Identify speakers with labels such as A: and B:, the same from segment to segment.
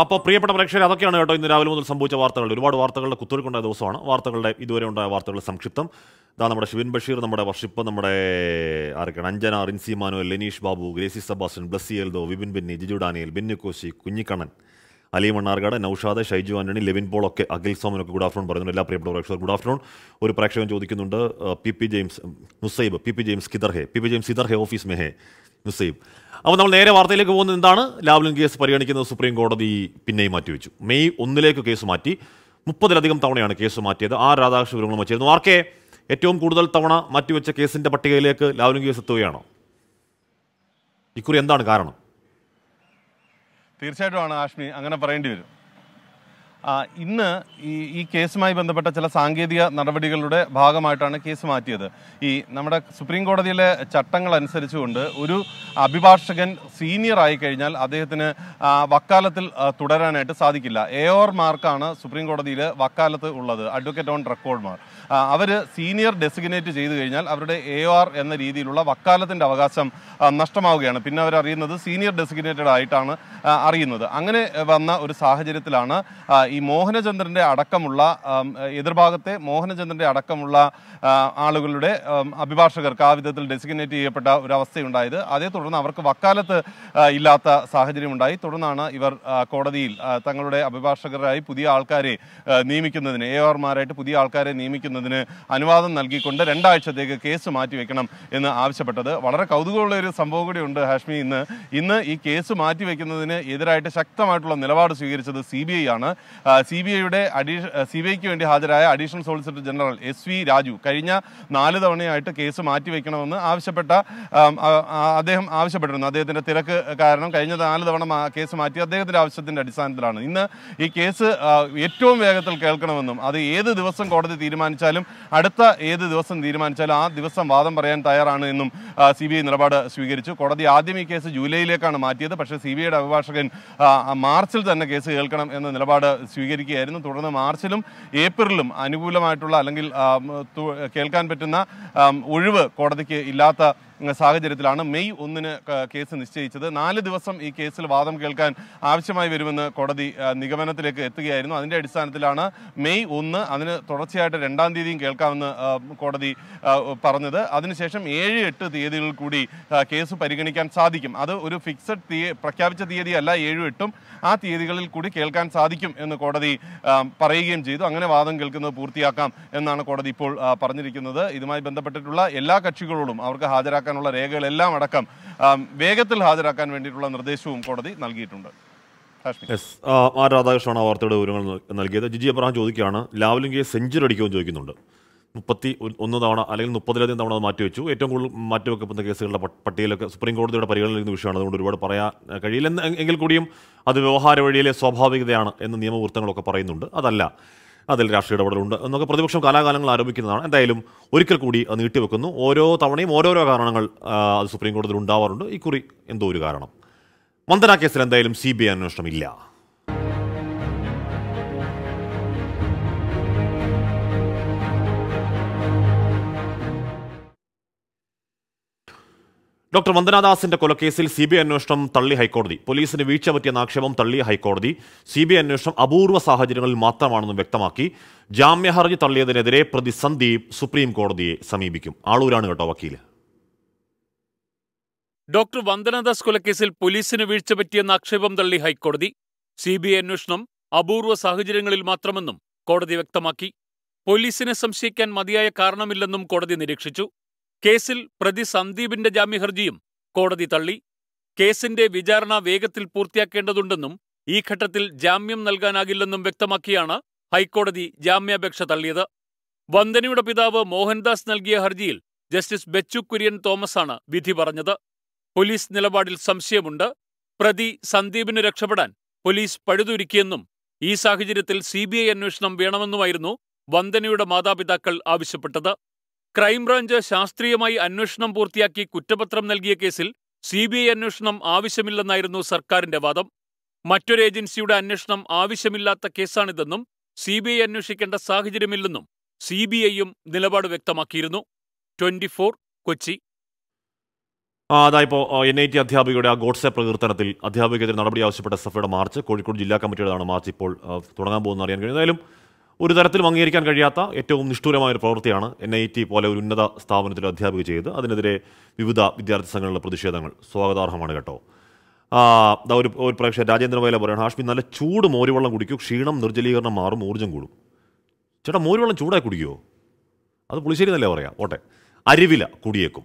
A: അപ്പോൾ പ്രിയപ്പെട്ട പ്രേക്ഷകർ അതൊക്കെയാണ് കേട്ടോ ഇന്ന് രാവിലെ മുതൽ സംഭവിച്ച വാർത്തകൾ ഒരുപാട് വാർത്തകളുടെ കുത്തൊഴുക്കുണ്ടായ ദിവസമാണ് വാർത്തകളുടെ ഇതുവരെ ഉണ്ടായ വാർത്തകളുടെ സംക്ഷിപ്തം ഇതാ നമ്മുടെ ശിവൻ ബഷീർ നമ്മുടെ വർഷിപ്പ് നമ്മുടെ ആരൊക്കെയാണ് അഞ്ജന റിൻസി മാനുവൽ ലെനീഷ് ബാബു ഗ്രേസി സബാസൻ ബ്ലസ്സി എൽദോ വിപിൻ ബിന്നി ജിജു ഡാനിയൽ ബിന്നുകോശി കുഞ്ഞിക്കണ്ണൻ അലി മണ്ണാർഗാട് നൌഷാദ് ഷൈജു ആന്റണി ലെവിൻ പോൾ ഒക്കെ അഖിൽ സോമനൊക്കെ ഗുഡ് ആഫ്റ്റർനൂൺ പറയുന്നുണ്ട് എല്ലാ പ്രിയപ്പെട്ട പ്രേക്ഷകർ ഗുഡ് ആഫ്റ്റർനൂൺ ഒരു പ്രേക്ഷകൻ ചോദിക്കുന്നുണ്ട് P P James Musaib P P James കിതർഹെ പി പി ജെയിംസ് കിതർഹെ ഓഫീസ് മെഹേ മിസ് ചെയ്യും അപ്പോൾ നമ്മൾ നേരെ വാർത്തയിലേക്ക് പോകുന്നത് എന്താണ് ലാവ്ലിൻ കേസ് പരിഗണിക്കുന്നത് സുപ്രീം കോടതി പിന്നെയും മാറ്റിവെച്ചു മെയ് ഒന്നിലേക്ക് കേസ് മാറ്റി മുപ്പതിലധികം തവണയാണ് കേസ് മാറ്റിയത് ആ വിവരങ്ങൾ മാറ്റിയിരുന്നു ആർക്കെ ഏറ്റവും കൂടുതൽ തവണ മാറ്റിവെച്ച കേസിൻ്റെ പട്ടികയിലേക്ക് ലാവ്ലിൻ കേസ് എത്തുകയാണോ ഇക്കുറി എന്താണ് കാരണം
B: തീർച്ചയായിട്ടും ആണ് ആഷ്മി അങ്ങനെ പറയേണ്ടി വരും ഇന്ന് ഈ ഈ കേസുമായി ബന്ധപ്പെട്ട ചില സാങ്കേതിക നടപടികളുടെ ഭാഗമായിട്ടാണ് കേസ് മാറ്റിയത് ഈ നമ്മുടെ സുപ്രീം കോടതിയിലെ ചട്ടങ്ങൾ അനുസരിച്ചുകൊണ്ട് ഒരു അഭിഭാഷകൻ സീനിയർ ആയി കഴിഞ്ഞാൽ അദ്ദേഹത്തിന് വക്കാലത്തിൽ തുടരാനായിട്ട് സാധിക്കില്ല മാർക്കാണ് സുപ്രീം കോടതിയിൽ വക്കാലത്ത് ഉള്ളത് അഡ്വക്കേറ്റ് ഓൺ റെക്കോർഡ് മാർ അവർ സീനിയർ ഡെസിഗ്നേറ്റ് ചെയ്തു കഴിഞ്ഞാൽ അവരുടെ എ ആർ എന്ന രീതിയിലുള്ള വക്കാലത്തിൻ്റെ അവകാശം നഷ്ടമാവുകയാണ് പിന്നെ അവരറിയുന്നത് സീനിയർ ഡെസിഗ്നേറ്റഡ് ആയിട്ടാണ് അറിയുന്നത് അങ്ങനെ വന്ന ഒരു സാഹചര്യത്തിലാണ് ഈ മോഹനചന്ദ്രൻ്റെ അടക്കമുള്ള എതിർഭാഗത്തെ മോഹനചന്ദ്രൻ്റെ അടക്കമുള്ള ആളുകളുടെ അഭിഭാഷകർക്ക് ആ വിധത്തിൽ ഡെസിഗ്നേറ്റ് ചെയ്യപ്പെട്ട ഒരു അവസ്ഥയുണ്ടായത് അതേ തുടർന്ന് അവർക്ക് വക്കാലത്ത് ഇല്ലാത്ത സാഹചര്യമുണ്ടായി തുടർന്നാണ് ഇവർ കോടതിയിൽ തങ്ങളുടെ അഭിഭാഷകരായി പുതിയ ആൾക്കാരെ നിയമിക്കുന്നതിന് എ ആർമാരായിട്ട് പുതിയ ആൾക്കാരെ നിയമിക്കുന്നതിന് അനുവാദം നൽകിക്കൊണ്ട് രണ്ടാഴ്ചത്തേക്ക് കേസ് മാറ്റിവെക്കണം എന്ന് ആവശ്യപ്പെട്ടത് വളരെ കൗതുകമുള്ള ഒരു സംഭവം കൂടി ഉണ്ട് ഹാഷ്മി ഇന്ന് ഇന്ന് ഈ കേസ് മാറ്റിവെക്കുന്നതിന് എതിരായിട്ട് ശക്തമായിട്ടുള്ള നിലപാട് സ്വീകരിച്ചത് സി ബി ഐ ആണ് സി ബി ഐയുടെ അഡീഷ സി ബി ഐക്ക് വേണ്ടി ഹാജരായ additional solicitor general S V Raju കഴിഞ്ഞ നാല് തവണയായിട്ട് കേസ് മാറ്റിവെക്കണമെന്ന് ആവശ്യപ്പെട്ട അദ്ദേഹം ആവശ്യപ്പെട്ടിരുന്നു അദ്ദേഹത്തിൻ്റെ തിരക്ക് കാരണം കഴിഞ്ഞ നാല് തവണ കേസ് മാറ്റി അദ്ദേഹത്തിൻ്റെ ആവശ്യത്തിൻ്റെ അടിസ്ഥാനത്തിലാണ് ഇന്ന് ഈ കേസ് ഏറ്റവും വേഗത്തിൽ കേൾക്കണമെന്നും അത് ഏത് ദിവസം കോടതി തീരുമാനിച്ചാലും അടുത്ത ഏത് ദിവസം തീരുമാനിച്ചാലും ആ ദിവസം വാദം പറയാൻ തയ്യാറാണ് എന്നും സി ബി ഐ നിലപാട് സ്വീകരിച്ചു കോടതി ആദ്യം ഈ കേസ് ജൂലൈയിലേക്കാണ് മാറ്റിയത് പക്ഷേ സി ബി ഐയുടെ അഭിഭാഷകൻ മാർച്ചിൽ തന്നെ കേസ് കേൾക്കണം എന്ന നിലപാട് സ്വീകരിക്കുകയായിരുന്നു തുടർന്ന് മാർച്ചിലും ഏപ്രിലും അനുകൂലമായിട്ടുള്ള അല്ലെങ്കിൽ കേൾക്കാൻ പറ്റുന്ന ഒഴിവ് കോടതിക്ക് ഇല്ലാത്ത സാഹചര്യത്തിലാണ് മെയ് ഒന്നിന് കേസ് നിശ്ചയിച്ചത് നാല് ദിവസം ഈ കേസിൽ വാദം കേൾക്കാൻ ആവശ്യമായി വരുമെന്ന് കോടതി നിഗമനത്തിലേക്ക് എത്തുകയായിരുന്നു അതിൻ്റെ അടിസ്ഥാനത്തിലാണ് മെയ് ഒന്ന് അതിന് തുടർച്ചയായിട്ട് രണ്ടാം തീയതിയും കേൾക്കാമെന്ന് കോടതി പറഞ്ഞത് അതിനുശേഷം ഏഴ് എട്ട് തീയതികളിൽ കൂടി കേസ് പരിഗണിക്കാൻ സാധിക്കും അത് ഒരു ഫിക്സഡ് തീയ പ്രഖ്യാപിച്ച തീയതിയല്ല ഏഴും എട്ടും ആ തീയതികളിൽ കൂടി കേൾക്കാൻ സാധിക്കും എന്ന് കോടതി പറയുകയും ചെയ്തു അങ്ങനെ വാദം കേൾക്കുന്നത് പൂർത്തിയാക്കാം എന്നാണ് കോടതി ഇപ്പോൾ പറഞ്ഞിരിക്കുന്നത് ഇതുമായി ബന്ധപ്പെട്ടിട്ടുള്ള എല്ലാ കക്ഷികളോടും അവർക്ക് ഹാജരാക്കാൻ ഹാജരാക്കാനുള്ള രേഖകളെല്ലാം അടക്കം വേഗത്തിൽ ഹാജരാക്കാൻ വേണ്ടിയിട്ടുള്ള നിർദ്ദേശവും കോടതി നൽകിയിട്ടുണ്ട്
A: ആ രാധാകൃഷ്ണൻ ആ വാർത്തയുടെ വിവരങ്ങൾ നൽകിയത് ജിജി അബ്രഹാം ചോദിക്കുകയാണ് ലാവ്ലിംഗയെ സെഞ്ചുറി അടിക്കുമെന്ന് ചോദിക്കുന്നുണ്ട് മുപ്പത്തി ഒന്ന് തവണ അല്ലെങ്കിൽ മുപ്പതിലധികം തവണ അത് മാറ്റിവെച്ചു ഏറ്റവും കൂടുതൽ മാറ്റിവെക്കപ്പെടുന്ന കേസുകളുടെ പട്ടികയിലൊക്കെ സുപ്രീം കോടതിയുടെ പരിഗണനയിലിരുന്ന വിഷയമാണ് അതുകൊണ്ട് ഒരുപാട് പറയാൻ കഴിയില്ല എങ്കിൽ കൂടിയും അത് വ്യവഹാര വഴിയിലെ സ്വാഭാവികതയാണ് എന്ന് നിയമവൃത്തങ്ങളൊക്കെ പറയുന്നുണ്ട് അതല്ല അതിൽ രാഷ്ട്രീയ ഇടപെടലുണ്ട് എന്നൊക്കെ പ്രതിപക്ഷം കാലാകാലങ്ങൾ ആരോപിക്കുന്നതാണ് എന്തായാലും ഒരിക്കൽ കൂടി നീട്ടിവെക്കുന്നു ഓരോ തവണയും ഓരോരോ കാരണങ്ങൾ അത് സുപ്രീം കോടതിയിൽ ഉണ്ടാവാറുണ്ട് ഇക്കുറി എന്തോ ഒരു കാരണം വന്ദന കേസിൽ എന്തായാലും സി ബി ഐ അന്വേഷണം ഇല്ല ഡോക്ടർ വന്ദനാദാസിന്റെ കൊലക്കേസിൽ സി ബി ഐ അന്വേഷണം തള്ളി ഹൈക്കോടതി പോലീസിന് വീഴ്ച പറ്റിയെന്ന ആക്ഷേപം തള്ളി ഹൈക്കോടതി സി ബി ഐ അന്വേഷണം അപൂർവ സാഹചര്യങ്ങളിൽ മാത്രമാണെന്നും വ്യക്തമാക്കി ജാമ്യഹർജി തള്ളിയതിനെതിരെ പ്രതി സന്ദീപ് സുപ്രീം കോടതിയെ സമീപിക്കും ആളൂരാണ് കേട്ടോ വക്കീല്
C: ഡോക്ടർ വന്ദനാദാസ് കൊലക്കേസിൽ പോലീസിന് വീഴ്ച പറ്റിയെന്ന ആക്ഷേപം തള്ളി ഹൈക്കോടതി സി ബി ഐ അന്വേഷണം അപൂർവ സാഹചര്യങ്ങളിൽ മാത്രമെന്നും കോടതി വ്യക്തമാക്കി പോലീസിനെ സംശയിക്കാൻ മതിയായ കാരണമില്ലെന്നും കോടതി നിരീക്ഷിച്ചു കേസിൽ പ്രതി സന്ദീപിന്റെ ജാമ്യഹർജിയും കോടതി തള്ളി കേസിന്റെ വിചാരണ വേഗത്തിൽ പൂർത്തിയാക്കേണ്ടതുണ്ടെന്നും ഈ ഘട്ടത്തിൽ ജാമ്യം നൽകാനാകില്ലെന്നും വ്യക്തമാക്കിയാണ് ഹൈക്കോടതി ജാമ്യാപേക്ഷ തള്ളിയത് വന്ദനയുടെ പിതാവ് മോഹൻദാസ് നൽകിയ ഹർജിയിൽ ജസ്റ്റിസ് ബെച്ചു കുര്യൻ തോമസാണ് വിധി പറഞ്ഞത് പോലീസ് നിലപാടിൽ സംശയമുണ്ട് പ്രതി സന്ദീപിന് രക്ഷപ്പെടാൻ പോലീസ് പഴുതുരുക്കിയെന്നും ഈ സാഹചര്യത്തിൽ സി ബി ഐ അന്വേഷണം വേണമെന്നുമായിരുന്നു വന്ദനയുടെ മാതാപിതാക്കൾ ആവശ്യപ്പെട്ടത് ക്രൈംബ്രാഞ്ച് ശാസ്ത്രീയമായി അന്വേഷണം പൂർത്തിയാക്കി കുറ്റപത്രം നൽകിയ കേസിൽ സി ബി ഐ അന്വേഷണം ആവശ്യമില്ലെന്നായിരുന്നു സർക്കാരിന്റെ വാദം മറ്റൊരു ഏജൻസിയുടെ അന്വേഷണം ആവശ്യമില്ലാത്ത കേസാണിതെന്നും സി ബി ഐ അന്വേഷിക്കേണ്ട സാഹചര്യമില്ലെന്നും സി ബി ഐയും നിലപാട് വ്യക്തമാക്കിയിരുന്നു ട്വന്റി ഫോർ കൊച്ചി
A: അതായപ്പോ എൻ ഐ ടി അധ്യാപികയുടെ ആ ഗോഡ്സെ പ്രകീർത്തനത്തിൽ അധ്യാപികയ്ക്കെതിരെ നടപടി ആവശ്യപ്പെട്ട സഫയുടെ മാർച്ച് കോഴിക്കോട് ജില്ലാ കമ്മിറ്റിയുടെ മാർച്ച് ഇപ്പോൾ തുടങ്ങാൻ പോകുന്ന അറിയാൻ കഴിയും എന്തായാലും ഒരു തരത്തിലും അംഗീകരിക്കാൻ കഴിയാത്ത ഏറ്റവും നിഷ്ഠൂരമായ ഒരു പ്രവൃത്തിയാണ് എൻ ഐ ടി പോലെ ഒരു ഉന്നത സ്ഥാപനത്തിൽ അധ്യാപിക ചെയ്ത് അതിനെതിരെ വിവിധ വിദ്യാർത്ഥി സംഘങ്ങളുടെ പ്രതിഷേധങ്ങൾ സ്വാഗതാർഹമാണ് കേട്ടോ ഒരു ഒരു പ്രേക്ഷകർ രാജേന്ദ്രവേല പറയുന്നത് ഹാഷ്മി നല്ല ചൂട് മോരുവെള്ളം കുടിക്കൂ ക്ഷീണം നിർജ്ജലീകരണം മാറും ഊർജ്ജം കൂടും ചേട്ടാ മോരുവെള്ളം ചൂടായി കുടിക്കുമോ അത് പുളിശ്ശേരി എന്നല്ലേ പറയാം ഓട്ടെ അരിവില കുടിയേക്കും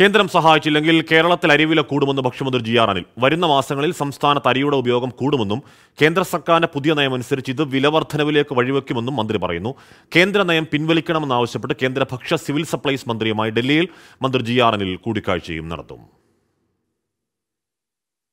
A: കേന്ദ്രം സഹായിച്ചില്ലെങ്കിൽ കേരളത്തിൽ അരിവില കൂടുമെന്ന് ഭക്ഷ്യമന്ത്രി ജി ആർ അനിൽ വരുന്ന മാസങ്ങളിൽ സംസ്ഥാനത്ത് അരിയുടെ ഉപയോഗം കൂടുമെന്നും കേന്ദ്ര സർക്കാരിന്റെ പുതിയ നയമനുസരിച്ച് ഇത് വിലവർദ്ധനവിലേക്ക് വഴിവെക്കുമെന്നും മന്ത്രി പറയുന്നു കേന്ദ്ര നയം പിൻവലിക്കണമെന്നാവശ്യപ്പെട്ട് കേന്ദ്ര ഭക്ഷ്യ സിവിൽ സപ്ലൈസ് മന്ത്രിയുമായി ഡൽഹിയിൽ മന്ത്രി ജി ആർ അനിൽ കൂടിക്കാഴ്ചയും നടത്തും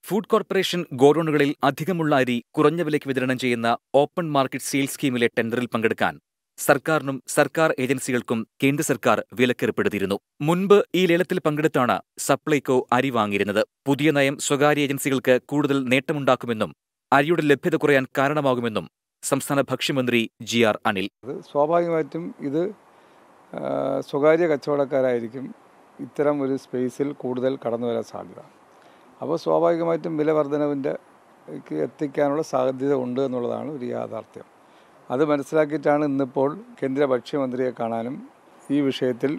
D: ഫുഡ് കോർപ്പറേഷൻ ഗോഡൌണുകളിൽ അധികമുള്ള അരി കുറഞ്ഞ വിലയ്ക്ക് വിതരണം ചെയ്യുന്ന ഓപ്പൺ മാർക്കറ്റ് സെയിൽ സ്കീമിലെ ടെൻഡറിൽ പങ്കെടുക്കാൻ സർക്കാരിനും സർക്കാർ ഏജൻസികൾക്കും കേന്ദ്ര സർക്കാർ വിലക്കേർപ്പെടുത്തിയിരുന്നു മുൻപ് ഈ ലേലത്തിൽ പങ്കെടുത്താണ് സപ്ലൈകോ അരി വാങ്ങിയിരുന്നത് പുതിയ നയം സ്വകാര്യ ഏജൻസികൾക്ക് കൂടുതൽ നേട്ടമുണ്ടാക്കുമെന്നും അരിയുടെ ലഭ്യത കുറയാൻ കാരണമാകുമെന്നും സംസ്ഥാന ഭക്ഷ്യമന്ത്രി ജി ആർ അനിൽ
E: സ്വാഭാവികമായിട്ടും ഇത് സ്വകാര്യ കച്ചവടക്കാരായിരിക്കും ഇത്തരം ഒരു സ്പേസിൽ കൂടുതൽ കടന്നു വരാൻ സാധ്യത അപ്പോൾ സ്വാഭാവികമായിട്ടും വില വർധനവിൻ്റെ എത്തിക്കാനുള്ള സാധ്യത ഉണ്ട് എന്നുള്ളതാണ് ഒരു യാഥാർത്ഥ്യം അത് മനസ്സിലാക്കിയിട്ടാണ് ഇന്നിപ്പോൾ കേന്ദ്ര ഭക്ഷ്യമന്ത്രിയെ കാണാനും ഈ വിഷയത്തിൽ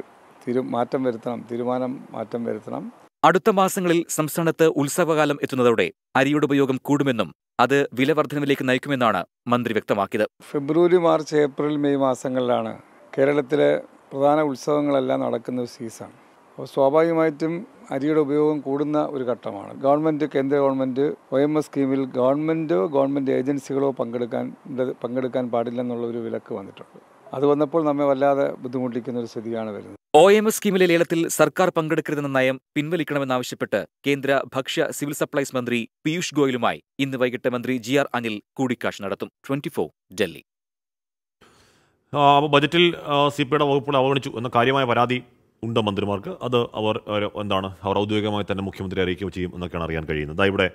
E: തീരു മാറ്റം വരുത്തണം തീരുമാനം മാറ്റം വരുത്തണം
D: അടുത്ത മാസങ്ങളിൽ സംസ്ഥാനത്ത് ഉത്സവകാലം എത്തുന്നതോടെ അരിയുടെ ഉപയോഗം കൂടുമെന്നും അത് വിലവർദ്ധനവിലേക്ക് നയിക്കുമെന്നാണ് മന്ത്രി വ്യക്തമാക്കിയത്
E: ഫെബ്രുവരി മാർച്ച് ഏപ്രിൽ മെയ് മാസങ്ങളിലാണ് കേരളത്തിലെ പ്രധാന ഉത്സവങ്ങളെല്ലാം നടക്കുന്ന സീസൺ അപ്പോൾ സ്വാഭാവികമായിട്ടും അരിയുടെ ഉപയോഗം കൂടുന്ന ഒരു ഘട്ടമാണ് ഗവൺമെൻറ് കേന്ദ്ര ഗവൺമെൻറ് ഒ എം എസ് സ്കീമിൽ ഗവൺമെൻറ്റോ ഗവൺമെൻറ് ഏജൻസികളോ പങ്കെടുക്കാൻ പങ്കെടുക്കാൻ പാടില്ല എന്നുള്ള ഒരു വിലക്ക് വന്നിട്ടുണ്ട് അത് വന്നപ്പോൾ നമ്മെ വല്ലാതെ ബുദ്ധിമുട്ടിക്കുന്ന ഒരു സ്ഥിതിയാണ് വരുന്നത്
D: ഒ എം എസ് സ്കീമിലെ ലേലത്തിൽ സർക്കാർ പങ്കെടുക്കരുതെന്ന നയം പിൻവലിക്കണമെന്നാവശ്യപ്പെട്ട് കേന്ദ്ര ഭക്ഷ്യ സിവിൽ സപ്ലൈസ് മന്ത്രി പീയൂഷ് ഗോയലുമായി ഇന്ന് വൈകിട്ട് മന്ത്രി ജി ആർ അനിൽ കൂടിക്കാഴ്ച നടത്തും ട്വന്റി ഫോർ ഡൽഹി
A: അപ്പോൾ ബജറ്റിൽ സി പിയുടെ വകുപ്പുകൾ അവഗണിച്ചു എന്ന കാര്യമായ പരാതി ഉണ്ടോ മന്ത്രിമാർക്ക് അത് അവർ എന്താണ് അവർ ഔദ്യോഗികമായി തന്നെ മുഖ്യമന്ത്രി അറിയിക്കുകയും ചെയ്യും എന്നൊക്കെയാണ് അറിയാൻ കഴിയുന്നത് ഇവിടെ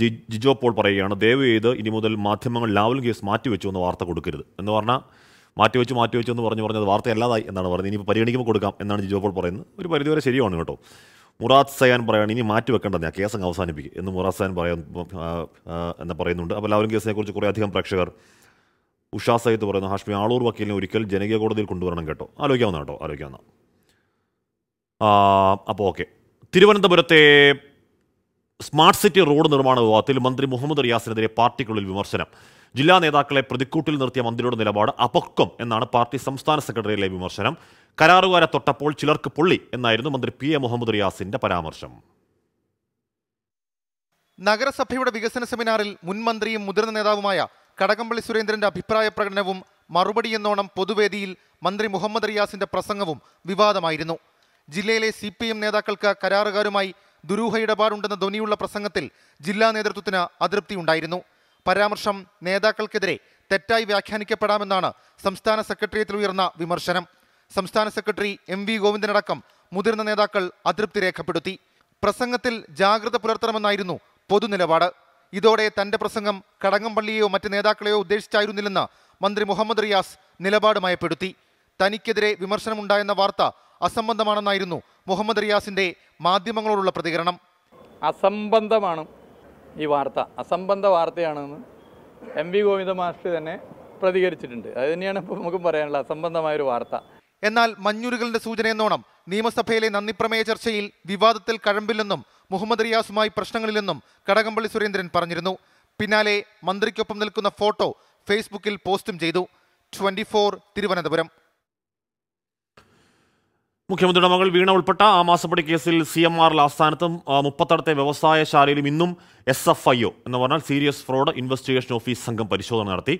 A: ജി ജിജോ പോൾ പറയുകയാണ് ദയവ് ചെയ്ത് ഇനി മുതൽ മാധ്യമങ്ങൾ ലാവൽ കേസ് മാറ്റിവെച്ചു എന്ന് വാർത്ത കൊടുക്കരുത് എന്ന് പറഞ്ഞാൽ മാറ്റിവെച്ചു മാറ്റിവെച്ചു എന്ന് പറഞ്ഞു പറഞ്ഞത് വാർത്ത അല്ലാതായി എന്നാണ് പറഞ്ഞത് ഇനിയിപ്പോൾ പരിഗണിക്കുമ്പോൾ കൊടുക്കാം എന്നാണ് ജിജോ പോൾ പറയുന്നത് ഒരു പരിധിവരെ ശരിയാണ് കേട്ടോ മുറാദ് സയാൻ പറയുകയാണ് ഇനി മാറ്റി വെക്കേണ്ടത് ഞാൻ കേസ് അങ്ങ് അവസാനിപ്പിക്കും എന്ന് മുറാദ് സയാൻ പറയാൻ എന്ന് പറയുന്നുണ്ട് അപ്പോൾ ലാവൽ കേസിനെക്കുറിച്ച് കുറേയധികം പ്രേക്ഷകർ ഉഷാ സയ്യത്ത് പറയുന്നു ഹാഷ്മി ആളൂർ വക്കീലിനെ ഒരിക്കൽ ജനകീയ കോടതിയിൽ കൊണ്ടുവരണം കേട്ടോ ആലോചിക്കാവുന്ന കേട്ടോ ആലോചിക്കാവുന്ന അപ്പോൾ ഓക്കെ തിരുവനന്തപുരത്തെ സ്മാർട്ട് സിറ്റി റോഡ് നിർമ്മാണ വിവാദത്തിൽ മന്ത്രി മുഹമ്മദ് റിയാസിനെതിരെ പാർട്ടിക്കുള്ളിൽ വിമർശനം ജില്ലാ നേതാക്കളെ പ്രതിക്കൂട്ടിൽ നിർത്തിയ മന്ത്രിയുടെ നിലപാട് അപക്വം എന്നാണ് പാർട്ടി സംസ്ഥാന സെക്രട്ടറിയിലെ വിമർശനം കരാറുകാരെ തൊട്ടപ്പോൾ ചിലർക്ക് പൊള്ളി എന്നായിരുന്നു മന്ത്രി പി എ മുഹമ്മദ് റിയാസിന്റെ പരാമർശം
F: നഗരസഭയുടെ വികസന സെമിനാറിൽ മുൻ മന്ത്രിയും മുതിർന്ന നേതാവുമായ കടകംപള്ളി സുരേന്ദ്രന്റെ അഭിപ്രായ പ്രകടനവും മറുപടി എന്നോണം പൊതുവേദിയിൽ മന്ത്രി മുഹമ്മദ് റിയാസിന്റെ പ്രസംഗവും വിവാദമായിരുന്നു ജില്ലയിലെ സി പി എം നേതാക്കൾക്ക് കരാറുകാരുമായി ദുരൂഹ ഇടപാടുണ്ടെന്ന ധ്വനിയുള്ള പ്രസംഗത്തിൽ ജില്ലാ നേതൃത്വത്തിന് അതൃപ്തിയുണ്ടായിരുന്നു പരാമർശം നേതാക്കൾക്കെതിരെ തെറ്റായി വ്യാഖ്യാനിക്കപ്പെടാമെന്നാണ് സംസ്ഥാന സെക്രട്ടേറിയറ്റിൽ ഉയർന്ന വിമർശനം സംസ്ഥാന സെക്രട്ടറി എം വി ഗോവിന്ദനടക്കം മുതിർന്ന നേതാക്കൾ അതൃപ്തി രേഖപ്പെടുത്തി പ്രസംഗത്തിൽ ജാഗ്രത പുലർത്തണമെന്നായിരുന്നു പൊതുനിലപാട് ഇതോടെ തന്റെ പ്രസംഗം കടകംപള്ളിയെയോ മറ്റ് നേതാക്കളെയോ ഉദ്ദേശിച്ചായിരുന്നില്ലെന്ന് മന്ത്രി മുഹമ്മദ് റിയാസ് നിലപാട് മയപ്പെടുത്തി തനിക്കെതിരെ വിമർശനമുണ്ടായെന്ന വാർത്ത അസംബന്ധമാണെന്നായിരുന്നു മുഹമ്മദ് റിയാസിന്റെ മാധ്യമങ്ങളോടുള്ള
G: പ്രതികരണം അസംബന്ധമാണ് ഈ വാർത്ത അസംബന്ധ വാർത്തയാണെന്ന് എം വി ഗോവിന്ദ മാസ്റ്റർ തന്നെ പ്രതികരിച്ചിട്ടുണ്ട് അത് തന്നെയാണ് ഇപ്പോൾ നമുക്ക് പറയാനുള്ള അസംബന്ധമായൊരു വാർത്ത
F: എന്നാൽ മഞ്ഞുരുകളുടെ സൂചന എന്നോണം നിയമസഭയിലെ നന്ദിപ്രമേയ ചർച്ചയിൽ വിവാദത്തിൽ കഴമ്പില്ലെന്നും മുഹമ്മദ് റിയാസുമായി പ്രശ്നങ്ങളില്ലെന്നും കടകംപള്ളി സുരേന്ദ്രൻ പറഞ്ഞിരുന്നു പിന്നാലെ മന്ത്രിക്കൊപ്പം നിൽക്കുന്ന ഫോട്ടോ ഫേസ്ബുക്കിൽ പോസ്റ്റും ചെയ്തു ട്വന്റി തിരുവനന്തപുരം
A: മുഖ്യമന്ത്രിയുടെ മകൾ വീണ ഉൾപ്പെട്ട ആ മാസപ്പടി കേസിൽ സി എം ആറിൽ ആസ്ഥാനത്തും മുപ്പത്തടത്തെ വ്യവസായ ശാലയിലും ഇന്നും എസ് എഫ് ഐ ഒ എന്ന് പറഞ്ഞാൽ സീരിയസ് ഫ്രോഡ് ഇൻവെസ്റ്റിഗേഷൻ ഓഫീസ് സംഘം പരിശോധന നടത്തി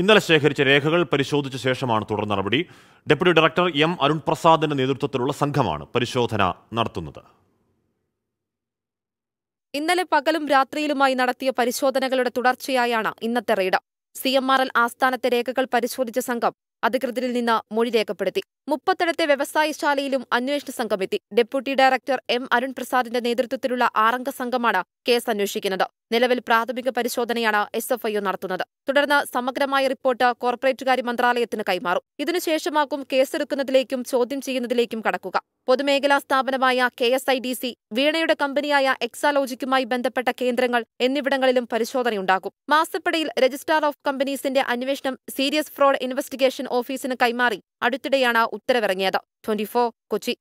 A: ഇന്നലെ ശേഖരിച്ച രേഖകൾ പരിശോധിച്ച ശേഷമാണ് തുടർ നടപടി ഡെപ്യൂട്ടി ഡയറക്ടർ എം അരുൺ പ്രസാദിന്റെ നേതൃത്വത്തിലുള്ള സംഘമാണ് പരിശോധന നടത്തുന്നത്
H: ഇന്നലെ പകലും രാത്രിയിലുമായി നടത്തിയ പരിശോധനകളുടെ തുടർച്ചയായാണ് ഇന്നത്തെ raid C M R L ആസ്ഥാനത്തെ രേഖകൾ പരിശോധിച്ച സംഘം അധികൃതരിൽ നിന്ന് മൊഴി രേഖപ്പെടുത്തി മുപ്പത്തിടത്തെ വ്യവസായശാലയിലും അന്വേഷണ സംഘമെത്തി ഡെപ്യൂട്ടി ഡയറക്ടർ എം അരുൺപ്രസാദിന്റെ നേതൃത്വത്തിലുള്ള ആറംഗ സംഘമാണ് കേസ് അന്വേഷിക്കുന്നത് നിലവിൽ പ്രാഥമിക പരിശോധനയാണ് എസ് എഫ് ഐ നടത്തുന്നത് തുടർന്ന് സമഗ്രമായ റിപ്പോർട്ട് കോർപ്പറേറ്റുകാര്യ മന്ത്രാലയത്തിന് കൈമാറും ഇതിനുശേഷമാകും കേസെടുക്കുന്നതിലേക്കും ചോദ്യം ചെയ്യുന്നതിലേക്കും കടക്കുക പൊതുമേഖലാ സ്ഥാപനമായ K S I D C വീണയുടെ കമ്പനിയായ എക്സാലോജിക്കുമായി ബന്ധപ്പെട്ട കേന്ദ്രങ്ങൾ എന്നിവിടങ്ങളിലും പരിശോധനയുണ്ടാകും മാസപ്പടിയിൽ രജിസ്ട്രാർ ഓഫ് കമ്പനീസിന്റെ അന്വേഷണം സീരിയസ് ഫ്രോഡ് ഇൻവെസ്റ്റിഗേഷൻ ഓഫീസിന് കൈമാറി അടുത്തിടെയാണ് ഉത്തരവിറങ്ങിയത് ട്വന്റി കൊച്ചി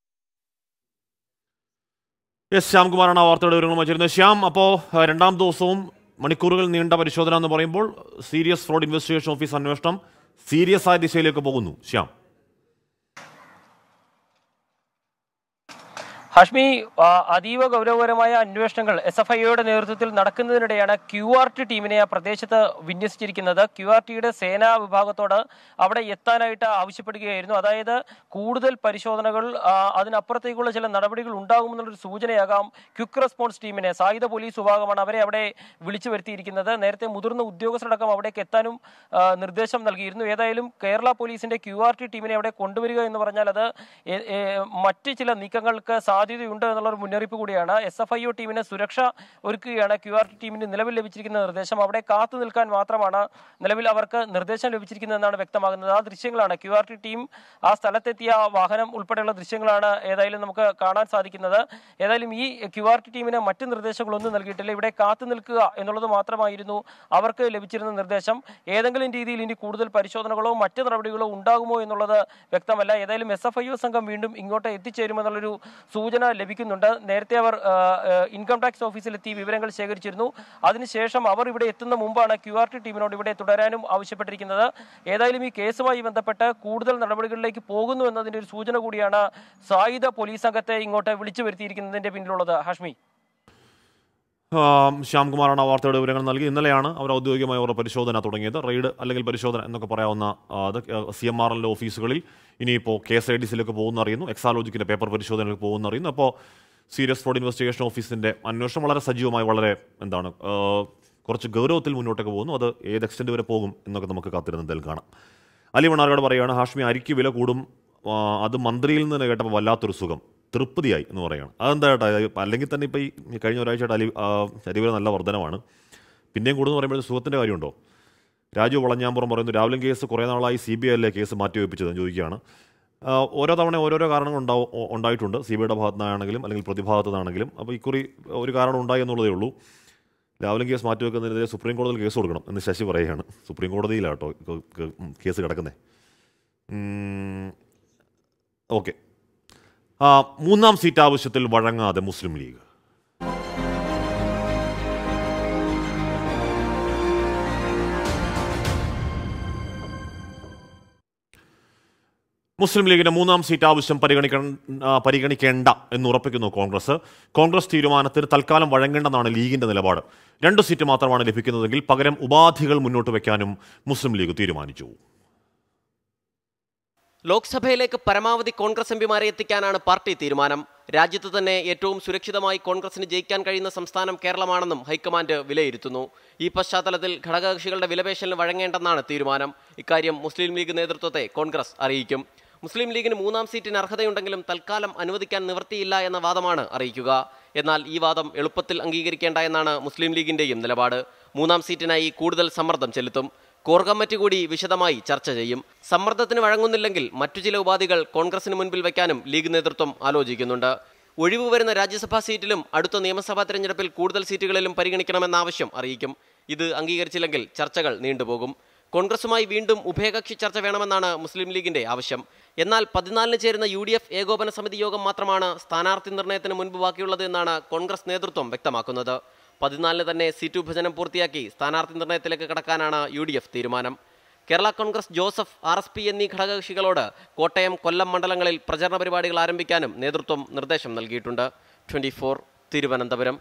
A: എസ് ശ്യാംകുമാറാണ് ആ വാർത്തയുടെ വിവരങ്ങൾ വച്ചിരുന്നത് ശ്യാം അപ്പോൾ രണ്ടാം ദിവസവും മണിക്കൂറുകൾ നീണ്ട പരിശോധന എന്ന് പറയുമ്പോൾ സീരിയസ് ഫ്രോഡ് ഇൻവെസ്റ്റിഗേഷൻ ഓഫീസ് അന്വേഷണം സീരിയസ് ആയ ദിശയിലേക്ക് പോകുന്നു ശ്യാം
I: ഹാഷ്മി അതീവ ഗൗരവകരമായ അന്വേഷണങ്ങൾ എസ് എഫ് ഐയുടെ നേതൃത്വത്തിൽ നടക്കുന്നതിനിടെയാണ് ക്യു ആർ ടി ടീമിനെ ആ പ്രദേശത്ത് വിന്യസിച്ചിരിക്കുന്നത് ക്യു ആർ ടിയുടെ സേനാ വിഭാഗത്തോട് അവിടെ എത്താനായിട്ട് ആവശ്യപ്പെടുകയായിരുന്നു അതായത് കൂടുതൽ പരിശോധനകൾ അതിനപ്പുറത്തേക്കുള്ള ചില നടപടികൾ ഉണ്ടാകുമെന്നുള്ളൊരു സൂചനയാകാം ക്വിക്ക് റെസ്പോൺസ് ടീമിനെ സായുധ പോലീസ് വിഭാഗമാണ് അവരെ അവിടെ വിളിച്ചു വരുത്തിയിരിക്കുന്നത് നേരത്തെ മുതിർന്ന ഉദ്യോഗസ്ഥരടക്കം അവിടേക്ക് എത്താനും നിർദ്ദേശം നൽകിയിരുന്നു ഏതായാലും കേരള പോലീസിന്റെ ക്യു ആർ ടി ടീമിനെ അവിടെ കൊണ്ടുവരിക എന്ന് പറഞ്ഞാൽ അത് മറ്റ് ചില നീക്കങ്ങൾക്ക് സാധ്യത സാധ്യതയുണ്ട് എന്നുള്ളൊരു മുന്നറിയിപ്പ് കൂടിയാണ് എസ് എഫ് ഐ ഒ ടീമിന് സുരക്ഷ ഒരുക്കുകയാണ് ക്യു ആർ ടീമിന് നിലവിൽ ലഭിച്ചിരിക്കുന്ന നിർദ്ദേശം അവിടെ കാത്തു നിൽക്കാൻ മാത്രമാണ് നിലവിൽ അവർക്ക് നിർദ്ദേശം ലഭിച്ചിരിക്കുന്നതെന്നാണ് വ്യക്തമാകുന്നത് ആ ദൃശ്യങ്ങളാണ് ക്യു ആർ ടി ടീം ആ സ്ഥലത്തെത്തിയ വാഹനം ഉൾപ്പെടെയുള്ള ദൃശ്യങ്ങളാണ് ഏതായാലും നമുക്ക് കാണാൻ സാധിക്കുന്നത് ഏതായാലും ഈ ക്യു ആർ ടി ടീമിന് മറ്റ് നിർദ്ദേശങ്ങളൊന്നും നൽകിയിട്ടില്ല ഇവിടെ കാത്തു നിൽക്കുക എന്നുള്ളത് മാത്രമായിരുന്നു അവർക്ക് ലഭിച്ചിരുന്ന നിർദ്ദേശം ഏതെങ്കിലും രീതിയിൽ ഇനി കൂടുതൽ പരിശോധനകളോ മറ്റ് നടപടികളോ ഉണ്ടാകുമോ എന്നുള്ളത് വ്യക്തമല്ല ഏതായാലും എസ് എഫ് ഐ ഒ സംഘം വീണ്ടും ഇങ്ങോട്ട് എത്തിച്ചേരുമെന്നുള്ളൊരു സൂചന സൂചന ലഭിക്കുന്നുണ്ട് നേരത്തെ അവർ ഇൻകം ടാക്സ് ഓഫീസിലെത്തി വിവരങ്ങൾ ശേഖരിച്ചിരുന്നു അതിനുശേഷം അവർ ഇവിടെ എത്തുന്ന മുമ്പാണ് ക്യു ആർ ടി ടീമിനോട് ഇവിടെ തുടരാനും ആവശ്യപ്പെട്ടിരിക്കുന്നത് ഏതായാലും ഈ കേസുമായി ബന്ധപ്പെട്ട് കൂടുതൽ നടപടികളിലേക്ക് പോകുന്നു എന്നതിൻ്റെ ഒരു സൂചന കൂടിയാണ് സായുധ പോലീസ് സംഘത്തെ ഇങ്ങോട്ട് വിളിച്ചു വരുത്തിയിരിക്കുന്നതിൻ്റെ പിന്നിലുള്ളത് ഹാഷ്മി
A: ശ്യാംകുമാറാണ് ആ വാർത്തയുടെ വിവരങ്ങൾ നൽകി ഇന്നലെയാണ് അവർ ഔദ്യോഗികമായി അവരുടെ പരിശോധന തുടങ്ങിയത് റെയ്ഡ് അല്ലെങ്കിൽ പരിശോധന എന്നൊക്കെ പറയാവുന്ന അത് സി എം ആർ എല്ലിലെ ഓഫീസുകളിൽ ഇനിയിപ്പോൾ കെ എസ് ഐ ഡി സിയിലേക്ക് പോകുന്ന അറിയുന്നു എക്സാലോജിക്കിൻ്റെ പേപ്പർ പരിശോധനയിലേക്ക് പോകുന്ന അറിയുന്നു അപ്പോൾ സീരിയസ് ഫ്രോഡ് ഇൻവെസ്റ്റിഗേഷൻ ഓഫീസിൻ്റെ അന്വേഷണം വളരെ സജീവമായി വളരെ എന്താണ് കുറച്ച് ഗൗരവത്തിൽ മുന്നോട്ടേക്ക് പോകുന്നു അത് ഏത് എക്സ്റ്റൻഡ് വരെ പോകും എന്നൊക്കെ നമുക്ക് കാത്തിരുന്നതിൽ കാണാം അലി മണാർഗഡ് പറയുകയാണ് ഹാഷ്മി അരിക്ക് വില കൂടും അത് മന്ത്രിയിൽ നിന്ന് കേട്ടപ്പോൾ വല്ലാത്തൊരു സുഖം തൃപ്തിയായി എന്ന് പറയുകയാണ് അതെന്തായിട്ട് അല്ലെങ്കിൽ തന്നെ ഇപ്പോൾ ഈ കഴിഞ്ഞ ഒരാഴ്ചയായിട്ട് അലി ശരീരം നല്ല വർധനമാണ് പിന്നെയും കൂടുതൽ പറയുമ്പോൾ സുഖത്തിൻ്റെ കാര്യമുണ്ടോ രാജു വളഞ്ഞാമ്പുറം പറയുന്നു രാവിലെ കേസ് കുറേ നാളായി സി ബി ഐയിലെ കേസ് മാറ്റി എന്ന് ചോദിക്കുകയാണ് ഓരോ തവണ ഓരോരോ കാരണങ്ങൾ ഉണ്ടാവും ഉണ്ടായിട്ടുണ്ട് സി ബി ഐയുടെ ഭാഗത്തുനിന്നാണെങ്കിലും അല്ലെങ്കിൽ പ്രതിഭാഗത്തുനിന്നാണെങ്കിലും അപ്പോൾ ഇക്കുറി ഒരു കാരണം ഉണ്ടായി എന്നുള്ളതേ ഉള്ളൂ രാവിലെ കേസ് മാറ്റി വയ്ക്കുന്നതിനെതിരെ സുപ്രീം കോടതിയിൽ കേസ് കൊടുക്കണം എന്ന് ശശി പറയുകയാണ് സുപ്രീം കോടതിയിലാട്ടോ കേസ് കിടക്കുന്നത് ഓക്കെ മൂന്നാം സീറ്റ് ആവശ്യത്തിൽ വഴങ്ങാതെ മുസ്ലിം ലീഗ് മുസ്ലിം ലീഗിന് മൂന്നാം സീറ്റ് ആവശ്യം പരിഗണിക്ക പരിഗണിക്കേണ്ട എന്ന് ഉറപ്പിക്കുന്നു കോൺഗ്രസ് കോൺഗ്രസ് തീരുമാനത്തിന് തൽക്കാലം വഴങ്ങേണ്ടെന്നാണ് ലീഗിന്റെ നിലപാട് രണ്ട് സീറ്റ് മാത്രമാണ് ലഭിക്കുന്നതെങ്കിൽ പകരം ഉപാധികൾ മുന്നോട്ട് വയ്ക്കാനും മുസ്ലിം ലീഗ് തീരുമാനിച്ചു
J: ലോക്സഭയിലേക്ക് പരമാവധി കോൺഗ്രസ് പിമാരെ എത്തിക്കാനാണ് പാർട്ടി തീരുമാനം രാജ്യത്ത് തന്നെ ഏറ്റവും സുരക്ഷിതമായി കോൺഗ്രസിന് ജയിക്കാൻ കഴിയുന്ന സംസ്ഥാനം കേരളമാണെന്നും ഹൈക്കമാൻഡ് വിലയിരുത്തുന്നു ഈ പശ്ചാത്തലത്തിൽ ഘടകകക്ഷികളുടെ വിലപേശലിന് വഴങ്ങേണ്ടെന്നാണ് തീരുമാനം ഇക്കാര്യം മുസ്ലിം ലീഗ് നേതൃത്വത്തെ കോൺഗ്രസ് അറിയിക്കും മുസ്ലിം ലീഗിന് മൂന്നാം സീറ്റിന് അർഹതയുണ്ടെങ്കിലും തൽക്കാലം അനുവദിക്കാൻ നിവൃത്തിയില്ല എന്ന വാദമാണ് അറിയിക്കുക എന്നാൽ ഈ വാദം എളുപ്പത്തിൽ അംഗീകരിക്കേണ്ട എന്നാണ് മുസ്ലിം ലീഗിന്റെയും നിലപാട് മൂന്നാം സീറ്റിനായി കൂടുതൽ സമ്മർദ്ദം ചെലുത്തും കോർ കമ്മിറ്റി കൂടി വിശദമായി ചർച്ച ചെയ്യും സമ്മർദ്ദത്തിന് വഴങ്ങുന്നില്ലെങ്കിൽ മറ്റു ചില ഉപാധികൾ കോൺഗ്രസിന് മുൻപിൽ വയ്ക്കാനും ലീഗ് നേതൃത്വം ആലോചിക്കുന്നുണ്ട് ഒഴിവ് വരുന്ന രാജ്യസഭാ സീറ്റിലും അടുത്ത നിയമസഭാ തെരഞ്ഞെടുപ്പിൽ കൂടുതൽ സീറ്റുകളിലും പരിഗണിക്കണമെന്ന ആവശ്യം അറിയിക്കും ഇത് അംഗീകരിച്ചില്ലെങ്കിൽ ചർച്ചകൾ നീണ്ടുപോകും കോൺഗ്രസുമായി വീണ്ടും ഉഭയകക്ഷി ചർച്ച വേണമെന്നാണ് മുസ്ലിം ലീഗിന്റെ ആവശ്യം എന്നാൽ പതിനാലിന് ചേരുന്ന യു ഡി എഫ് ഏകോപന സമിതി യോഗം മാത്രമാണ് സ്ഥാനാർത്ഥി നിർണയത്തിന് മുൻപ് ബാക്കിയുള്ളത് എന്നാണ് കോൺഗ്രസ് നേതൃത്വം വ്യക്തമാക്കുന്നത് പതിനാലിന് തന്നെ സീറ്റ് വിഭജനം പൂർത്തിയാക്കി സ്ഥാനാർത്ഥി നിർണയത്തിലേക്ക് കടക്കാനാണ് യു ഡി എഫ് തീരുമാനം Kerala Congress Joseph R S P എന്നീ ഘടകകക്ഷികളോട് കോട്ടയം കൊല്ലം മണ്ഡലങ്ങളിൽ പ്രചരണ പരിപാടികൾ ആരംഭിക്കാനും നേതൃത്വം നിർദ്ദേശം നൽകിയിട്ടുണ്ട് ട്വന്റി ഫോർ തിരുവനന്തപുരം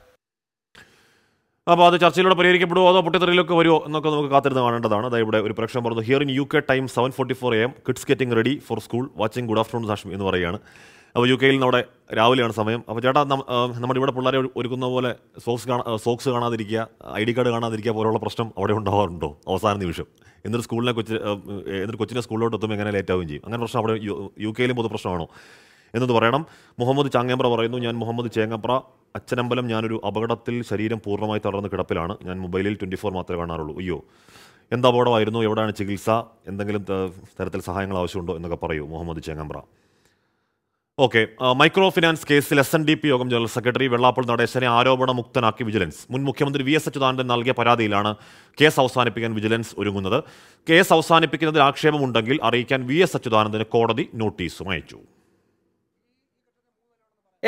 A: അപ്പോൾ അത് ചർച്ചയിലൂടെ പരിഹരിക്കപ്പെടുമോ അതോ പൊട്ടിത്തെറിയിലൊക്കെ വരുമോ എന്നൊക്കെ നമുക്ക് കാത്തിരുന്ന് കാണേണ്ടതാണ് അതായത് ഇവിടെ ഒരു പ്രക്ഷണം പറഞ്ഞു here in U K time seven forty four am kids getting ready for school watching good afternoon Sashmi എന്ന് പറയുകയാണ് അപ്പോൾ യു കെയിൽ നമ്മുടെ രാവിലെയാണ് സമയം അപ്പോൾ ചേട്ടാ നമ്മുടെ ഇവിടെ പിള്ളേരെ ഒരുക്കുന്ന പോലെ സോക്സ് കാണാ സോക്സ് കാണാതിരിക്കുക ഐ ഡി കാർഡ് കാണാതിരിക്കുക പോലുള്ള പ്രശ്നം അവിടെ ഉണ്ടാവാറുണ്ടോ അവസാന നിമിഷം എന്നൊരു സ്കൂളിനെ കൊച്ചി എന്നൊരു കൊച്ചിനെ സ്കൂളിലോട്ട് എത്തുമ്പോൾ എങ്ങനെ ലേറ്റ് ആവുകയും ചെയ്യും അങ്ങനെ പ്രശ്നം അവിടെ യു കെയിലും പൊതു പ്രശ്നമാണോ എന്നത് പറയണം മുഹമ്മദ് ചാങ്ങേമ്പ്ര പറയുന്നു ഞാൻ മുഹമ്മദ് ചേങ്ങമ്പ്ര അച്ഛനമ്പലം ഞാനൊരു അപകടത്തിൽ ശരീരം പൂർണ്ണമായി തളർന്ന് കിടപ്പിലാണ് ഞാൻ മൊബൈലിൽ ട്വൻറ്റി ഫോർ മാത്രമേ കാണാറുള്ളൂ അയ്യോ എന്ത് അപകടമായിരുന്നു എവിടെയാണ് ചികിത്സ എന്തെങ്കിലും തരത്തിൽ സഹായങ്ങൾ ആവശ്യമുണ്ടോ എന്നൊക്കെ പറയൂ Muhammad Chengampra okay micro finance കേസിൽ എസ് എൻ ഡി പി യോഗം ജനറൽ സെക്രട്ടറി വെള്ളാപ്പള്ളി നടേശനെ ആരോപണ മുക്തനാക്കി വിജിലൻസ് മുൻ മുഖ്യമന്ത്രി വി എസ് അച്യുതാനന്ദൻ നൽകിയ പരാതിയിലാണ് കേസ് അവസാനിപ്പിക്കാൻ വിജിലൻസ് ഒരുങ്ങുന്നത് കേസ് അവസാനിപ്പിക്കുന്നതിൽ ആക്ഷേപമുണ്ടെങ്കിൽ അറിയിക്കാൻ വി എസ് അച്യുതാനന്ദന് കോടതി നോട്ടീസും അയച്ചു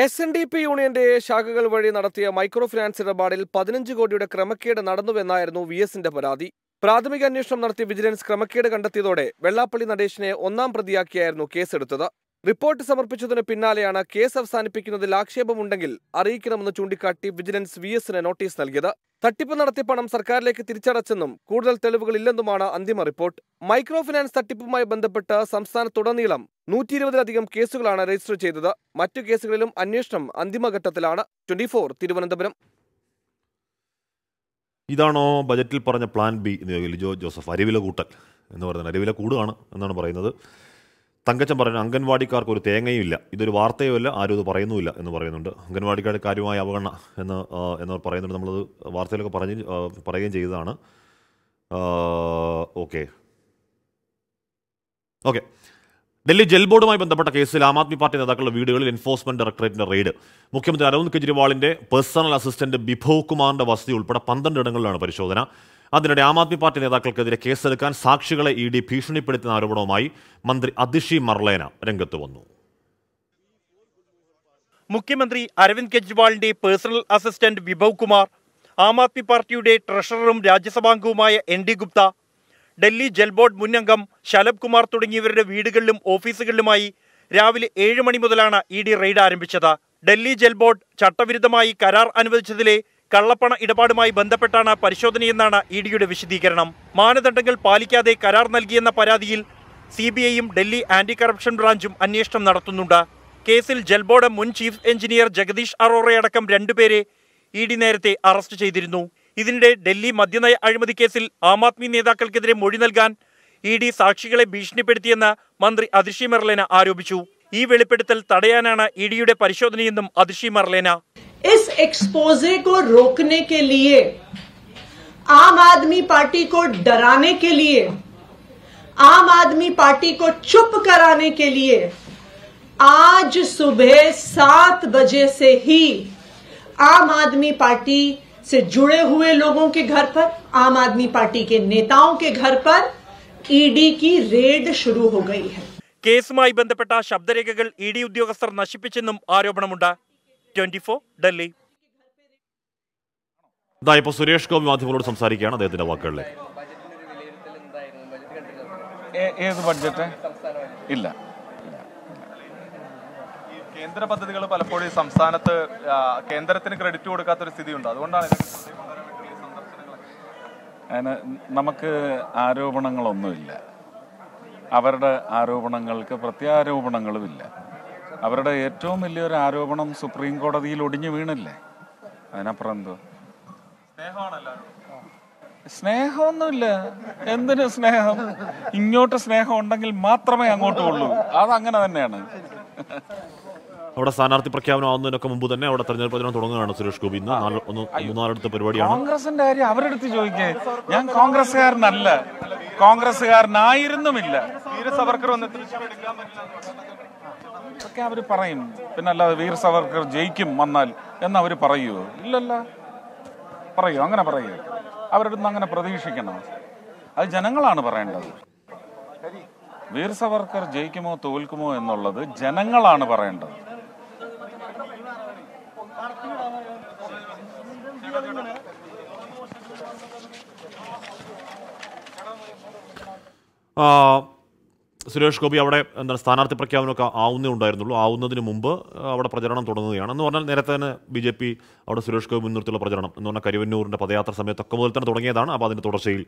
E: എസ് എൻ ഡി പി യൂണിയന്റെ ശാഖകൾ വഴി നടത്തിയ മൈക്രോ ഫിനാൻസ് ഇടപാടിൽ പതിനഞ്ച് കോടിയുടെ ക്രമക്കേട് നടന്നുവെന്നായിരുന്നു വി എസിന്റെ പരാതി പ്രാഥമിക അന്വേഷണം നടത്തിയ വിജിലൻസ് ക്രമക്കേട് കണ്ടെത്തിയതോടെ വെള്ളാപ്പള്ളി നടേശനെ ഒന്നാം പ്രതിയാക്കിയായിരുന്നു കേസെടുത്തത് റിപ്പോർട്ട് സമർപ്പിച്ചതിന് പിന്നാലെയാണ് കേസ് അവസാനിപ്പിക്കുന്നതിൽ ആക്ഷേപമുണ്ടെങ്കിൽ അറിയിക്കണമെന്ന് ചൂണ്ടിക്കാട്ടി വിജിലൻസ് വി എസിന് നോട്ടീസ് നൽകിയത് തട്ടിപ്പ് നടത്തിയ പണം സർക്കാരിലേക്ക് തിരിച്ചടച്ചെന്നും കൂടുതൽ തെളിവുകളില്ലെന്നുമാണ് അന്തിമ റിപ്പോർട്ട് മൈക്രോ ഫിനാൻസ് തട്ടിപ്പുമായി ബന്ധപ്പെട്ട് സംസ്ഥാനത്തുടനീളം നൂറ്റി ഇരുപതിലധികം കേസുകളാണ് രജിസ്റ്റർ ചെയ്തത് മറ്റു കേസുകളിലും അന്വേഷണം അന്തിമഘട്ടത്തിലാണ് ട്വന്റി ഫോർ തിരുവനന്തപുരം
A: ഇതാണോ ബജറ്റിൽ പറഞ്ഞ പ്ലാൻ ബി എന്ന് ലിജോ ജോസഫ് അരിവില കൂട്ടൽ എന്ന് പറയുന്നത് അരിവില കൂടുകയാണ് എന്നാണ് പറയുന്നത് തങ്കച്ചൻ പറഞ്ഞു അംഗൻവാടിക്കാർക്ക് ഒരു തേങ്ങയുമില്ല ഇതൊരു വാർത്തയുമല്ല ആരും ഇത് പറയുന്നുമില്ല എന്ന് പറയുന്നുണ്ട് അംഗൻവാടിക്കാരുടെ കാര്യമായ അവഗണന എന്ന് എന്നവർ പറയുന്നുണ്ട് നമ്മളത് വാർത്തയിലൊക്കെ പറഞ്ഞ് പറയുകയും ചെയ്തതാണ് ഓക്കെ ഓക്കെ ഡൽഹി ജൽ ബോർഡുമായി ബന്ധപ്പെട്ട കേസിൽ ആം ആദ്മി പാർട്ടി നേതാക്കളുടെ വീടുകളിൽ എൻഫോഴ്സ്മെന്റ് ഡയറക്ടറേറ്റിന്റെ റെയ്ഡ് മുഖ്യമന്ത്രി അരവിന്ദ് കെജ്രിവാളിന്റെ പേഴ്സണൽ അസിസ്റ്റന്റ് ബിഭവ് കുമാറിന്റെ വസതി ഉൾപ്പെടെ പന്ത്രണ്ട് ഇടങ്ങളിലാണ് പരിശോധന അതിനിടെ ആം ആദ്മി പാർട്ടി നേതാക്കൾക്കെതിരെ കേസെടുക്കാൻ സാക്ഷികളെ ഇ ഡി ഭീഷണിപ്പെടുത്തുന്ന ആരോപണവുമായി മന്ത്രി അതിഷി മർലേന രംഗത്ത് വന്നു
K: മുഖ്യമന്ത്രി അരവിന്ദ് കെജ്രിവാളിന്റെ personal assistant Vibhav Kumar Aam Aadmi party ട്രഷററും രാജ്യസഭാംഗവുമായ N D Gupta Delhi Jal board മുൻ അംഗം ശലഭ് കുമാർ തുടങ്ങിയവരുടെ വീടുകളിലും ഓഫീസുകളിലുമായി രാവിലെ ഏഴ് മണി മുതലാണ് ഇ ഡി റെയ്ഡ് ആരംഭിച്ചത് ഡൽഹി ജൽ ബോർഡ് ചട്ടവിരുദ്ധമായി കരാർ അനുവദിച്ചതിലെ കള്ളപ്പണ ഇടപാടുമായി ബന്ധപ്പെട്ടാണ് പരിശോധനയെന്നാണ് ഇ ഡിയുടെ വിശദീകരണം മാനദണ്ഡങ്ങൾ പാലിക്കാതെ കരാർ നൽകിയെന്ന പരാതിയിൽ സി ബി ഐയും ഡൽഹി ആന്റി കറപ്ഷൻ ബ്രാഞ്ചും അന്വേഷണം നടത്തുന്നുണ്ട് കേസിൽ ജൽബോർഡ് മുൻ ചീഫ് എഞ്ചിനീയർ ജഗദീഷ് അറോറയടക്കം രണ്ടുപേരെ ഇ ഡി നേരത്തെ അറസ്റ്റ് ചെയ്തിരുന്നു ഇതിനിടെ ഡൽഹി മദ്യനയ അഴിമതി കേസിൽ ആം ആദ്മി നേതാക്കൾക്കെതിരെ മൊഴി നൽകാൻ ഇ ഡി സാക്ഷികളെ ഭീഷണിപ്പെടുത്തിയെന്ന് മന്ത്രി അതിഷി മെർലേന ആരോപിച്ചു ഈ വെളിപ്പെടുത്തൽ തടയാനാണ് ഇ ഡിയുടെ പരിശോധനയെന്നും അതിഷി മെർലേന
L: इस एक्सपोजे को रोकने के लिए आम आदमी पार्टी को डराने के लिए आम आदमी पार्टी को चुप कराने के लिए आज सुबह सात बजे से ही आम आदमी पार्टी से जुड़े हुए लोगों के घर पर आम आदमी पार्टी के नेताओं के घर पर ईडी e की रेड शुरू हो गई है केस ബന്ധപ്പെട്ട
K: शब्द ഇ ഡി उद्योग नशिप ആരോപണമുണ്ട് ട്വന്റി ഫോർ ഡൽഹി
A: ഇതാ സുരേഷ് ഗോപി മാധ്യമങ്ങളോട് സംസാരിക്കുകയാണ് അദ്ദേഹത്തിന്റെ വാക്കുകളിൽ ഏത് ബഡ്ജറ്റ് ഇല്ല
M: കേന്ദ്ര പദ്ധതികൾ പലപ്പോഴും സംസ്ഥാനത്ത് കേന്ദ്രത്തിന് ക്രെഡിറ്റ് കൊടുക്കാത്ത ഒരു സ്ഥിതിയുണ്ട് അതുകൊണ്ടാണ്
N: അതിന് നമുക്ക് ആരോപണങ്ങളൊന്നുമില്ല അവരുടെ ആരോപണങ്ങൾക്ക് പ്രത്യാരോപണങ്ങളുമില്ല അവരുടെ ഏറ്റവും വലിയൊരു ആരോപണം സുപ്രീം കോടതിയിൽ ഒടിഞ്ഞു വീണല്ലേ അതിനപ്പുറം എന്തോ സ്നേഹമൊന്നുമില്ല എന്തിനു സ്നേഹം ഇങ്ങോട്ട് സ്നേഹം ഉണ്ടെങ്കിൽ മാത്രമേ അങ്ങോട്ട് ഉള്ളൂ അത് അങ്ങനെ തന്നെയാണ്
A: അവിടെ സ്ഥാനാർത്ഥി പ്രഖ്യാപനം ആവുന്നതിനൊക്കെ മുമ്പ് തന്നെ അവിടെ തെരഞ്ഞെടുപ്പ് പ്രചരണം തുടങ്ങുകയാണ് സുരേഷ് ഗോപി ഇന്ന് ഒന്ന് പരിപാടിയാണ്
N: കോൺഗ്രസിന്റെ കാര്യം അവരെടുത്ത് ചോദിക്കേ ഞാൻ കോൺഗ്രസ്സുകാരനല്ല കോൺഗ്രസ്സുകാരനായിരുന്നുമില്ല ഒക്കെ അവർ പറയും പിന്നെ അല്ലാതെ വീർ സവർക്കർ ജയിക്കും വന്നാൽ എന്ന് അവർ പറയുമോ ഇല്ലല്ല പറയൂ അങ്ങനെ പറയുമോ അവരുടെ നിന്ന് അങ്ങനെ പ്രതീക്ഷിക്കണം അത് ജനങ്ങളാണ് പറയേണ്ടത് വീർ സവർക്കർ ജയിക്കുമോ തോൽക്കുമോ എന്നുള്ളത് ജനങ്ങളാണ് പറയേണ്ടത്
A: ആ സുരേഷ് ഗോപി അവിടെ എന്താണ് സ്ഥാനാർത്ഥി പ്രഖ്യാപനമൊക്കെ ആവുന്നേ ഉണ്ടായിരുന്നുള്ളൂ ആവുന്നതിന് മുമ്പ് അവിടെ പ്രചരണം തുടങ്ങുകയാണ് എന്ന് പറഞ്ഞാൽ നേരത്തെ തന്നെ ബി ജെ പി അവിടെ സുരേഷ് ഗോപി മുൻനിർത്തിയുള്ള പ്രചരണം എന്ന് പറഞ്ഞാൽ കരുവന്നൂരിൻ്റെ പദയാത്ര സമയത്തൊക്കെ മുതൽ തന്നെ തുടങ്ങിയതാണ് അപ്പോൾ അതിൻ്റെ തുടർച്ചയിൽ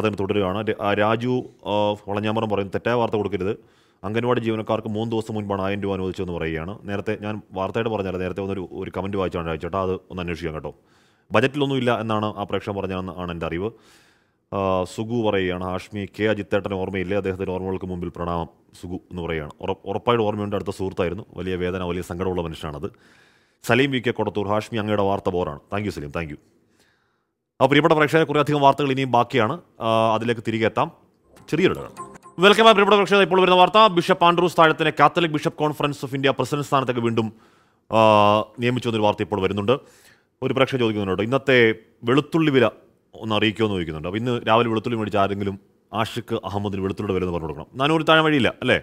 A: അതിന് തുടരുകയാണ് രാജു വളഞ്ഞാമ്പറം പറയുന്നത് തെറ്റായ വാർത്ത കൊടുക്കരുത് അംഗൻവാടി ജീവനക്കാർക്ക് മൂന്ന് ദിവസം മുൻപാണ് ആയിരം രൂപ അനുവദിച്ചതെന്ന് പറയുകയാണ് നേരത്തെ ഞാൻ വാർത്തയായിട്ട് പറഞ്ഞാൽ നേരത്തെ ഒന്നൊരു ഒരു കമൻറ്റ് വായിച്ചാണ് അയച്ചേട്ടാ അത് ഒന്ന് അന്വേഷിക്കാം കേട്ടോ ബജറ്റിലൊന്നുമില്ല എന്നാണ് ആ പ്രേക്ഷകൻ പറഞ്ഞതെന്ന് ആണ് എൻ്റെ അറിവ് സുഗു പറയുകയാണ് ഹാഷ്മി കെ അജിത്തേട്ടന് ഓർമ്മയില്ലേ അദ്ദേഹത്തിൻ്റെ ഓർമ്മകൾക്ക് മുമ്പിൽ പ്രണാമം സുഗു എന്ന് പറയുകയാണ് ഉറപ്പായിട്ട് ഓർമ്മയുണ്ട് അടുത്ത സുഹൃത്തായിരുന്നു വലിയ വേദന വലിയ സങ്കടമുള്ള മനുഷ്യനാണത് സലീം വി കെ കൊടത്തൂർ ഹാഷ്മി അങ്ങയുടെ വാർത്ത ബോറാണ് thank you Saleem thank you അപ്പോൾ പ്രിയപ്പെട്ട പ്രേക്ഷകരെ കുറേയധികം വാർത്തകൾ ഇനിയും ബാക്കിയാണ് അതിലേക്ക് തിരികെ എത്താം ചെറിയൊരു വെൽക്കം ആ പ്രിയപ്പെട്ട പ്രേക്ഷകർ ഇപ്പോൾ വരുന്ന വാർത്ത ബിഷപ്പ് ആൻഡ്രൂസ് താഴത്തിനെ Catholic bishop conference of India president സ്ഥാനത്തേക്ക് വീണ്ടും നിയമിച്ചു എന്നൊരു വാർത്ത ഇപ്പോൾ വരുന്നുണ്ട് ഒരു പ്രേക്ഷകർ ചോദിക്കുന്നുണ്ട് ഇന്നത്തെ വെളുത്തുള്ളി വില ഒന്ന് അറിയിക്കുമെന്ന് ചോദിക്കുന്നുണ്ട് അപ്പോൾ ഇന്ന് രാവിലെ വെളുത്തുള്ളി മേടിച്ച ആരെങ്കിലും ആഷിഖ് അഹമ്മദിന് വെളുത്തുള്ളി വില പറഞ്ഞു കൊടുക്കണം നാനൂറ് താഴെ വഴിയില്ല അല്ലേ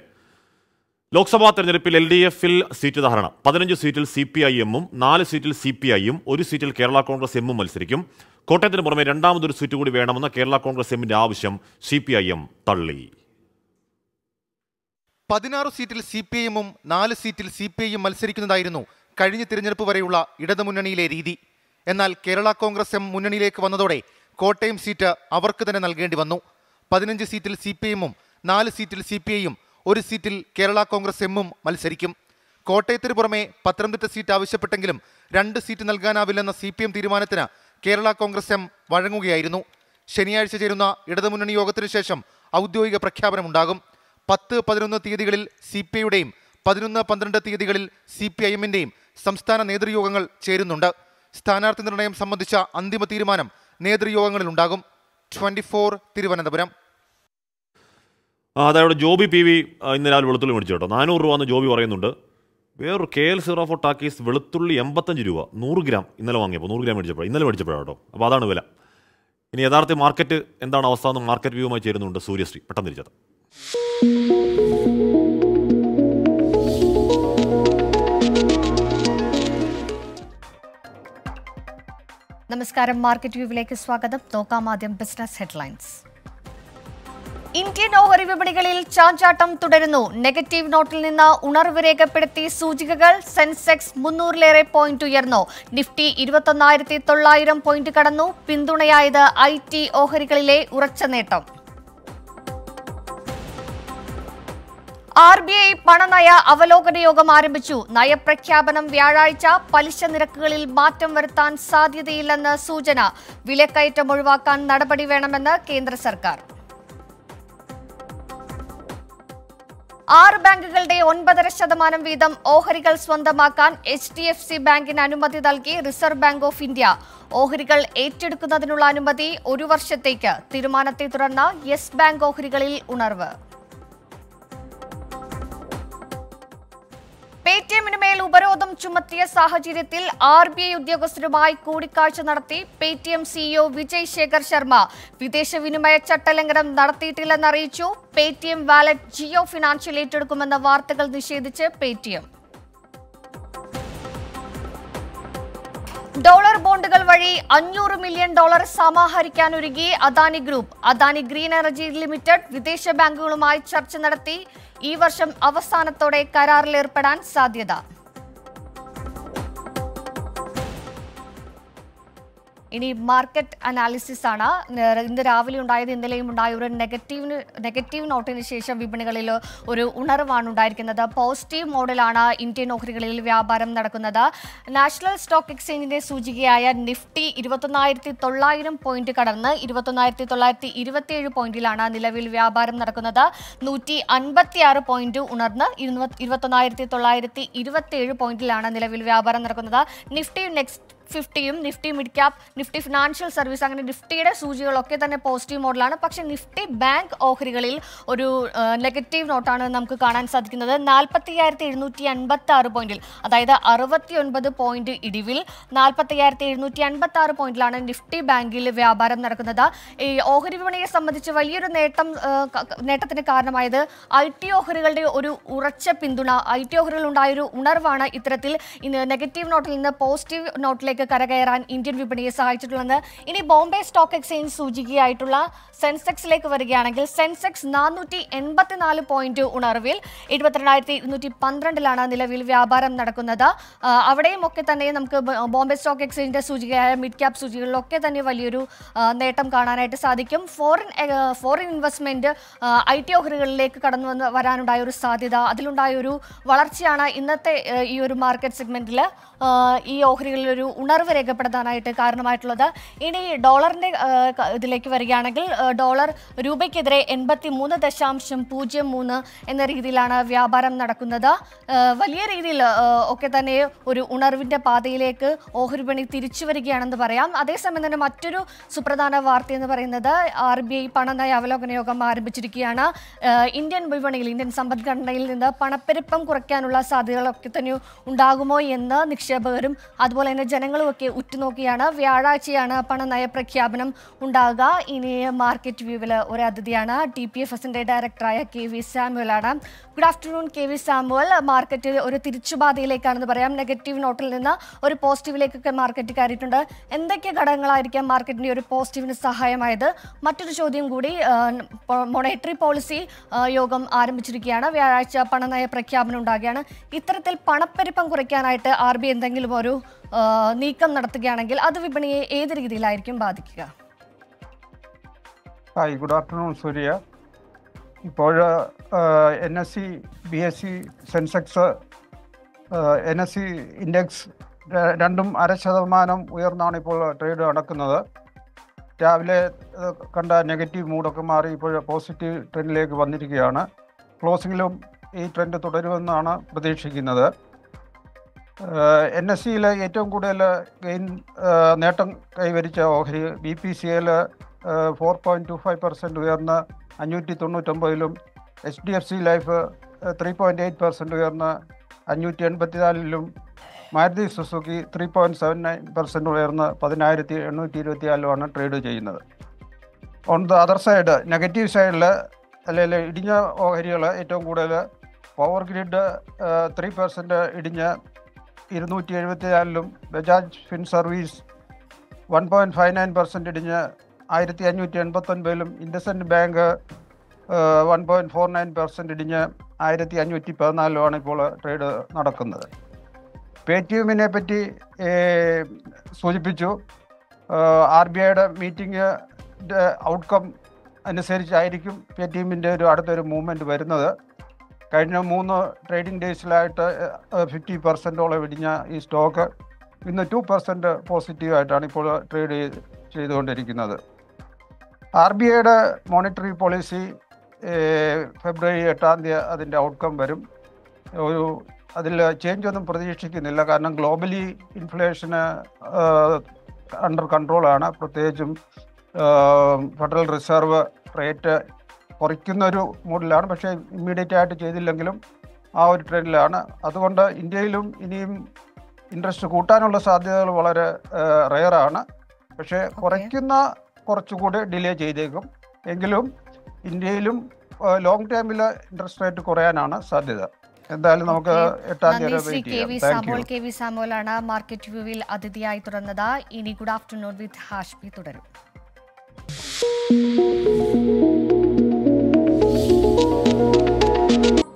A: ലോക്സഭാ തെരഞ്ഞെടുപ്പിൽ എൽ ഡി എഫിൽ സീറ്റ് ധാരണ പതിനഞ്ച് സീറ്റിൽ സി പി ഐ എമ്മും നാല് സീറ്റിൽ സി പി ഐയും ഒരു സീറ്റിൽ കേരള കോൺഗ്രസ് എമ്മും മത്സരിക്കും കോട്ടയത്തിന് പുറമെ രണ്ടാമതൊരു സീറ്റ് കൂടി വേണമെന്ന കേരള കോൺഗ്രസ് എമ്മിന്റെ ആവശ്യം സി പി ഐ എം തള്ളി
F: പതിനാറ് സീറ്റിൽ സി പി ഐ എമ്മും നാല് സീറ്റിൽ സി പി എം മത്സരിക്കുന്നതായിരുന്നു കഴിഞ്ഞ തിരഞ്ഞെടുപ്പ് വരെയുള്ള ഇടതുമുന്നണിയിലെ രീതി എന്നാൽ കേരള കോൺഗ്രസ് എം മുന്നണിയിലേക്ക് വന്നതോടെ കോട്ടയം സീറ്റ് അവർക്ക് തന്നെ നൽകേണ്ടി വന്നു പതിനഞ്ച് സീറ്റിൽ സി പി എമ്മും നാല് സീറ്റിൽ സി പി ഐയും ഒരു സീറ്റിൽ കേരള കോൺഗ്രസ് എമ്മും മത്സരിക്കും കോട്ടയത്തിന് പുറമെ പത്തനംതിട്ട സീറ്റ് ആവശ്യപ്പെട്ടെങ്കിലും രണ്ട് സീറ്റ് നൽകാനാവില്ലെന്ന സി പി എം തീരുമാനത്തിന് കേരള കോൺഗ്രസ് എം വഴങ്ങുകയായിരുന്നു ശനിയാഴ്ച ചേരുന്ന ഇടതുമുന്നണി യോഗത്തിനു ശേഷം ഔദ്യോഗിക പ്രഖ്യാപനമുണ്ടാകും പത്ത് പതിനൊന്ന് തീയതികളിൽ സി പി ഐയുടെയും പതിനൊന്ന് പന്ത്രണ്ട് തീയതികളിൽ സി പി ഐ എമ്മിൻ്റെയും സംസ്ഥാന നേതൃയോഗങ്ങൾ ചേരുന്നുണ്ട് സ്ഥാനാർത്ഥി നിർണയം സംബന്ധിച്ച അന്തിമ തീരുമാനം നേതൃയോഗങ്ങളിലുണ്ടാകും ട്വന്റി ഫോർ തിരുവനന്തപുരം
A: അതായത് ജോബി പി വി ഇന്ന് രാവിലെ വെളുത്തുള്ളി മേടിച്ചു കേട്ടോ രൂപ എന്ന് ജോബി പറയുന്നുണ്ട് വേറൊരു K L zero four talkies വെളുത്തുള്ളി എൺപത്തഞ്ച് രൂപ നൂറ് ഗ്രാം ഇന്നലെ വാങ്ങിയപ്പോൾ നൂറ് ഗ്രാം മേടിച്ചപ്പോൾ ഇന്നലെ മേടിച്ചപ്പോഴാണ് കേട്ടോ അപ്പോൾ അതാണ് വില ഇനി യഥാർത്ഥ മാർക്കറ്റ് എന്താണ് അവസ്ഥ എന്ന് മാർക്കറ്റ് വ്യൂവുമായി ചേരുന്നുണ്ട് സൂര്യശ്രീ പെട്ടെന്ന് തിരിച്ചത്
O: നമസ്കാരം മാർക്കറ്റ് വ്യൂവിലേക്ക് സ്വാഗതം നോക്കാം ആദ്യം ബിസിനസ് ഹെഡ്ലൈൻസ് ഇന്ത്യൻ ഓഹരി വിപണികളിൽ ചാഞ്ചാട്ടം തുടരുന്നു നെഗറ്റീവ് നോട്ടിൽ നിന്ന് ഉണർവ് രേഖപ്പെടുത്തി സൂചികകൾ സെൻസെക്സ് മുന്നൂറിലേറെ പോയിന്റ് ഉയർന്നു നിഫ്റ്റി ഇരുപത്തൊന്നായിരത്തി തൊള്ളായിരം പോയിന്റ് കടന്നു പിന്തുണയായത് ഐ ടി ഓഹരികളിലെ ഉറച്ച നേട്ടം ആർ ബി ഐ പണനയ അവലോകന യോഗം ആരംഭിച്ചു നയപ്രഖ്യാപനം വ്യാഴാഴ്ച പലിശ നിരക്കുകളിൽ മാറ്റം വരുത്താൻ സാധ്യതയില്ലെന്ന് സൂചന വിലക്കയറ്റം ഒഴിവാക്കാൻ നടപടി വേണമെന്ന് കേന്ദ്ര സർക്കാർ ആറ് ബാങ്കുകളുടെ ഒൻപതര ശതമാനം വീതം ഓഹരികൾ സ്വന്തമാക്കാൻ എച്ച് ഡി എഫ് സി ബാങ്കിന് അനുമതി നൽകി റിസർവ് ബാങ്ക് ഓഫ് ഇന്ത്യ ഓഹരികൾ ഏറ്റെടുക്കുന്നതിനുള്ള അനുമതി ഒരു വർഷത്തേക്ക് തീരുമാനത്തെ തുടർന്ന് യെസ് ബാങ്ക് ഓഹരികളിൽ ഉണർവ് പേടിഎമ്മിന് മേൽ ഉപരോധം ചുമത്തിയ സാഹചര്യത്തിൽ ആർ ബി ഐ ഉദ്യോഗസ്ഥരുമായി കൂടിക്കാഴ്ച നടത്തി പേടിഎം സിഇഒ വിജയ് ശേഖർ ശർമ്മ വിദേശ വിനിമയ ചട്ടലംഘനം നടത്തിയിട്ടില്ലെന്നറിയിച്ചു അറിയിച്ചു പേടിഎം വാലറ്റ് ജിയോ ഫിനാൻഷ്യൽ ഏറ്റെടുക്കുമെന്ന വാർത്തകൾ നിഷേധിച്ച് പേടിഎം ഡോളർ ബോണ്ടുകൾ വഴി അഞ്ഞൂറ് മില്യൺ ഡോളർ സമാഹരിക്കാനൊരുങ്ങി Adani group Adani green energy limited വിദേശ ബാങ്കുകളുമായി ചർച്ച നടത്തി ഈ വർഷം അവസാനത്തോടെ കരാറിലേർപ്പെടാൻ സാധ്യത ഇനി മാർക്കറ്റ് അനാലിസിസ് ആണ് ഇന്ന് രാവിലെ ഉണ്ടായത് ഇന്നലെയും ഉണ്ടായ ഒരു നെഗറ്റീവിന് നെഗറ്റീവ് നോട്ടിന് ശേഷം വിപണികളിൽ ഒരു ഉണർവാണ് ഉണ്ടായിരിക്കുന്നത് പോസിറ്റീവ് മോഡലാണ് ഇന്ത്യൻ ഓഹരികളിൽ വ്യാപാരം നടക്കുന്നത് നാഷണൽ സ്റ്റോക്ക് എക്സ്ചേഞ്ചിന്റെ സൂചികയായ നിഫ്റ്റി ഇരുപത്തൊന്നായിരത്തി തൊള്ളായിരം പോയിന്റ് കടന്ന് ഇരുപത്തൊന്നായിരത്തി തൊള്ളായിരത്തി ഇരുപത്തിയേഴ് പോയിന്റിലാണ് നിലവിൽ വ്യാപാരം നടക്കുന്നത് നൂറ്റി അൻപത്തിയാറ് പോയിന്റ് ഉണർന്ന് ഇരുപത്തൊന്നായിരത്തി തൊള്ളായിരത്തി ഇരുപത്തിയേഴ് പോയിന്റിലാണ് നിലവിൽ വ്യാപാരം നടക്കുന്നത് നിഫ്റ്റി നെക്സ്റ്റ് ഫിഫ്റ്റിയും Nifty mid cap Nifty financial service അങ്ങനെ നിഫ്റ്റിയുടെ സൂചികളൊക്കെ തന്നെ പോസിറ്റീവ് മോഡലാണ് പക്ഷെ നിഫ്റ്റി ബാങ്ക് ഓഹരികളിൽ ഒരു നെഗറ്റീവ് നോട്ടാണ് നമുക്ക് കാണാൻ സാധിക്കുന്നത് നാൽപ്പത്തി പോയിന്റിൽ അതായത് അറുപത്തി ഒൻപത് പോയിന്റ് ഇടിവിൽ നാൽപ്പത്തി പോയിന്റിലാണ് നിഫ്റ്റി ബാങ്കിൽ വ്യാപാരം നടക്കുന്നത് ഈ ഓഹരി വിപണിയെ സംബന്ധിച്ച് വലിയൊരു നേട്ടം നേട്ടത്തിന് കാരണമായത് ഐ ടി ഓഹരികളുടെ ഒരു ഉറച്ച പിന്തുണ ഐ ടി ഒരു ഉണർവാണ് ഇത്തരത്തിൽ ഇന്ന് നെഗറ്റീവ് നോട്ടിൽ നിന്ന് പോസിറ്റീവ് നോട്ടിലേക്ക് കരകയറാൻ ഇന്ത്യൻ വിപണിയെ സഹായിച്ചിട്ടുള്ളത് ഇനി ബോംബെ സ്റ്റോക്ക് എക്സ്ചേഞ്ച് സൂചികയായിട്ടുള്ള സെൻസെക്സിലേക്ക് വരികയാണെങ്കിൽ സെൻസെക്സ് നാനൂറ്റി എൺപത്തിനാല് പോയിന്റ് ഉണർവിൽ എഴുപത്തിരണ്ടായിരത്തി ഇരുന്നൂറ്റി പന്ത്രണ്ടിലാണ് നിലവിൽ വ്യാപാരം നടക്കുന്നത് അവിടെയും ഒക്കെ തന്നെ നമുക്ക് ബോംബെ സ്റ്റോക്ക് എക്സ്ചേഞ്ചിന്റെ സൂചികയായ മിഡ് ക്യാപ് സൂചികളിലൊക്കെ തന്നെ വലിയൊരു നേട്ടം കാണാനായിട്ട് സാധിക്കും foreign foreign investment I T ഓഹരികളിലേക്ക് കടന്നു വന്ന് വരാനുണ്ടായ ഒരു സാധ്യത അതിലുണ്ടായ ഒരു വളർച്ചയാണ് ഇന്നത്തെ ഈ ഒരു മാർക്കറ്റ് സെഗ്മെന്റിൽ ഈ ഓഹരികളിലൊരു ഉണർവ് രേഖപ്പെടുത്താനായിട്ട് കാരണമായിട്ടുള്ളത് ഇനി ഡോളറിൻ്റെ ഇതിലേക്ക് വരികയാണെങ്കിൽ ഡോളർ രൂപയ്ക്കെതിരെ എൺപത്തി മൂന്ന് ദശാംശം പൂജ്യം മൂന്ന് എന്ന രീതിയിലാണ് വ്യാപാരം നടക്കുന്നത് വലിയ രീതിയിൽ ഒക്കെ തന്നെ ഒരു ഉണർവിൻ്റെ പാതയിലേക്ക് ഓഹരിപണി തിരിച്ചു വരികയാണെന്ന് പറയാം അതേസമയം തന്നെ മറ്റൊരു സുപ്രധാന വാർത്ത എന്ന് പറയുന്നത് ആർ ബി ഐ പണനയ അവലോകന യോഗം ആരംഭിച്ചിരിക്കുകയാണ് ഇന്ത്യൻ വിപണിയിൽ ഇന്ത്യൻ സമ്പദ്ഘടനയിൽ നിന്ന് പണപ്പെരുപ്പം കുറയ്ക്കാനുള്ള സാധ്യതകളൊക്കെ തന്നെ ഉണ്ടാകുമോ എന്ന് നിക്ഷേപകരും അതുപോലെ തന്നെ ജനങ്ങൾ ഫലങ്ങളും ഒക്കെ ഉറ്റുനോക്കിയാണ് വ്യാഴാഴ്ചയാണ് പണനയ പ്രഖ്യാപനം ഉണ്ടാകുക ഇനി മാർക്കറ്റ് വ്യൂവിൽ ഒരു അതിഥിയാണ് ടി പി എഫ് എസിൻ്റെ ഡയറക്ടറായ കെ വി ആണ് good afternoon K V Samuel market ഒരു തിരിച്ചുപാതയിലേക്കാണെന്ന് പറയാം നെഗറ്റീവ് നോട്ടിൽ നിന്ന് ഒരു പോസിറ്റീവിലേക്കൊക്കെ മാർക്കറ്റ് കയറിയിട്ടുണ്ട് എന്തൊക്കെ ഘടകങ്ങളായിരിക്കാം മാർക്കറ്റിൻ്റെ ഒരു പോസിറ്റീവിന് സഹായമായത് മറ്റൊരു ചോദ്യം കൂടി മോണിറ്ററി പോളിസി യോഗം ആരംഭിച്ചിരിക്കുകയാണ് വ്യാഴാഴ്ച പണനയ പ്രഖ്യാപനം ഉണ്ടാകുകയാണ് ഇത്തരത്തിൽ പണപ്പെരുപ്പം കുറയ്ക്കാനായിട്ട് ആർ ബി എന്തെങ്കിലും ഒരു നീക്കം നടത്തുകയാണെങ്കിൽ അത് വിപണിയെ ഏത് രീതിയിലായിരിക്കും ബാധിക്കുക
P: ഹായ് ഗുഡ് ആഫ്റ്റർനൂൺ സൂര്യ ഇപ്പോൾ N S C B S C Sensex N S C index രണ്ടും അര ശതമാനം ഉയർന്നാണ് ഇപ്പോൾ ട്രേഡ് നടക്കുന്നത് രാവിലെ കണ്ട നെഗറ്റീവ് മൂഡൊക്കെ മാറി ഇപ്പോൾ പോസിറ്റീവ് ട്രെൻഡിലേക്ക് വന്നിരിക്കുകയാണ് ക്ലോസിങ്ങിലും ഈ ട്രെൻഡ് തുടരുമെന്നാണ് പ്രതീക്ഷിക്കുന്നത് എൻ എസ് സിയിൽ ഏറ്റവും കൂടുതൽ ഗെയിൻ നേട്ടം കൈവരിച്ച ഓഹരി ബി പി സി എയിൽ four point two five percent ഉയർന്ന് അഞ്ഞൂറ്റി തൊണ്ണൂറ്റൊമ്പതിലും H D F C life three point eight percent ഉയർന്ന് അഞ്ഞൂറ്റി എൺപത്തിനാലിലും Maruti Suzuki three point seven nine percent ഉയർന്ന് പതിനായിരത്തി എണ്ണൂറ്റി ഇരുപത്തിനാലുമാണ് ട്രേഡ് ചെയ്യുന്നത് on the other side negative സൈഡിൽ അല്ലെങ്കിൽ ഇടിഞ്ഞ ഓഹരികൾ ഏറ്റവും കൂടുതൽ പവർ ഗ്രിഡ് ത്രീ പെർസെൻറ്റ് ഇടിഞ്ഞ് ഇരുന്നൂറ്റി എഴുപത്തി നാലിലും Bajaj fin service one point five nine percent ഇടിഞ്ഞ് ആയിരത്തി അഞ്ഞൂറ്റി എൺപത്തൊൻപതിലും IndusInd bank one point four nine percent ഇടിഞ്ഞ് ആയിരത്തി അഞ്ഞൂറ്റി പതിനാലിലുമാണ് ഇപ്പോൾ ട്രേഡ് നടക്കുന്നത് പേ ടി എമ്മിനെ പറ്റി സൂചിപ്പിച്ചു ആർ ബി ഐയുടെ മീറ്റിംഗ് ഔട്ട്കം അനുസരിച്ചായിരിക്കും പേ ടി എമ്മിൻ്റെ ഒരു അടുത്തൊരു മൂവ്മെൻറ്റ് വരുന്നത് കഴിഞ്ഞ മൂന്ന് ട്രേഡിംഗ് ഡേയ്സിലായിട്ട് ഫിഫ്റ്റി പെർസെൻറ്റോളം ഇടിഞ്ഞ ഈ സ്റ്റോക്ക് ഇന്ന് ടു പെർസെൻറ്റ് പോസിറ്റീവായിട്ടാണ് ഇപ്പോൾ ട്രേഡ് ചെയ്തുകൊണ്ടിരിക്കുന്നത് ആർ ബി ഐയുടെ മോണിറ്ററി പോളിസി ഫെബ്രുവരി എട്ടാം തീയതി അതിൻ്റെ ഔട്ട്കം വരും ഒരു അതിൽ ചേഞ്ച് ഒന്നും പ്രതീക്ഷിക്കുന്നില്ല കാരണം ഗ്ലോബലി ഇൻഫ്ലേഷന് അണ്ടർ കൺട്രോളാണ് പ്രത്യേകിച്ചും ഫെഡറൽ റിസർവ് റേറ്റ് കുറയ്ക്കുന്ന ഒരു മോഡിലാണ് പക്ഷേ ഇമ്മീഡിയറ്റ് ആയിട്ട് ചെയ്തില്ലെങ്കിലും ആ ഒരു ട്രെൻഡിലാണ് അതുകൊണ്ട് ഇന്ത്യയിലും ഇനിയും ഇൻട്രസ്റ്റ് കൂട്ടാനുള്ള സാധ്യതകൾ വളരെ റെയറാണ് പക്ഷേ കുറയ്ക്കുന്ന കുറച്ചുകൂടി ഡിലേ ചെയ്തേക്കും എങ്കിലും ഇന്ത്യയിലും ലോങ് ടൈമിൽ ഇൻട്രസ്റ്റ് റേറ്റ് കുറയാനാണ് സാധ്യത എന്തായാലും നമുക്ക് എട്ടാം തീയതി
O: ആണ് മാർക്കറ്റ് വ്യൂവിൽ അതിഥിയായി തുടർന്നത് ഇനി ഗുഡ് ആഫ്റ്റർനൂൺ വിത്ത് ഹാഷ്മി തുടരും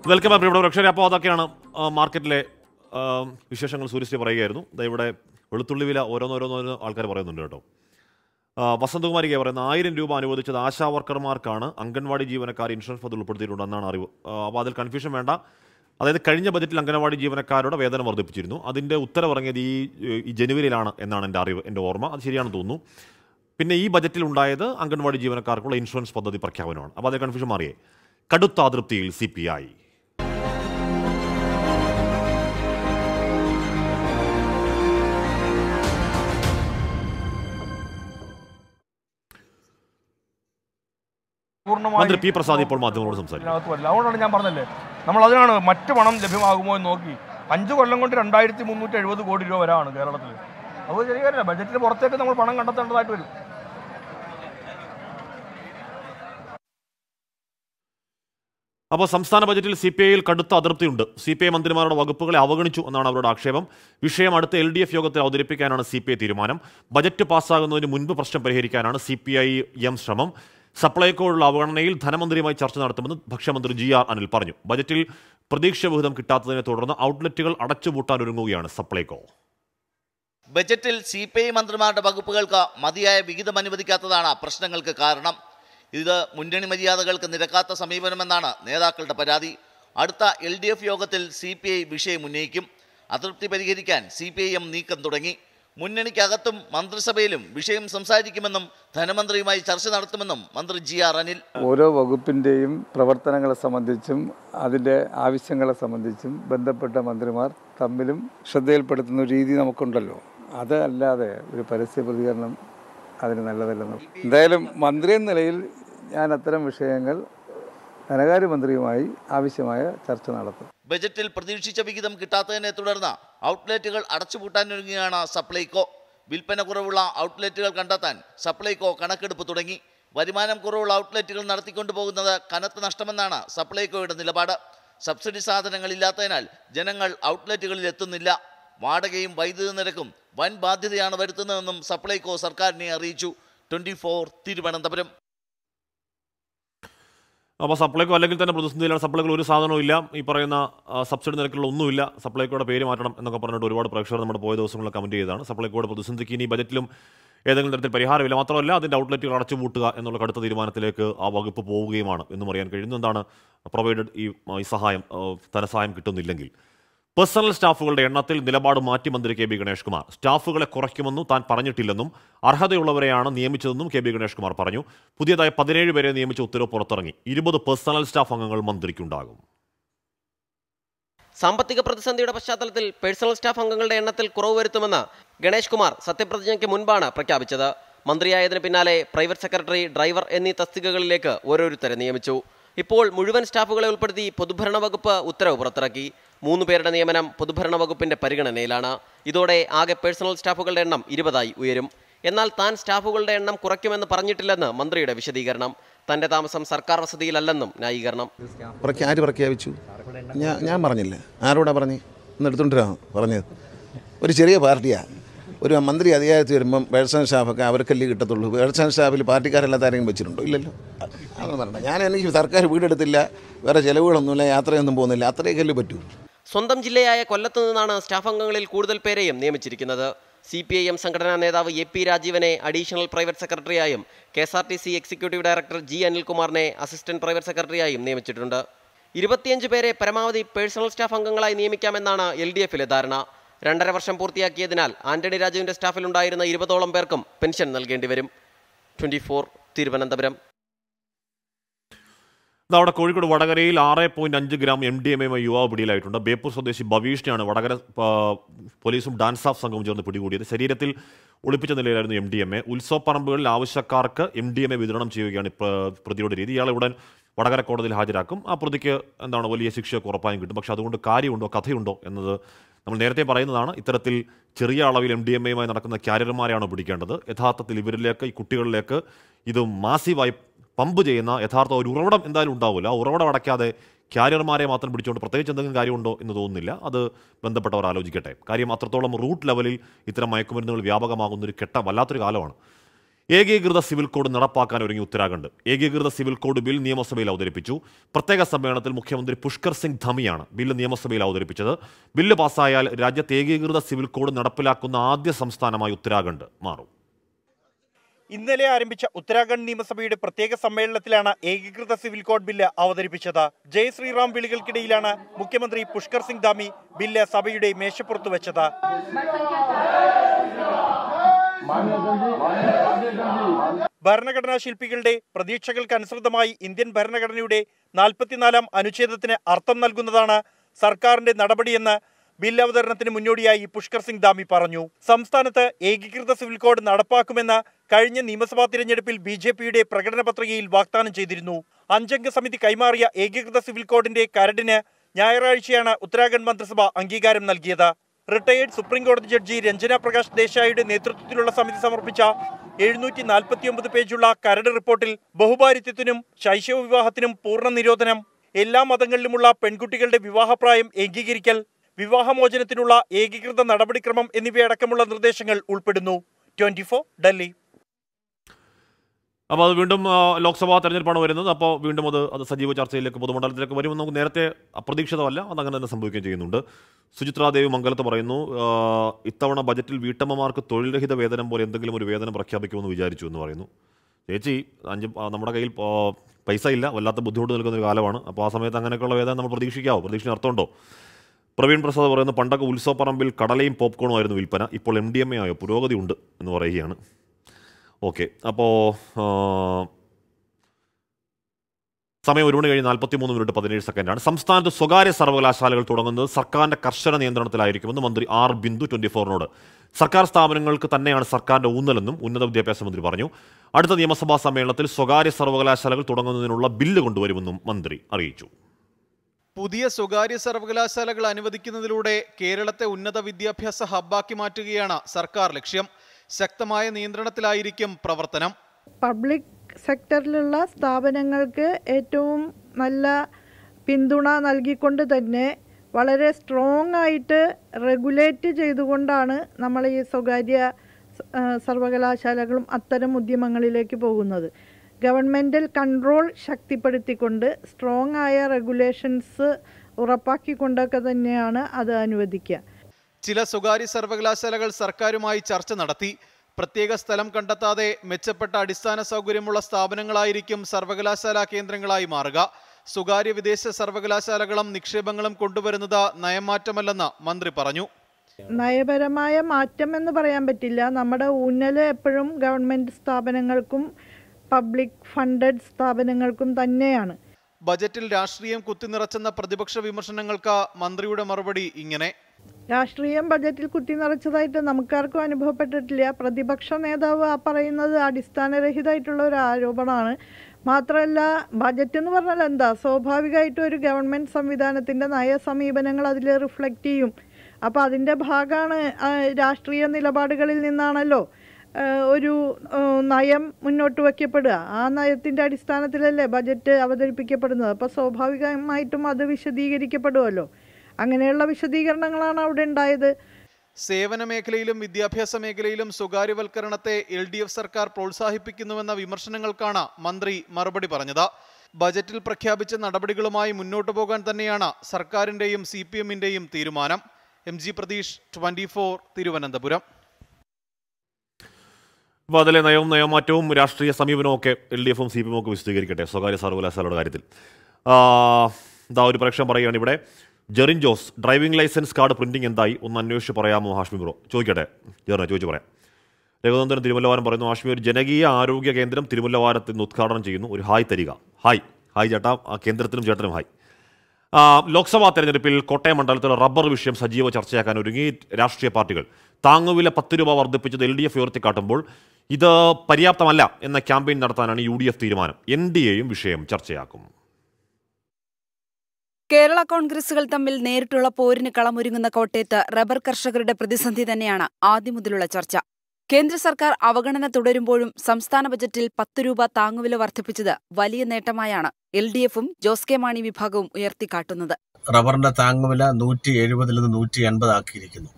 A: വെൽക്കം ആ ഇവിടെ പക്ഷേ അപ്പോൾ അതൊക്കെയാണ് മാർക്കറ്റിലെ വിശേഷങ്ങൾ സൂര്യശ്രീ പറയുകയായിരുന്നു ഇവിടെ വെളുത്തുള്ളി വില ഓരോന്നോരോന്നോരോ ആൾക്കാർ പറയുന്നുണ്ട് കേട്ടോ വസന്തകുമാരിക്ക് പറയുന്നത് ആയിരം രൂപ അനുവദിച്ചത് ആശാ വർക്കർമാർക്കാണ് അംഗൻവാടി ജീവനക്കാർ ഇൻഷുറൻസ് പദ്ധതി ഉൾപ്പെടുത്തിയിട്ടുണ്ട് എന്നാണ് അറിവ് അപ്പോൾ അതിൽ കൺഫ്യൂഷൻ വേണ്ട അതായത് കഴിഞ്ഞ ബജറ്റിൽ അംഗൻവാടി ജീവനക്കാരുടെ വേതനം വർദ്ധിപ്പിച്ചിരുന്നു അതിൻ്റെ ഉത്തരവിറങ്ങിയത് ഈ ഈ ജനുവരിയിലാണ് എന്നാണ് എൻ്റെ അറിവ് എൻ്റെ ഓർമ്മ അത് ശരിയാണെന്ന് തോന്നുന്നു പിന്നെ ഈ ബജറ്റിൽ ഉണ്ടായത് അംഗൻവാടി ജീവനക്കാർക്കുള്ള ഇൻഷുറൻസ് പദ്ധതി പ്രഖ്യാപനമാണ് അപ്പോൾ അതിൽ കൺഫ്യൂഷൻ മാറിയേ കടുത്ത അതൃപ്തിയിൽ സി പി ഐ
E: മന്ത്രി പി പ്രസാദ്
A: ഇപ്പോൾ മാധ്യമങ്ങളോട് സംസാരിക്കും
E: അതുകൊണ്ടാണ് ഞാൻ പറഞ്ഞല്ലേ നമ്മൾ അതിനാണ് മറ്റു പണം ലഭ്യമാകുമോ എന്ന് നോക്കി അഞ്ച് കൊല്ലം കൊണ്ട് രണ്ടായിരത്തി മുന്നൂറ്റി എഴുപത് കോടി രൂപ വരാണ് കേരളത്തിൽ അത് ചെറിയ കാര്യമല്ല ബഡ്ജറ്റിന് പുറത്തേക്ക് നമ്മൾ പണം കണ്ടെത്തേണ്ടതായിട്ട് വരും
A: അപ്പോൾ സംസ്ഥാന ബജറ്റിൽ സി പി ഐയിൽ കടുത്ത അതൃപ്തിയുണ്ട് സി പി ഐ മന്ത്രിമാരുടെ വകുപ്പുകളെ അവഗണിച്ചു എന്നാണ് അവരുടെ ആക്ഷേപം വിഷയം അടുത്ത എൽ ഡി എഫ് യോഗത്തിൽ അവതരിപ്പിക്കാനാണ് സി പി ഐ തീരുമാനം ബജറ്റ് പാസ്സാകുന്നതിന് മുൻപ് പ്രശ്നം പരിഹരിക്കാനാണ് സി പി ഐ എം ശ്രമം സപ്ലൈകോയുള്ള അവഗണനയിൽ ധനമന്ത്രിയുമായി ചർച്ച നടത്തുമെന്ന് ഭക്ഷ്യമന്ത്രി ജി ആർ അനിൽ പറഞ്ഞു ബജറ്റിൽ പ്രതീക്ഷാവിഹിതം കിട്ടാത്തതിനെ തുടർന്ന് ഔട്ട്ലെറ്റുകൾ അടച്ചുപൂട്ടാൻ ഒരുങ്ങുകയാണ് സപ്ലൈകോ
J: ബജറ്റിൽ സി പി ഐ മന്ത്രിമാരുടെ വകുപ്പുകൾക്ക് മതിയായ വിഹിതം അനുവദിക്കാത്തതാണ് പ്രശ്നങ്ങൾക്ക് കാരണം ഇത് മുന്നണി മര്യാദകൾക്ക് നിരക്കാത്ത സമീപനമെന്നാണ് നേതാക്കളുടെ പരാതി അടുത്ത എൽ ഡി എഫ് യോഗത്തിൽ സി പി ഐ വിഷയം ഉന്നയിക്കും അതൃപ്തി പരിഹരിക്കാൻ സി പി ഐ എം നീക്കം തുടങ്ങി മുന്നണിക്കകത്തും മന്ത്രിസഭയിലും വിഷയം സംസാരിക്കുമെന്നും ധനമന്ത്രിയുമായി ചർച്ച നടത്തുമെന്നും മന്ത്രി ജി ആർ അനിൽ
E: ഓരോ വകുപ്പിൻ്റെയും പ്രവർത്തനങ്ങളെ സംബന്ധിച്ചും അതിൻ്റെ ആവശ്യങ്ങളെ സംബന്ധിച്ചും ബന്ധപ്പെട്ട മന്ത്രിമാർ തമ്മിലും ശ്രദ്ധയിൽപ്പെടുത്തുന്ന രീതി നമുക്കുണ്ടല്ലോ അതല്ലാതെ ഒരു പരസ്യ പ്രതികരണം അതിന് നല്ലതല്ലെന്ന് എന്തായാലും മന്ത്രി എന്ന നിലയിൽ ഞാൻ അത്തരം വിഷയങ്ങൾ ധനകാര്യമന്ത്രിയുമായി ആവശ്യമായ ചർച്ച നടത്തും
J: ബജറ്റിൽ പ്രതീക്ഷിച്ച വിഹിതം കിട്ടാത്തതിനെ തുടർന്ന് ഔട്ട്ലെറ്റുകൾ അടച്ചുപൂട്ടാനൊരുങ്ങിയാണ് സപ്ലൈകോ വിൽപ്പന കുറവുള്ള ഔട്ട്ലെറ്റുകൾ കണ്ടെത്താൻ സപ്ലൈകോ കണക്കെടുപ്പ് തുടങ്ങി വരുമാനം കുറവുള്ള ഔട്ട്ലെറ്റുകൾ നടത്തിക്കൊണ്ടുപോകുന്നത് കനത്ത നഷ്ടമെന്നാണ് സപ്ലൈകോയുടെ നിലപാട് സബ്സിഡി സാധനങ്ങൾ ഇല്ലാത്തതിനാൽ ജനങ്ങൾ ഔട്ട്ലെറ്റുകളിൽ എത്തുന്നില്ല വാടകയും വൈദ്യുതി നിരക്കും വൻ ബാധ്യതയാണ് വരുത്തുന്നതെന്നും സപ്ലൈകോ സർക്കാരിനെ അറിയിച്ചു ട്വൻറ്റി ഫോർ തിരുവനന്തപുരം
A: അപ്പോൾ സപ്ലൈക്കോ അല്ലെങ്കിൽ തന്നെ പ്രതിസന്ധിയിലാണ് സപ്ലൈക്കോ ഒരു സാധനവും ഇല്ല ഈ പറയുന്ന സബ്സിഡി നിരക്കുള്ള ഒന്നുമില്ല സപ്ലൈക്കോയുടെ പേര് മാറ്റണം എന്നൊക്കെ പറഞ്ഞിട്ട് ഒരുപാട് പ്രേക്ഷകർ നമ്മുടെ പോയ ദിവസങ്ങളിൽ കമൻറ്റ് ചെയ്താണ് സപ്ലൈക്കോയുടെ പ്രതിസന്ധിക്ക് ഇനി ബജറ്റിലും ഏതെങ്കിലും തരത്തിൽ പരിഹാരമില്ല മാത്രമല്ല അതിൻ്റെ ഔട്ട്ലെറ്റുകൾ അടച്ചുപൂട്ടുക എന്നുള്ള കടുത്ത തീരുമാനത്തിലേക്ക് ആ വകുപ്പ് പോവുകയുമാണ് എന്നും അറിയാൻ കഴിയുന്നു എന്താണ് പ്രൊവൈഡഡ് ഈ സഹായം ധനസഹായം കിട്ടുന്നില്ലെങ്കിൽ പേഴ്സണൽ സ്റ്റാഫുകളുടെ എണ്ണത്തിൽ നിലപാട് മാറ്റി മന്ത്രി കെ ബി ഗണേഷ് കുമാർ സ്റ്റാഫുകളെ കുറയ്ക്കുമെന്നും താൻ പറഞ്ഞിട്ടില്ലെന്നും അർഹതയുള്ളവരെയാണ് നിയമിച്ചതെന്നും കെ ബി ഗണേഷ് കുമാർ പറഞ്ഞു പുതിയതായി പതിനേഴ് പേരെ നിയമിച്ച ഉത്തരവ് പുറത്തിറങ്ങി ഇരുപത് പേഴ്സണൽ സ്റ്റാഫ് അംഗങ്ങൾ മന്ത്രിക്കുണ്ടാകും
J: സാമ്പത്തിക പ്രതിസന്ധിയുടെ പശ്ചാത്തലത്തിൽ പേഴ്സണൽ സ്റ്റാഫ് അംഗങ്ങളുടെ എണ്ണത്തിൽ കുറവ് വരുത്തുമെന്ന് ഗണേഷ് കുമാർ സത്യപ്രതിജ്ഞയ്ക്ക് മുൻപാണ് പ്രഖ്യാപിച്ചത് മന്ത്രിയായതിന് പിന്നാലെ പ്രൈവറ്റ് സെക്രട്ടറി ഡ്രൈവർ എന്നീ തസ്തികകളിലേക്ക് ഓരോരുത്തരെ നിയമിച്ചു ഇപ്പോൾ മുഴുവൻ സ്റ്റാഫുകളെ ഉൾപ്പെടുത്തി പൊതുഭരണ വകുപ്പ് ഉത്തരവ് പുറത്തിറക്കി മൂന്ന് പേരുടെ നിയമനം പൊതുഭരണ വകുപ്പിന്റെ പരിഗണനയിലാണ് ഇതോടെ ആകെ പേഴ്സണൽ സ്റ്റാഫുകളുടെ എണ്ണം ഇരുപതായി ഉയരും എന്നാൽ താൻ സ്റ്റാഫുകളുടെ എണ്ണം കുറയ്ക്കുമെന്ന് പറഞ്ഞിട്ടില്ലെന്ന് മന്ത്രിയുടെ വിശദീകരണം തന്റെ താമസം സർക്കാർ വസതിയിലല്ലെന്നും ന്യായീകരണം
B: ആര് പ്രഖ്യാപിച്ചു ഞാൻ പറഞ്ഞില്ലേ ആരോടാ പറഞ്ഞു ഒന്ന് പറഞ്ഞത് ഒരു ചെറിയ പാർട്ടിയാണ് ഒരു മന്ത്രി അധികാരത്തിൽ വരുമ്പം പേഴ്സണൽ സ്റ്റാഫൊക്കെ അവർക്കല്ലേ കിട്ടത്തുള്ളൂ പേഴ്സണൽ സ്റ്റാഫിൽ പാർട്ടിക്കാരെല്ലാം ആരെങ്കിലും വെച്ചിട്ടുണ്ടോ ഇല്ലല്ലോ അതൊന്നും പറയണ്ട ഞാൻ എനിക്ക് സർക്കാർ വീടെടുത്തില്ല വേറെ ചിലവുകളൊന്നുമില്ല യാത്രയൊന്നും പോകുന്നില്ല അത്രയൊക്കെ പറ്റൂ
J: സ്വന്തം ജില്ലയായ കൊല്ലത്തു നിന്നാണ് സ്റ്റാഫ് അംഗങ്ങളിൽ കൂടുതൽ പേരെയും നിയമിച്ചിരിക്കുന്നത് സി പി ഐ എം സംഘടനാ നേതാവ് എ പി രാജീവനെ അഡീഷണൽ പ്രൈവറ്റ് സെക്രട്ടറിയായും K S R T C executive director G അനിൽകുമാറിനെ അസിസ്റ്റന്റ് പ്രൈവറ്റ് സെക്രട്ടറിയായും നിയമിച്ചിട്ടുണ്ട് ഇരുപത്തിയഞ്ച് പേരെ പരമാവധി പേഴ്സണൽ സ്റ്റാഫ് അംഗങ്ങളായി നിയമിക്കാമെന്നാണ് എൽ ഡി എഫിലെ ധാരണ രണ്ടര വർഷം പൂർത്തിയാക്കിയതിനാൽ ആന്റണി രാജുവിന്റെ സ്റ്റാഫിലുണ്ടായിരുന്ന ഇരുപതോളം പേർക്കും പെൻഷൻ നൽകേണ്ടി വരും ട്വന്റി തിരുവനന്തപുരം
A: അവിടെ കോഴിക്കോട് വടകരയിൽ ആറ് പോയിന്റ് അഞ്ച് ഗ്രാം എം ഡി എം എമായി യുവാവ് പിടിയിലായിട്ടുണ്ട് ബേപ്പൂർ സ്വദേശി ബവീഷിനെയാണ് വടകര പോലീസും ഡാൻസ് സ്റ്റാഫ് സംഘവും ചേർന്ന് പിടികൂടിയത് ശരീരത്തിൽ ഒളിപ്പിച്ച നിലയിലായിരുന്നു എം ഡി എം എ ഉത്സവപ്പറമ്പുകളിൽ ആവശ്യക്കാർക്ക് എം ഡി എം എ വിതരണം ചെയ്യുകയാണ് പ്രതിയുടെ രീതി ഇയാളെ ഉടൻ വടകര കോടതിയിൽ ഹാജരാക്കും ആ പ്രതിക്ക് എന്താണ് വലിയ ശിക്ഷയൊക്കെ ഉറപ്പായും കിട്ടും പക്ഷേ അതുകൊണ്ട് കാര്യമുണ്ടോ കഥയുണ്ടോ എന്നത് നമ്മൾ നേരത്തെ പറയുന്നതാണ് ഇത്തരത്തിൽ ചെറിയ അളവിൽ എം ഡി എം എയുമായി നടക്കുന്ന ക്യാരിയർമാരെയാണ് പിടിക്കേണ്ടത് യഥാർത്ഥത്തിൽ ഇവരിലേക്ക് ഈ കുട്ടികളിലേക്ക് ഇത് മാസീവായി പമ്പ് ചെയ്യുന്ന യഥാർത്ഥ ഒരു ഉറവിടം എന്തായാലും ഉണ്ടാവില്ല ആ ഉറവിടം അടയ്ക്കാതെ ക്യാരിയർമാരെ മാത്രം പിടിച്ചുകൊണ്ട് പ്രത്യേകിച്ച് എന്തെങ്കിലും കാര്യമുണ്ടോ എന്ന് തോന്നുന്നില്ല അത് ബന്ധപ്പെട്ടവർ ആലോചിക്കട്ടെ കാര്യം അത്രത്തോളം റൂട്ട് ലെവലിൽ ഇത്തരം മയക്കുമരുന്നുകൾ വ്യാപകമാകുന്ന ഒരു കെട്ട വല്ലാത്തൊരു കാലമാണ് ഏകീകൃത സിവിൽ കോഡ് നടപ്പാക്കാൻ ഒരുങ്ങി ഉത്തരാഖണ്ഡ് ഏകീകൃത സിവിൽ കോഡ് ബിൽ നിയമസഭയിൽ അവതരിപ്പിച്ചു പ്രത്യേക സമ്മേളനത്തിൽ മുഖ്യമന്ത്രി പുഷ്കർ സിംഗ് ധമിയാണ് ബില്ല് നിയമസഭയിൽ അവതരിപ്പിച്ചത് ബില്ല് പാസ്സായാൽ രാജ്യത്ത് ഏകീകൃത സിവിൽ കോഡ് നടപ്പിലാക്കുന്ന ആദ്യ സംസ്ഥാനമായി ഉത്തരാഖണ്ഡ് മാറും
K: ഇന്നലെ ആരംഭിച്ച ഉത്തരാഖണ്ഡ് നിയമസഭയുടെ പ്രത്യേക സമ്മേളനത്തിലാണ് ഏകീകൃത സിവിൽ കോഡ് ബില്ല് അവതരിപ്പിച്ചത് ജയ് ശ്രീറാം വിളികൾക്കിടയിലാണ് മുഖ്യമന്ത്രി പുഷ്കർ സിംഗ് ധാമി ബില്ല് സഭയുടെ മേശപ്പുറത്ത് വെച്ചത് ഭരണഘടനാ ശില്പികളുടെ പ്രതീക്ഷകൾക്കനുസൃതമായി ഇന്ത്യൻ ഭരണഘടനയുടെ നാൽപ്പത്തിനാലാം അനുച്ഛേദത്തിന് അർത്ഥം നൽകുന്നതാണ് സർക്കാരിന്റെ നടപടിയെന്ന് ബിൽ അവതരണത്തിന് മുന്നോടിയായി പുഷ്കർ സിംഗ് ധാമി പറഞ്ഞു സംസ്ഥാനത്ത് ഏകീകൃത സിവിൽ കോഡ് നടപ്പാക്കുമെന്ന് കഴിഞ്ഞ നിയമസഭാ തിരഞ്ഞെടുപ്പിൽ ബി ജെ പിയുടെ പ്രകടന പത്രികയിൽ വാഗ്ദാനം ചെയ്തിരുന്നു അഞ്ചംഗ സമിതി കൈമാറിയ ഏകീകൃത സിവിൽ കോഡിന്റെ കരടിന് ഞായറാഴ്ചയാണ് ഉത്തരാഖണ്ഡ് മന്ത്രിസഭ അംഗീകാരം നൽകിയത് റിട്ടയേർഡ് സുപ്രീം കോടതി ജഡ്ജി രഞ്ജന പ്രകാശ് ദേശായിയുടെ നേതൃത്വത്തിലുള്ള സമിതി സമർപ്പിച്ച എഴുന്നൂറ്റി നാൽപ്പത്തിയൊമ്പത് പേജുള്ള കരട് റിപ്പോർട്ടിൽ ബഹുഭാരിത്വത്തിനും ശൈശവ വിവാഹത്തിനും പൂർണ്ണ നിരോധനം എല്ലാ മതങ്ങളിലുമുള്ള പെൺകുട്ടികളുടെ വിവാഹപ്രായം ഏകീകരിക്കൽ വിവാഹമോചനത്തിനുള്ള ഏകീകൃത നടപടിക്രമം എന്നിവയടക്കമുള്ള നിർദ്ദേശങ്ങൾ ഉൾപ്പെടുന്നു ട്വന്റി ഡൽഹി
A: അപ്പോൾ അത് വീണ്ടും ലോക്സഭാ തെരഞ്ഞെടുപ്പാണ് വരുന്നത് അപ്പോൾ വീണ്ടും അത് അത് സജീവ ചർച്ചയിലേക്ക് പൊതുമണ്ഡലത്തിലേക്ക് വരും നമുക്ക് നേരത്തെ അപ്രതീക്ഷിതമല്ല അത് അങ്ങനെ തന്നെ സംഭവിക്കുകയും ചെയ്യുന്നുണ്ട് സുചിത്രാദേവി മംഗലത്ത് പറയുന്നു ഇത്തവണ ബജറ്റിൽ വീട്ടമ്മമാർക്ക് തൊഴിൽരഹിത വേതനം പോലെ എന്തെങ്കിലും ഒരു വേതനം പ്രഖ്യാപിക്കുമെന്ന് വിചാരിച്ചു എന്ന് പറയുന്നു ചേച്ചി അഞ്ച് നമ്മുടെ കയ്യിൽ പൈസ ഇല്ല വല്ലാത്ത ബുദ്ധിമുട്ട് നിൽക്കുന്ന ഒരു കാലമാണ് അപ്പോൾ ആ സമയത്ത് അങ്ങനെയൊക്കെയുള്ള വേദന നമ്മൾ പ്രതീക്ഷിക്കാവോ പ്രതീക്ഷിക്കുന്ന അർത്ഥമുണ്ടോ പ്രവീൺ പ്രസാദ് പറയുന്നു പണ്ടൊക്കെ ഉത്സവപ്പറമ്പിൽ കടലയും പോപ്കോണും ആയിരുന്നു വിൽപ്പന ഇപ്പോൾ എം ഡി എം എ ആയോ പുരോഗതി ഉണ്ട് എന്ന് പറയുകയാണ് ഓക്കെ അപ്പോൾ സമയം ഒരു മണി കഴിഞ്ഞ് നാൽപ്പത്തി മൂന്ന് മിനിറ്റ് പതിനേഴ് സെക്കൻഡാണ് സംസ്ഥാനത്ത് സ്വകാര്യ സർവകലാശാലകൾ തുടങ്ങുന്നത് സർക്കാരിന്റെ കർശന നിയന്ത്രണത്തിലായിരിക്കുമെന്ന് മന്ത്രി ആർ ബിന്ദു ട്വന്റി ഫോറിനോട് സർക്കാർ സ്ഥാപനങ്ങൾക്ക് തന്നെയാണ് സർക്കാരിന്റെ ഊന്നലെന്നും ഉന്നത വിദ്യാഭ്യാസ മന്ത്രി പറഞ്ഞു അടുത്ത നിയമസഭാ സമ്മേളനത്തിൽ സ്വകാര്യ സർവകലാശാലകൾ തുടങ്ങുന്നതിനുള്ള ബില്ല് കൊണ്ടുവരുമെന്നും മന്ത്രി അറിയിച്ചു
G: പുതിയ സ്വകാര്യ സർവകലാശാലകൾ അനുവദിക്കുന്നതിലൂടെ കേരളത്തെ ഉന്നത വിദ്യാഭ്യാസ ഹബ്ബാക്കി മാറ്റുകയാണ് സർക്കാർ ലക്ഷ്യം ശക്തമായ നിയന്ത്രണത്തിലായിരിക്കും പ്രവർത്തനം
L: പബ്ലിക് സെക്ടറിലുള്ള സ്ഥാപനങ്ങൾക്ക് ഏറ്റവും നല്ല പിന്തുണ നൽകിക്കൊണ്ട് തന്നെ വളരെ സ്ട്രോങ് ആയിട്ട് റെഗുലേറ്റ് ചെയ്തുകൊണ്ടാണ് നമ്മൾ ഈ സ്വകാര്യ സർവകലാശാലകളും അത്തരം ഉദ്യമങ്ങളിലേക്ക് പോകുന്നത് ഗവൺമെൻറ്റൽ കൺട്രോൾ ശക്തിപ്പെടുത്തിക്കൊണ്ട് സ്ട്രോങ് ആയ റെഗുലേഷൻസ് ഉറപ്പാക്കിക്കൊണ്ടൊക്കെ തന്നെയാണ് അത് അനുവദിക്കുക
G: ചില സ്വകാര്യ സർവകലാശാലകൾ സർക്കാരുമായി ചർച്ച നടത്തി പ്രത്യേക സ്ഥലം കണ്ടെത്താതെ മെച്ചപ്പെട്ട അടിസ്ഥാന സൗകര്യമുള്ള സ്ഥാപനങ്ങളായിരിക്കും സർവകലാശാല കേന്ദ്രങ്ങളായി മാറുക സ്വകാര്യ വിദേശ സർവകലാശാലകളും നിക്ഷേപങ്ങളും കൊണ്ടുവരുന്നത് നയമാറ്റമല്ലെന്ന് മന്ത്രി പറഞ്ഞു
L: നയപരമായ മാറ്റം എന്ന് പറയാൻ പറ്റില്ല നമ്മുടെ ഊന്നൽ എപ്പോഴും ഗവൺമെൻറ് സ്ഥാപനങ്ങൾക്കും പബ്ലിക് ഫണ്ടഡ് സ്ഥാപനങ്ങൾക്കും തന്നെയാണ്
G: ബജറ്റിൽ രാഷ്ട്രീയം കുത്തിനിറച്ചെന്ന പ്രതിപക്ഷ വിമർശനങ്ങൾക്ക് മന്ത്രിയുടെ മറുപടി ഇങ്ങനെ
L: രാഷ്ട്രീയം ബജറ്റിൽ കുത്തിനിറച്ചതായിട്ട് നമുക്കാർക്കും അനുഭവപ്പെട്ടിട്ടില്ല പ്രതിപക്ഷ നേതാവ് ആ പറയുന്നത് അടിസ്ഥാനരഹിതമായിട്ടുള്ള ഒരു ആരോപണമാണ് മാത്രമല്ല ബജറ്റ് എന്ന് പറഞ്ഞാൽ എന്താ സ്വാഭാവികമായിട്ടും ഒരു ഗവൺമെൻറ് സംവിധാനത്തിൻ്റെ നയ സമീപനങ്ങൾ അതിൽ റിഫ്ലക്റ്റ് ചെയ്യും അപ്പോൾ അതിൻ്റെ ഭാഗമാണ് രാഷ്ട്രീയ നിലപാടുകളിൽ നിന്നാണല്ലോ ഒരു നയം മുന്നോട്ട് വയ്ക്കപ്പെടുക ആ നയത്തിൻ്റെ അടിസ്ഥാനത്തിലല്ലേ ബജറ്റ് അവതരിപ്പിക്കപ്പെടുന്നത് അപ്പോൾ സ്വാഭാവികമായിട്ടും അത് വിശദീകരിക്കപ്പെടുമല്ലോ അങ്ങനെയുള്ള വിശദീകരണങ്ങളാണ് അവിടെ ഉണ്ടായത്
G: സേവന മേഖലയിലും വിദ്യാഭ്യാസ മേഖലയിലും സ്വകാര്യവൽക്കരണത്തെ എൽ ഡി എഫ് സർക്കാർ പ്രോത്സാഹിപ്പിക്കുന്നുവെന്ന വിമർശനങ്ങൾക്കാണ് മന്ത്രി മറുപടി പറഞ്ഞത് ബജറ്റിൽ പ്രഖ്യാപിച്ച നടപടികളുമായി മുന്നോട്ടു പോകാൻ തന്നെയാണ് സർക്കാരിൻ്റെയും സി പി എമ്മിൻ്റെയും തീരുമാനം M G Prateesh twenty Thiruvananthapuram
A: അപ്പോൾ അതിലെ നയവും നയമാറ്റവും രാഷ്ട്രീയ സമീപനവും ഒക്കെ എൽ ഡി എഫും സി പി എമ്മൊക്കെ ഒക്കെ വിശദീകരിക്കട്ടെ സ്വകാര്യ സർവകലാശാലയുടെ കാര്യത്തിൽ ഇതാ ഒരു പ്രേക്ഷകൻ പറയുകയാണ് ഇവിടെ Jerin Jose driving licence card printing എന്തായി ഒന്ന് അന്വേഷിച്ച് പറയാമോ ഹാഷ്മി ബ്രോ ചോദിക്കട്ടെ ജെറിനെ ചോദിച്ചു പറയാം രഘുനന്ദൻ തിരുമല്ലവാരം പറയുന്നു ഹാഷ്മി ഒരു ജനകീയ ആരോഗ്യ കേന്ദ്രം തിരുമല്ലവാരത്തിൽ നിന്ന് ഉദ്ഘാടനം ചെയ്യുന്നു ഒരു ഹായ് തരിക ഹായ് ഹായ് ചേട്ടാ ആ കേന്ദ്രത്തിനും ചേട്ടനും ഹായ് ലോക്സഭാ തെരഞ്ഞെടുപ്പിൽ കോട്ടയം മണ്ഡലത്തിലെ റബ്ബർ വിഷയം സജീവ ചർച്ചയാക്കാൻ ഒരുങ്ങി രാഷ്ട്രീയ പാർട്ടികൾ താങ്ങുവില പത്ത് രൂപ വർദ്ധിപ്പിച്ചത് എൽ ഡി എഫ് ഉയർത്തിക്കാട്ടുമ്പോൾ ഇത് പര്യാപ്തമല്ല എന്ന ക്യാമ്പയിൻ നടത്താനാണ് യു തീരുമാനം എൻ വിഷയം ചർച്ചയാക്കും
H: കേരള കോൺഗ്രസുകൾ തമ്മിൽ നേരിട്ടുള്ള പോരിന് കളമൊരുങ്ങുന്ന കോട്ടയത്ത് റബ്ബർ കർഷകരുടെ പ്രതിസന്ധി തന്നെയാണ് ആദ്യം മുതലുള്ള ചർച്ച കേന്ദ്ര സർക്കാർ അവഗണന തുടരുമ്പോഴും സംസ്ഥാന ബജറ്റിൽ പത്ത് രൂപ താങ്ങുവില വർദ്ധിപ്പിച്ചത് വലിയ നേട്ടമായാണ് എൽ ഡി എഫും ജോസ് കെ മാണി വിഭാഗവും ഉയർത്തിക്കാട്ടുന്നത്
G: റബ്ബറിന്റെ താങ്ങുവില നൂറ്റി എഴുപതിൽ നിന്ന് നൂറ്റി എൺപത് ആക്കിയിരിക്കുന്നു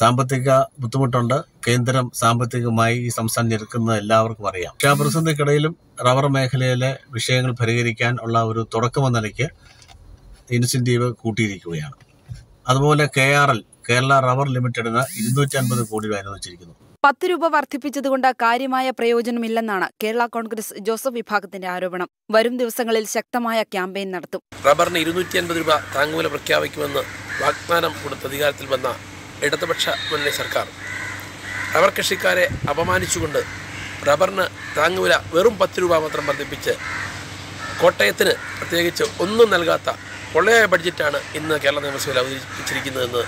G: സാമ്പത്തിക ബുദ്ധിമുട്ടുണ്ട് കേന്ദ്രം സാമ്പത്തികമായി ഈ സംസ്ഥാനം ഞെരുക്കുന്നത് എല്ലാവർക്കും അറിയാം പക്ഷേ ആ പ്രതിസന്ധിക്കിടയിലും റബ്ബർ മേഖലയിലെ വിഷയങ്ങൾ പരിഹരിക്കാൻ ഉള്ള ഒരു തുടക്കമെന്ന നിലയ്ക്ക് ഇൻസെൻറ്റീവ് കൂട്ടിയിരിക്കുകയാണ് അതുപോലെ K R L Kerala rubber ലിമിറ്റഡിന് ഇരുന്നൂറ്റി അൻപത് കോടി രൂപ അനുവദിച്ചിരിക്കുന്നു
H: പത്ത് രൂപ വർദ്ധിപ്പിച്ചതുകൊണ്ട് കാര്യമായ പ്രയോജനമില്ലെന്നാണ് കേരള കോൺഗ്രസ് ജോസഫ് വിഭാഗത്തിന്റെ ആരോപണം വരും ദിവസങ്ങളിൽ ശക്തമായ ക്യാമ്പയിൻ നടത്തും
I: റബ്ബറിന് ഇരുന്നൂറ്റി അൻപത് രൂപ താങ്ങുവില പ്രഖ്യാപിക്കുമെന്ന് വാഗ്ദാനം കൊടുത്ത് അധികാരത്തിൽ വന്ന ഇടതുപക്ഷ മുന്നണി സർക്കാർ റബ്ബർ കൃഷിക്കാരെ അപമാനിച്ചുകൊണ്ട് റബ്ബറിന് താങ്ങുവില വെറും പത്ത് രൂപ മാത്രം വർദ്ധിപ്പിച്ച് കോട്ടയത്തിന് പ്രത്യേകിച്ച് ഒന്നും നൽകാത്ത പൊള്ളയായ ബഡ്ജറ്റാണ് ഇന്ന് കേരള നിയമസഭയിൽ അവതരിപ്പിച്ചിരിക്കുന്നതെന്ന്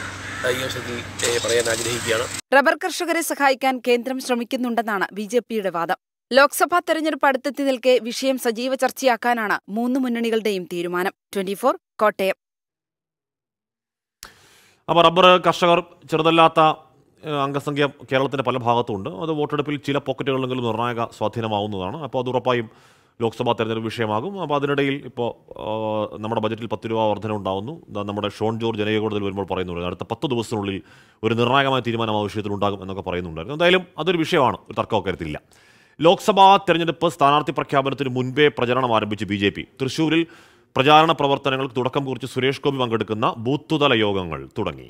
I: ഈ പറയാൻ ആഗ്രഹിക്കുകയാണ്
H: റബ്ബർ കർഷകരെ സഹായിക്കാൻ കേന്ദ്രം ശ്രമിക്കുന്നുണ്ടെന്നാണ് ബി ജെ പിയുടെ വാദം ലോക്സഭാ തെരഞ്ഞെടുപ്പ് അടുത്തെത്തി നിൽക്കെ വിഷയം സജീവ ചർച്ചയാക്കാനാണ് മൂന്ന് മുന്നണികളുടെയും തീരുമാനം ട്വന്റി കോട്ടയം
A: അപ്പോൾ റബ്ബർ കർഷകർ ചെറുതല്ലാത്ത അംഗസംഖ്യ കേരളത്തിൻ്റെ പല ഭാഗത്തുമുണ്ട് അത് വോട്ടെടുപ്പിൽ ചില പോക്കറ്റുകളിലെങ്കിലും നിർണായക സ്വാധീനമാവുന്നതാണ് അപ്പോൾ അത് ഉറപ്പായും ലോക്സഭാ തെരഞ്ഞെടുപ്പ് വിഷയമാകും അപ്പോൾ അതിനിടയിൽ ഇപ്പോൾ നമ്മുടെ ബജറ്റിൽ പത്ത് രൂപ വർധന ഉണ്ടാകുന്നു നമ്മുടെ ഷോൺ ജോർജ് ജനകീയ കോടതിയിൽ വരുമ്പോൾ പറയുന്നുണ്ട് അടുത്ത പത്ത് ദിവസത്തിനുള്ളിൽ ഒരു നിർണായകമായ തീരുമാനം ആ വിഷയത്തിൽ ഉണ്ടാകും എന്നൊക്കെ പറയുന്നുണ്ടായിരുന്നു എന്തായാലും അതൊരു വിഷയമാണ് ഒരു തർക്കമൊക്കെ ഇല്ല ലോക്സഭാ തെരഞ്ഞെടുപ്പ് സ്ഥാനാർത്ഥി പ്രഖ്യാപനത്തിന് മുൻപേ പ്രചരണം ആരംഭിച്ച് ബി ജെ പി തൃശ്ശൂരിൽ പ്രചാരണ പ്രവർത്തനങ്ങൾക്ക് തുടക്കം കുറിച്ച് സുരേഷ് ഗോപി പങ്കെടുക്കുന്ന ബൂത്തുതല യോഗങ്ങൾ തുടങ്ങി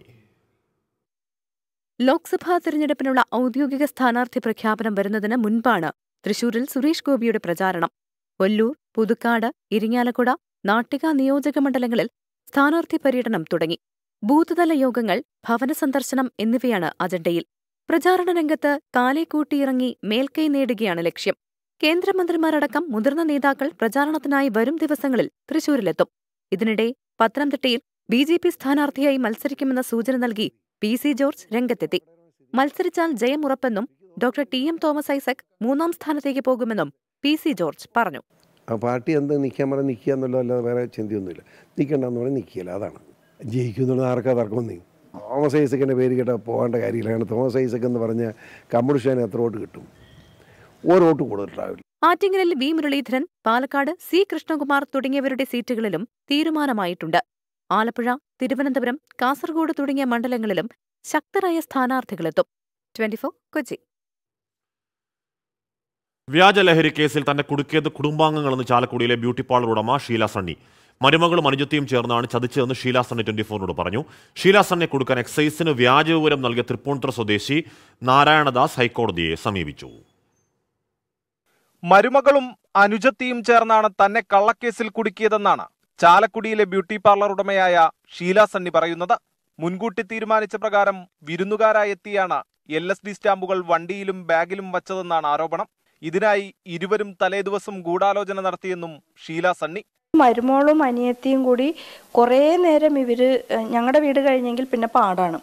H: ലോക്സഭാ തെരഞ്ഞെടുപ്പിനുള്ള ഔദ്യോഗിക സ്ഥാനാർത്ഥി പ്രഖ്യാപനം വരുന്നതിന് മുൻപാണ് തൃശൂരിൽ സുരേഷ് ഗോപിയുടെ പ്രചാരണം കൊല്ലൂർ പുതുക്കാട് ഇരിങ്ങാലക്കുട നാട്ടിക നിയോജക മണ്ഡലങ്ങളിൽ സ്ഥാനാർത്ഥി പര്യടനം തുടങ്ങി ബൂത്തുതല യോഗങ്ങൾ ഭവന സന്ദർശനം എന്നിവയാണ് അജണ്ടയിൽ പ്രചാരണ രംഗത്ത് കാലേക്കൂട്ടിയിറങ്ങി മേൽക്കൈ നേടുകയാണ് ലക്ഷ്യം കേന്ദ്രമന്ത്രിമാരടക്കം മുതിർന്ന നേതാക്കൾ പ്രചാരണത്തിനായി വരും ദിവസങ്ങളിൽ തൃശൂരിലെത്തും ഇതിനിടെ പത്തനംതിട്ടയിൽ ബി ജെ പി സ്ഥാനാർത്ഥിയായി മത്സരിക്കുമെന്ന സൂചന നൽകി പി സി ജോർജ് രംഗത്തെത്തി മത്സരിച്ചാൽ ജയമുറപ്പെന്നും doctor T M Thomas Isaac മൂന്നാം സ്ഥാനത്തേക്ക് പോകുമെന്നും പി സി ജോർജ് പറഞ്ഞു
E: പാർട്ടി എന്ത് നിൽക്കാൻ പറഞ്ഞാൽ നിൽക്കുക എന്നുള്ളതല്ലാതെ വേറെ ചിന്തയൊന്നുമില്ല നിൽക്കണ്ടെന്ന് പറഞ്ഞാൽ നിൽക്കില്ല അതാണ് ജയിക്കുന്നുള്ള ആർക്കാ തർക്കം നീ തോമസ് ഐസക്കിൻ്റെ പേര് കേട്ടാൽ പോകേണ്ട കാര്യമില്ല കാരണം തോമസ് ഐസക് എന്ന് പറഞ്ഞാൽ കമ്മ്യൂണിസ്റ്റ്
B: എത്ര വോട്ട് കിട്ടും വോട്ട്
H: ആറ്റിങ്ങലിൽ വി മുരളീധരൻ പാലക്കാട് സി കൃഷ്ണകുമാർ തുടങ്ങിയവരുടെ സീറ്റുകളിലും തീരുമാനമായിട്ടുണ്ട് ആലപ്പുഴ തിരുവനന്തപുരം കാസർഗോഡ് തുടങ്ങിയ മണ്ഡലങ്ങളിലും ശക്തരായ സ്ഥാനാർത്ഥികളെത്തും ട്വന്റിഫോർ കൊച്ചി
A: വ്യാജലഹരി കേസിൽ തന്നെ കുടുക്കിയത് കുടുംബാംഗങ്ങളെന്ന് ചാലക്കുടിയിലെ ബ്യൂട്ടി പാർലർ ഉടമ ഷീല സണ്ണി മരുമകളും അനുജത്തിയും ചേർന്നാണ് ചതിച്ചതെന്ന് ഷീല സണ്ണി ട്വന്റി ഫോറിനോട് പറഞ്ഞു ഷീല സണ്ണിയെ കൊടുക്കാൻ എക്സൈസിന് വ്യാജ നൽകിയ തൃപ്പൂണിത്തുറ സ്വദേശി നാരായണദാസ് ഹൈക്കോടതിയെ സമീപിച്ചു
M: മരുമകളും അനുജത്തിയും ചേർന്നാണ് തന്നെ കള്ളക്കേസിൽ കുടുക്കിയതെന്നാണ് ചാലക്കുടിയിലെ ബ്യൂട്ടി പാർലർ ഉടമയായ ഷീല സണ്ണി പറയുന്നത് മുൻകൂട്ടി തീരുമാനിച്ച പ്രകാരം വിരുന്നുകാരായെത്തിയാണ് എൽ എസ് ഡി സ്റ്റാമ്പുകൾ വണ്ടിയിലും ബാഗിലും വച്ചതെന്നാണ് ആരോപണം ഇതിനായി ഇരുവരും തലേദിവസം ഗൂഢാലോചന നടത്തിയെന്നും ഷീല സണ്ണി
Q: മരുമോളും അനിയത്തിയും കൂടി കുറേ നേരം ഇവര് ഞങ്ങളുടെ വീട് കഴിഞ്ഞെങ്കിൽ പിന്നെ പാടാണ്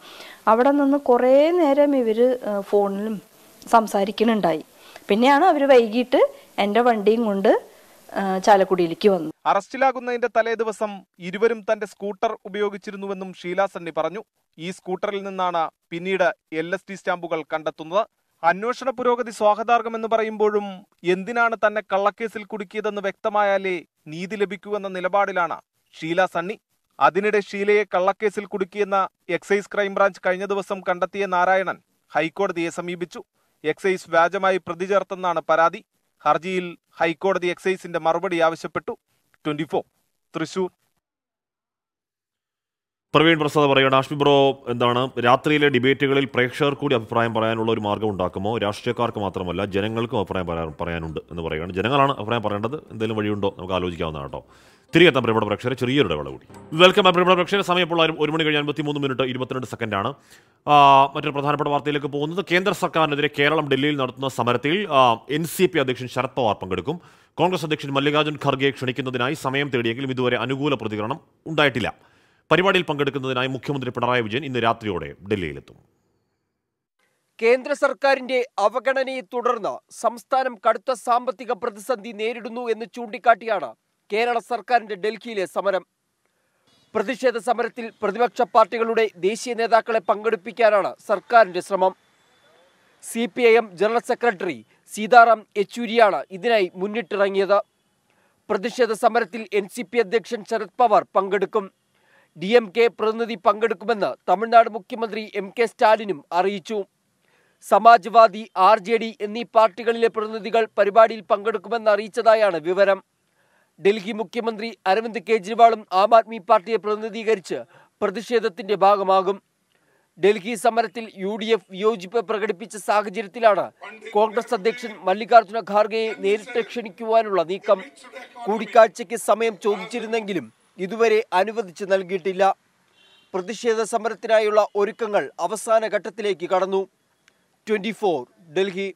Q: അവിടെ നിന്ന് കുറേ നേരം ഇവര് ഫോണിലും സംസാരിക്കുന്നുണ്ടായി പിന്നെയാണ് അവർ വൈകിട്ട് എൻ്റെ വണ്ടിയും കൊണ്ട്
R: ചാലക്കുടിയിലേക്ക് വന്നു
M: അറസ്റ്റിലാകുന്നതിന്റെ തലേ ദിവസം ഇരുവരും തന്റെ സ്കൂട്ടർ ഉപയോഗിച്ചിരുന്നുവെന്നും ഷീല സണ്ണി പറഞ്ഞു ഈ സ്കൂട്ടറിൽ നിന്നാണ് പിന്നീട് എൽ എസ് ടി സ്റ്റാമ്പുകൾ കണ്ടെത്തുന്നത് അന്വേഷണ പുരോഗതി സ്വാഗതാർഹമെന്ന് പറയുമ്പോഴും എന്തിനാണ് തന്നെ കള്ളക്കേസിൽ കുടുക്കിയതെന്ന് വ്യക്തമായാലേ നീതി ലഭിക്കൂ എന്ന നിലപാടിലാണ് ഷീല സണ്ണി അതിനിടെ ഷീലയെ കള്ളക്കേസിൽ കുടുക്കിയെന്ന എക്സൈസ് ക്രൈംബ്രാഞ്ച് കഴിഞ്ഞ ദിവസം കണ്ടെത്തിയ നാരായണൻ ഹൈക്കോടതിയെ സമീപിച്ചു എക്സൈസ് വ്യാജമായി പ്രതി ചേർത്തെന്നാണ് പരാതി ഹർജിയിൽ ഹൈക്കോടതി എക്സൈസിന്റെ മറുപടി ആവശ്യപ്പെട്ടു ട്വന്റി തൃശൂർ
A: പ്രവീൺ പ്രസാദ് പറയുകയാണ് ആഷ്മി ബ്രോ എന്താണ് രാത്രിയിലെ ഡിബേറ്റുകളിൽ പ്രേക്ഷകർ കൂടി അഭിപ്രായം പറയാനുള്ള ഒരു മാർഗ്ഗം ഉണ്ടാക്കുമോ രാഷ്ട്രീയക്കാർക്ക് മാത്രമല്ല ജനങ്ങൾക്കും അഭിപ്രായം പറയാനുണ്ട് എന്ന് പറയുകയാണ് ജനങ്ങളാണ് അഭിപ്രായം പറയേണ്ടത് എന്തെങ്കിലും വഴിയുണ്ടോ നമുക്ക് ആലോചിക്കാവുന്നതാണ് കേട്ടോ തിരികെ എത്താം പ്രിയപ്പെട്ട പ്രേക്ഷകരെ ചെറിയൊരു ഇടവേള കൂടി വെൽക്കം പ്രിയപ്പെട്ട പ്രേക്ഷകരെ സമയം ഇപ്പോൾ ഒരു മണി കഴിഞ്ഞ് അൻപത്തിമൂന്ന് മിനിറ്റ് ഇരുപത്തിരണ്ട് സെക്കൻഡാണ് മറ്റൊരു പ്രധാനപ്പെട്ട വാർത്തയിലേക്ക് പോകുന്നത് കേന്ദ്ര സർക്കാരിനെതിരെ കേരളം ഡൽഹിയിൽ നടത്തുന്ന സമരത്തിൽ എൻ സി പി അധ്യക്ഷൻ ശരത് പവാർ പങ്കെടുക്കും കോൺഗ്രസ് അധ്യക്ഷൻ മല്ലികാർജ്ജുൻ ഖർഗെ ക്ഷണിക്കുന്നതിനായി സമയം തേടിയെങ്കിലും ഇതുവരെ അനുകൂല പ്രതികരണം ഉണ്ടായിട്ടില്ല പരിപാടിയിൽ പങ്കെടുക്കുന്നതിനായി മുഖ്യമന്ത്രി പിണറായി വിജയൻ ഇന്ന് രാത്രിയോടെ ഡൽഹിയിലെത്തും
S: കേന്ദ്ര സർക്കാരിന്റെ അവഗണനയെ തുടർന്ന് സംസ്ഥാനം കടുത്ത സാമ്പത്തിക പ്രതിസന്ധി നേരിടുന്നു എന്ന് ചൂണ്ടിക്കാട്ടിയാണ് കേരള സർക്കാരിന്റെ ഡൽഹിയിലെ സമരം പ്രതിഷേധ സമരത്തിൽ പ്രതിപക്ഷ പാർട്ടികളുടെ ദേശീയ നേതാക്കളെ പങ്കെടുപ്പിക്കാനാണ് സർക്കാരിന്റെ ശ്രമം C P I M general secretary Sitaram യെച്ചൂരിയാണ് ഇതിനായി മുന്നിട്ടിറങ്ങിയത് പ്രതിഷേധ സമരത്തിൽ എൻ സി പി അധ്യക്ഷൻ ശരത് പവാർ പങ്കെടുക്കും ഡി എം കെ പ്രതിനിധി പങ്കെടുക്കുമെന്ന് തമിഴ്നാട് മുഖ്യമന്ത്രി എം കെ സ്റ്റാലിനും അറിയിച്ചു സമാജ്വാദി ആർ എന്നീ പാർട്ടികളിലെ പ്രതിനിധികൾ പരിപാടിയിൽ പങ്കെടുക്കുമെന്ന് അറിയിച്ചതായാണ് വിവരം ഡൽഹി മുഖ്യമന്ത്രി അരവിന്ദ് കെജ്രിവാളും ആം ആദ്മി പാർട്ടിയെ പ്രതിനിധീകരിച്ച് പ്രതിഷേധത്തിന്റെ ഭാഗമാകും ഡൽഹി സമരത്തിൽ യു ഡി എഫ് വിയോജിപ്പ് പ്രകടിപ്പിച്ച സാഹചര്യത്തിലാണ് കോൺഗ്രസ് അധ്യക്ഷൻ മല്ലികാർജ്ജുന ഖാർഗെയെ നേരിട്ട് ക്ഷണിക്കുവാനുള്ള നീക്കം കൂടിക്കാഴ്ചയ്ക്ക് സമയം ചോദിച്ചിരുന്നെങ്കിലും ഇതുവരെ അനുവദിച്ച് നൽകിയിട്ടില്ല പ്രതിഷേധ സമരത്തിനായുള്ള ഒരുക്കങ്ങൾ അവസാന ഘട്ടത്തിലേക്ക് കടന്നു ട്വന്റി ഡൽഹി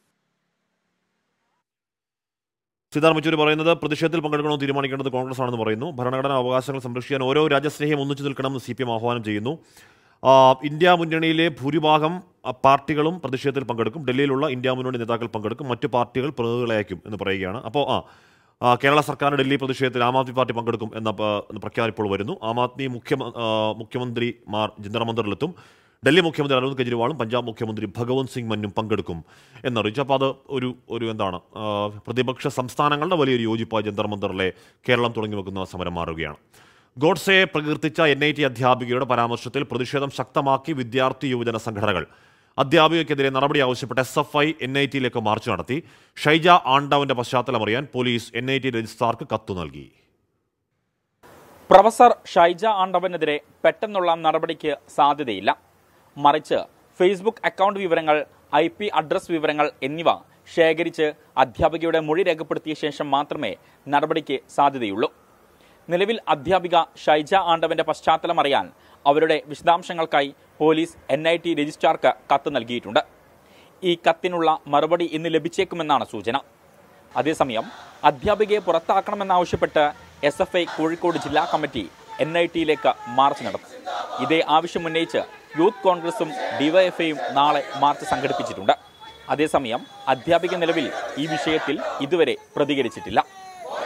A: സീതാറാം യെച്ചൂരി പറയുന്നത് പ്രതിഷേധത്തിൽ പങ്കെടുക്കണമെന്ന് തീരുമാനിക്കേണ്ടത് കോൺഗ്രസ് ആണെന്ന് പറയുന്നു ഭരണഘടനാ അവകാശങ്ങൾ സംരക്ഷിക്കാൻ ഓരോ രാജ്യസ്നേഹം ഒന്നിച്ചു നിൽക്കണമെന്ന് സി പി എം ആഹ്വാനം ചെയ്യുന്നു ഇന്ത്യ മുന്നണിയിലെ ഭൂരിഭാഗം പാർട്ടികളും പ്രതിഷേധത്തിൽ പങ്കെടുക്കും ഡൽഹിയിലുള്ള ഇന്ത്യ മുന്നണി നേതാക്കൾ പങ്കെടുക്കും മറ്റു പാർട്ടികൾ പ്രതിനിധികളെ എന്ന് പറയുകയാണ് അപ്പോൾ ആ കേരള സർക്കാർ ഡൽഹി പ്രതിഷേധത്തിൽ ആം ആദ്മി പാർട്ടി പങ്കെടുക്കും എന്ന പ്രഖ്യാപനം ഇപ്പോൾ വരുന്നു ആം ആദ്മി മുഖ്യ മുഖ്യമന്ത്രി മാർ ജിന്ദർ മന്ദറിലെത്തും ഡൽഹി മുഖ്യമന്ത്രി അരവിന്ദ് കെജ്രിവാളും പഞ്ചാബ് മുഖ്യമന്ത്രി ഭഗവന്ത് സിംഗ് മന്നും പങ്കെടുക്കും എന്നറിയിച്ചു അപ്പോൾ അത് ഒരു ഒരു എന്താണ് പ്രതിപക്ഷ സംസ്ഥാനങ്ങളുടെ വലിയൊരു യോജിപ്പായി ജന്തർ മന്ദറിലെ കേരളം തുടങ്ങി വെക്കുന്ന സമരം മാറുകയാണ് ഗോഡ്സയെ പ്രകീർത്തിച്ച എൻ ഐ ടി അധ്യാപികയുടെ പരാമർശത്തിൽ പ്രതിഷേധം ശക്തമാക്കി വിദ്യാർത്ഥി യുവജന സംഘടനകൾ അധ്യാപികയ്ക്കെതിരെ നടപടി ആവശ്യപ്പെട്ട് S F I N I ടിയിലേക്ക് മാർച്ച് നടത്തി ഷൈജ ആണ്ടാവിന്റെ പശ്ചാത്തലം അറിയാൻ പോലീസ് എൻ ഐ ടി രജിസ്ട്രാർക്ക് കത്തു നൽകി
D: പ്രൊഫസർ ഷൈജ ആണ്ടവനെതിരെ പെട്ടെന്നുള്ള നടപടിക്ക് സാധ്യതയില്ല മറിച്ച് ഫേസ്ബുക്ക് അക്കൗണ്ട് വിവരങ്ങൾ ഐ പി അഡ്രസ് വിവരങ്ങൾ എന്നിവ ശേഖരിച്ച് അധ്യാപികയുടെ മൊഴി രേഖപ്പെടുത്തിയ ശേഷം മാത്രമേ നടപടിക്ക് സാധ്യതയുള്ളൂ നിലവിൽ അധ്യാപിക ഷൈജ ആണ്ടവന്റെ പശ്ചാത്തലം അറിയാൻ അവരുടെ വിശദാംശങ്ങൾക്കായി പോലീസ് എൻ ഐ ടി രജിസ്ട്രാർക്ക് കത്ത് നൽകിയിട്ടുണ്ട് ഈ കത്തിനുള്ള മറുപടി ഇന്ന് ലഭിച്ചേക്കുമെന്നാണ് സൂചന അതേസമയം അധ്യാപികയെ പുറത്താക്കണമെന്നാവശ്യപ്പെട്ട് എസ് എഫ് ഐ കോഴിക്കോട് ജില്ലാ കമ്മിറ്റി എൻ ഐ ടിയിലേക്ക് മാർച്ച് നടത്തും ഇതേ ആവശ്യമുന്നയിച്ച് യൂത്ത് കോൺഗ്രസും ഡിവൈഎഫ്ഐയും നാളെ മാർച്ച് സംഘടിപ്പിച്ചിട്ടുണ്ട് അതേസമയം അധ്യാപിക നിലവിൽ ഈ വിഷയത്തിൽ ഇതുവരെ പ്രതികരിച്ചിട്ടില്ല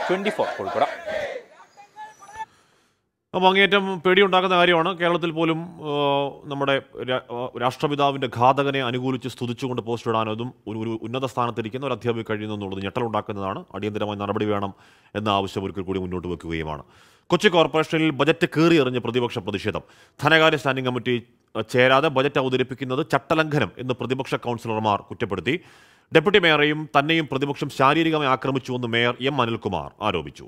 D: ട്വന്റി ഫോർ കോഴിക്കോട്
A: അപ്പോൾ അങ്ങേറ്റം പേടിയുണ്ടാക്കുന്ന കാര്യമാണ് കേരളത്തിൽ പോലും നമ്മുടെ രാഷ്ട്രപിതാവിൻ്റെ ഘാതകനെ അനുകൂലിച്ച് സ്തുതിച്ചുകൊണ്ട് പോസ്റ്റ് ഇടാനതും ഒരു ഒരു ഉന്നത സ്ഥാനത്തിരിക്കുന്ന ഒരു അധ്യാപിക കഴിയുന്നു എന്നുള്ളത് ഞെട്ടലുണ്ടാക്കുന്നതാണ് അടിയന്തരമായി നടപടി വേണം എന്ന ആവശ്യം ഒരിക്കൽ കൂടി മുന്നോട്ട് വെക്കുകയുമാണ് കൊച്ചി കോർപ്പറേഷനിൽ ബജറ്റ് കയറി എറിഞ്ഞ് പ്രതിപക്ഷ പ്രതിഷേധം ധനകാര്യ സ്റ്റാൻഡിംഗ് കമ്മിറ്റി ചേരാതെ ബജറ്റ് അവതരിപ്പിക്കുന്നത് ചട്ടലംഘനം എന്ന് പ്രതിപക്ഷ കൗൺസിലർമാർ കുറ്റപ്പെടുത്തി ഡെപ്യൂട്ടി മേയറെയും തന്നെയും പ്രതിപക്ഷം ശാരീരികമായി ആക്രമിച്ചുവെന്ന് മേയർ എം അനിൽകുമാർ ആരോപിച്ചു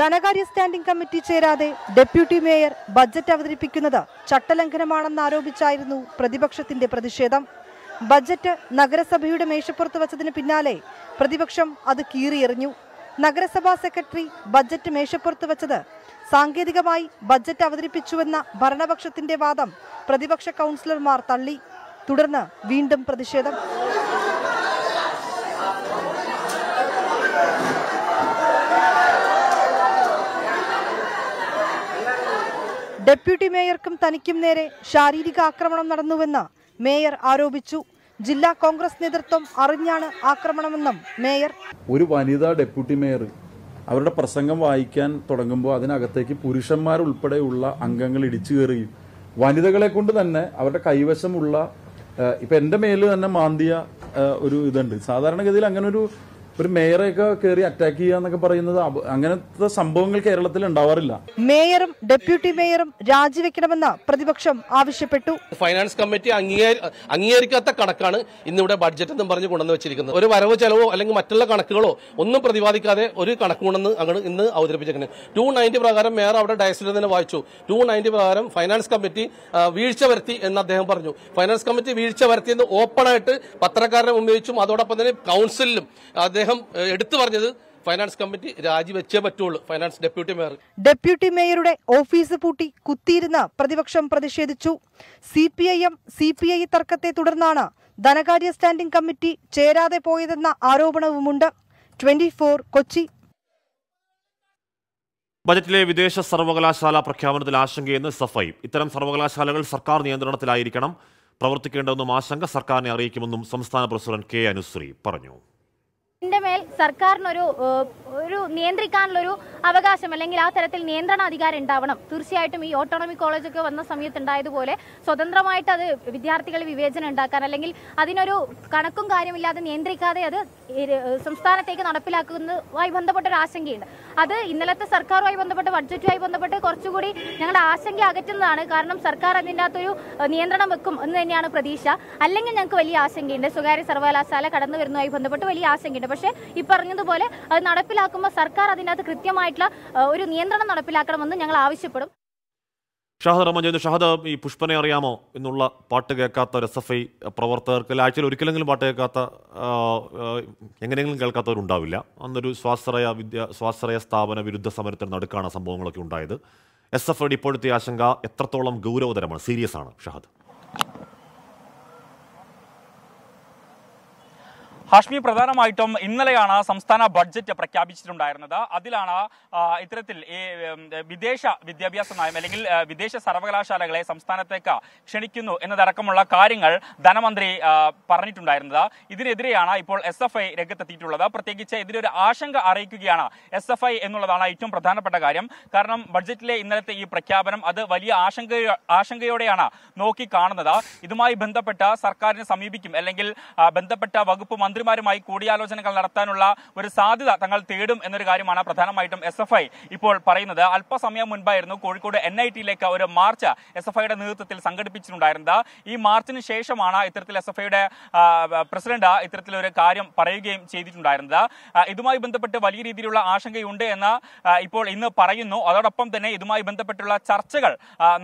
Q: ധനകാര്യ സ്റ്റാൻഡിംഗ് കമ്മിറ്റി ചേരാതെ ഡെപ്യൂട്ടി മേയർ ബജറ്റ് അവതരിപ്പിക്കുന്നത് ചട്ടലംഘനമാണെന്ന് ആരോപിച്ചായിരുന്നു പ്രതിപക്ഷത്തിന്റെ പ്രതിഷേധം ബജറ്റ് നഗരസഭയുടെ മേശപ്പുറത്ത് വച്ചതിന് പിന്നാലെ പ്രതിപക്ഷം അത് കീറിയെറിഞ്ഞു നഗരസഭാ സെക്രട്ടറി ബജറ്റ് മേശപ്പുറത്ത് വച്ചത് സാങ്കേതികമായി ബജറ്റ് അവതരിപ്പിച്ചുവെന്ന ഭരണപക്ഷത്തിന്റെ വാദം പ്രതിപക്ഷ കൗൺസിലർമാർ തള്ളി തുടർന്ന് വീണ്ടും പ്രതിഷേധം ഡെപ്യൂട്ടി മേയർക്കും തനിക്കും നേരെ ശാരീരിക ആക്രമണം നടന്നുവെന്ന് മേയർ ആരോപിച്ചു ജില്ലാ കോൺഗ്രസ് നേതൃത്വം അറിഞ്ഞാണ് ആക്രമണമെന്നും മേയർ
N: ഒരു വനിതാ ഡെപ്യൂട്ടി മേയർ അവരുടെ പ്രസംഗം വായിക്കാൻ തുടങ്ങുമ്പോൾ അതിനകത്തേക്ക് പുരുഷന്മാരുൾപ്പെടെയുള്ള അംഗങ്ങൾ ഇടിച്ചു കയറുകയും വനിതകളെ കൊണ്ട് തന്നെ അവരുടെ കൈവശമുള്ള ഇപ്പൊ എന്റെ മേലിൽ തന്നെ മാന്തിയ ഒരു ഇതുണ്ട് സാധാരണഗതിയിൽ അങ്ങനെ ഒരു ഒരു മേയറെയൊക്കെ കയറി അറ്റാക്ക് ചെയ്യുക എന്നൊക്കെ പറയുന്നത് അങ്ങനത്തെ സംഭവങ്ങൾ കേരളത്തിൽ ഉണ്ടാവാറില്ല
Q: മേയറും ഡെപ്യൂട്ടി മേയറും രാജിവെക്കണമെന്ന് പ്രതിപക്ഷം ആവശ്യപ്പെട്ടു
G: ഫൈനാൻസ് കമ്മിറ്റി അംഗീകരിക്കാത്ത കണക്കാണ് ഇന്നിവിടെ ബഡ്ജറ്റ് എന്നും പറഞ്ഞ് കൊണ്ടുവന്ന് വെച്ചിരിക്കുന്നത് ഒരു വരവ് ചെലവോ അല്ലെങ്കിൽ മറ്റുള്ള കണക്കുകളോ ഒന്നും പ്രതിപാദിക്കാതെ ഒരു കണക്ക് കൊണ്ടെന്ന് അങ്ങോട്ട് ഇന്ന് അവതരിപ്പിച്ചിരിക്കുന്നത് ടു നയൻറ്റി പ്രകാരം മേയർ അവിടെ ഡയസിൽ തന്നെ വായിച്ചു ടു നയൻറ്റി പ്രകാരം ഫൈനാൻസ് കമ്മിറ്റി വീഴ്ച വരുത്തി എന്ന് അദ്ദേഹം പറഞ്ഞു ഫൈനാൻസ് കമ്മിറ്റി വീഴ്ച വരുത്തിയെന്ന് ഓപ്പണായിട്ട് പത്രക്കാരനെ ഉന്നയിച്ചും അതോടൊപ്പം തന്നെ കൗൺസിലിലും അദ്ദേഹം അദ്ദേഹം എടുത്തു പറഞ്ഞത് ഫൈനാൻസ് കമ്മിറ്റി രാജിവെച്ചേ പറ്റുള്ളൂ ഫൈനാൻസ് ഡെപ്യൂട്ടി മേയർ
Q: ഡെപ്യൂട്ടി മേയറുടെ ഓഫീസ് പൂട്ടി കുത്തിയിരുന്ന പ്രതിപക്ഷം പ്രതിഷേധിച്ചു C P I M C P I തർക്കത്തെ തുടർന്നാണ് ധനകാര്യ സ്റ്റാൻഡിംഗ് കമ്മിറ്റി ചേരാതെ പോയതെന്ന ആരോപണവുമുണ്ട് ട്വന്റി ഫോർ കൊച്ചി
A: ബജറ്റിലെ വിദേശ സർവകലാശാല പ്രഖ്യാപനത്തിൽ ആശങ്കയെന്ന് സഫൈ ഇത്തരം സർവകലാശാലകൾ സർക്കാർ നിയന്ത്രണത്തിലായിരിക്കണം പ്രവർത്തിക്കേണ്ടതെന്നും ആശങ്ക സർക്കാരിനെ അറിയിക്കുമെന്നും സംസ്ഥാന പ്രസിഡന്റ് കെ അനുശ്രീ പറഞ്ഞു
H: ഇതിന്റെ മേൽ സർക്കാരിനൊരു ഒരു നിയന്ത്രിക്കാനുള്ളൊരു അവകാശം അല്ലെങ്കിൽ ആ തരത്തിൽ നിയന്ത്രണ അധികാരം ഉണ്ടാവണം തീർച്ചയായിട്ടും ഈ ഓട്ടോണമി കോളേജൊക്കെ വന്ന സമയത്ത് ഉണ്ടായതുപോലെ സ്വതന്ത്രമായിട്ട് അത് വിദ്യാർത്ഥികൾ വിവേചനം ഉണ്ടാക്കാൻ അല്ലെങ്കിൽ അതിനൊരു കണക്കും കാര്യമില്ലാതെ നിയന്ത്രിക്കാതെ അത് സംസ്ഥാനത്തേക്ക് നടപ്പിലാക്കുന്നതുമായി ബന്ധപ്പെട്ട ഒരു ആശങ്കയുണ്ട് അത് ഇന്നലത്തെ സർക്കാരുമായി ബന്ധപ്പെട്ട് ബഡ്ജറ്റുമായി ബന്ധപ്പെട്ട് കുറച്ചുകൂടി ഞങ്ങളുടെ ആശങ്ക അകറ്റുന്നതാണ് കാരണം സർക്കാർ അതിൻ്റെ അകത്തൊരു നിയന്ത്രണം വെക്കും എന്ന് തന്നെയാണ് പ്രതീക്ഷ അല്ലെങ്കിൽ ഞങ്ങൾക്ക് വലിയ ആശങ്കയുണ്ട് സ്വകാര്യ സർവകലാശാല കടന്നു വരുന്നതുമായി ബന്ധപ്പെട്ട് വലിയ ആശങ്കയുണ്ട് പക്ഷേ ഈ പറഞ്ഞതുപോലെ അത് നടപ്പിലാക്കുമ്പോൾ സർക്കാർ അതിനകത്ത് കൃത്യമായിട്ടുള്ള ഒരു നിയന്ത്രണം നടപ്പിലാക്കണമെന്ന് ഞങ്ങൾ ആവശ്യപ്പെടും
A: ഷാഹദ് റഹ്മാൻ ചോദിച്ചു ഷാഹദ് ഈ പുഷ്പനെ അറിയാമോ എന്നുള്ള പാട്ട് കേൾക്കാത്ത ഒരു എസ് എഫ് ഐ പ്രവർത്തകർക്ക് ആഴ്ചയിൽ ഒരിക്കലെങ്കിലും പാട്ട് കേൾക്കാത്ത എങ്ങനെയെങ്കിലും കേൾക്കാത്തവരുണ്ടാവില്ല അന്നൊരു സ്വാശ്രയ വിദ്യ സ്വാശ്രയ സ്ഥാപന വിരുദ്ധ സമരത്തിന് നടുക്കാണ് സംഭവങ്ങളൊക്കെ ഉണ്ടായത് എസ് എഫ് ഐയുടെ ഇപ്പോഴത്തെ ആശങ്ക എത്രത്തോളം ഗൗരവതരമാണ് സീരിയസ് ആണ് ഷാഹദ്
D: ഹാഷ്മി പ്രധാനമായിട്ടും ഇന്നലെയാണ് സംസ്ഥാന ബഡ്ജറ്റ് പ്രഖ്യാപിച്ചിട്ടുണ്ടായിരുന്നത് അതിലാണ് ഇത്തരത്തിൽ ഈ വിദേശ വിദ്യാഭ്യാസ നയം അല്ലെങ്കിൽ വിദേശ സർവകലാശാലകളെ സംസ്ഥാനത്തേക്ക് ക്ഷണിക്കുന്നു എന്നതടക്കമുള്ള കാര്യങ്ങൾ ധനമന്ത്രി പറഞ്ഞിട്ടുണ്ടായിരുന്നത് ഇതിനെതിരെയാണ് ഇപ്പോൾ എസ് എഫ് ഐ രംഗത്തെത്തിയിട്ടുള്ളത് പ്രത്യേകിച്ച് ഇതിനൊരു ആശങ്ക അറിയിക്കുകയാണ് എസ് എഫ് ഐ എന്നുള്ളതാണ് ഏറ്റവും പ്രധാനപ്പെട്ട കാര്യം കാരണം ബഡ്ജറ്റിലെ ഇന്നലത്തെ ഈ പ്രഖ്യാപനം അത് വലിയ ആശങ്ക ആശങ്കയോടെയാണ് നോക്കി കാണുന്നത് ഇതുമായി ബന്ധപ്പെട്ട സർക്കാരിനെ സമീപിക്കും അല്ലെങ്കിൽ ബന്ധപ്പെട്ട വകുപ്പ് മന്ത്രി മന്ത്രിമാരുമായി കൂടിയാലോചനകൾ നടത്താനുള്ള ഒരു സാധ്യത തങ്ങൾ തേടും എന്നൊരു കാര്യമാണ് പ്രധാനമായിട്ടും എസ് എഫ് ഐ ഇപ്പോൾ പറയുന്നത് അല്പസമയം മുൻപായിരുന്നു കോഴിക്കോട് എൻ ഐ ടിയിലേക്ക് ഒരു മാർച്ച് എസ് എഫ് ഐയുടെ നേതൃത്വത്തിൽ സംഘടിപ്പിച്ചിട്ടുണ്ടായിരുന്നത് ഈ മാർച്ചിന് ശേഷമാണ് ഇത്തരത്തിൽ എസ് എഫ് ഐയുടെ പ്രസിഡന്റ് ഇത്തരത്തിലൊരു കാര്യം പറയുകയും ചെയ്തിട്ടുണ്ടായിരുന്നത് ഇതുമായി ബന്ധപ്പെട്ട് വലിയ രീതിയിലുള്ള ആശങ്കയുണ്ട് എന്ന് ഇപ്പോൾ ഇന്ന് പറയുന്നു അതോടൊപ്പം തന്നെ ഇതുമായി ബന്ധപ്പെട്ടുള്ള ചർച്ചകൾ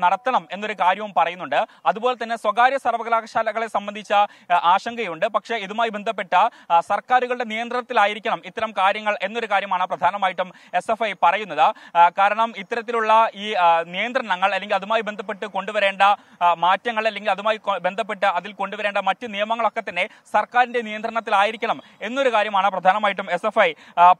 D: നടത്തണം എന്നൊരു കാര്യവും പറയുന്നുണ്ട് അതുപോലെ തന്നെ സ്വകാര്യ സർവകലാശാലകളെ സംബന്ധിച്ച ആശങ്കയുണ്ട് പക്ഷേ ഇതുമായി ബന്ധപ്പെട്ട സർക്കാരുകളുടെ നിയന്ത്രണത്തിലായിരിക്കണം ഇത്തരം കാര്യങ്ങൾ എന്നൊരു കാര്യമാണ് പ്രധാനമായിട്ടും എസ് എഫ് ഐ പറയുന്നത് കാരണം ഇത്തരത്തിലുള്ള ഈ നിയന്ത്രണങ്ങൾ അല്ലെങ്കിൽ അതുമായി ബന്ധപ്പെട്ട് കൊണ്ടുവരേണ്ട മാറ്റങ്ങൾ അല്ലെങ്കിൽ അതുമായി ബന്ധപ്പെട്ട് അതിൽ കൊണ്ടുവരേണ്ട മറ്റ് നിയമങ്ങളൊക്കെ തന്നെ സർക്കാരിന്റെ നിയന്ത്രണത്തിലായിരിക്കണം എന്നൊരു കാര്യമാണ് പ്രധാനമായിട്ടും എസ് എഫ് ഐ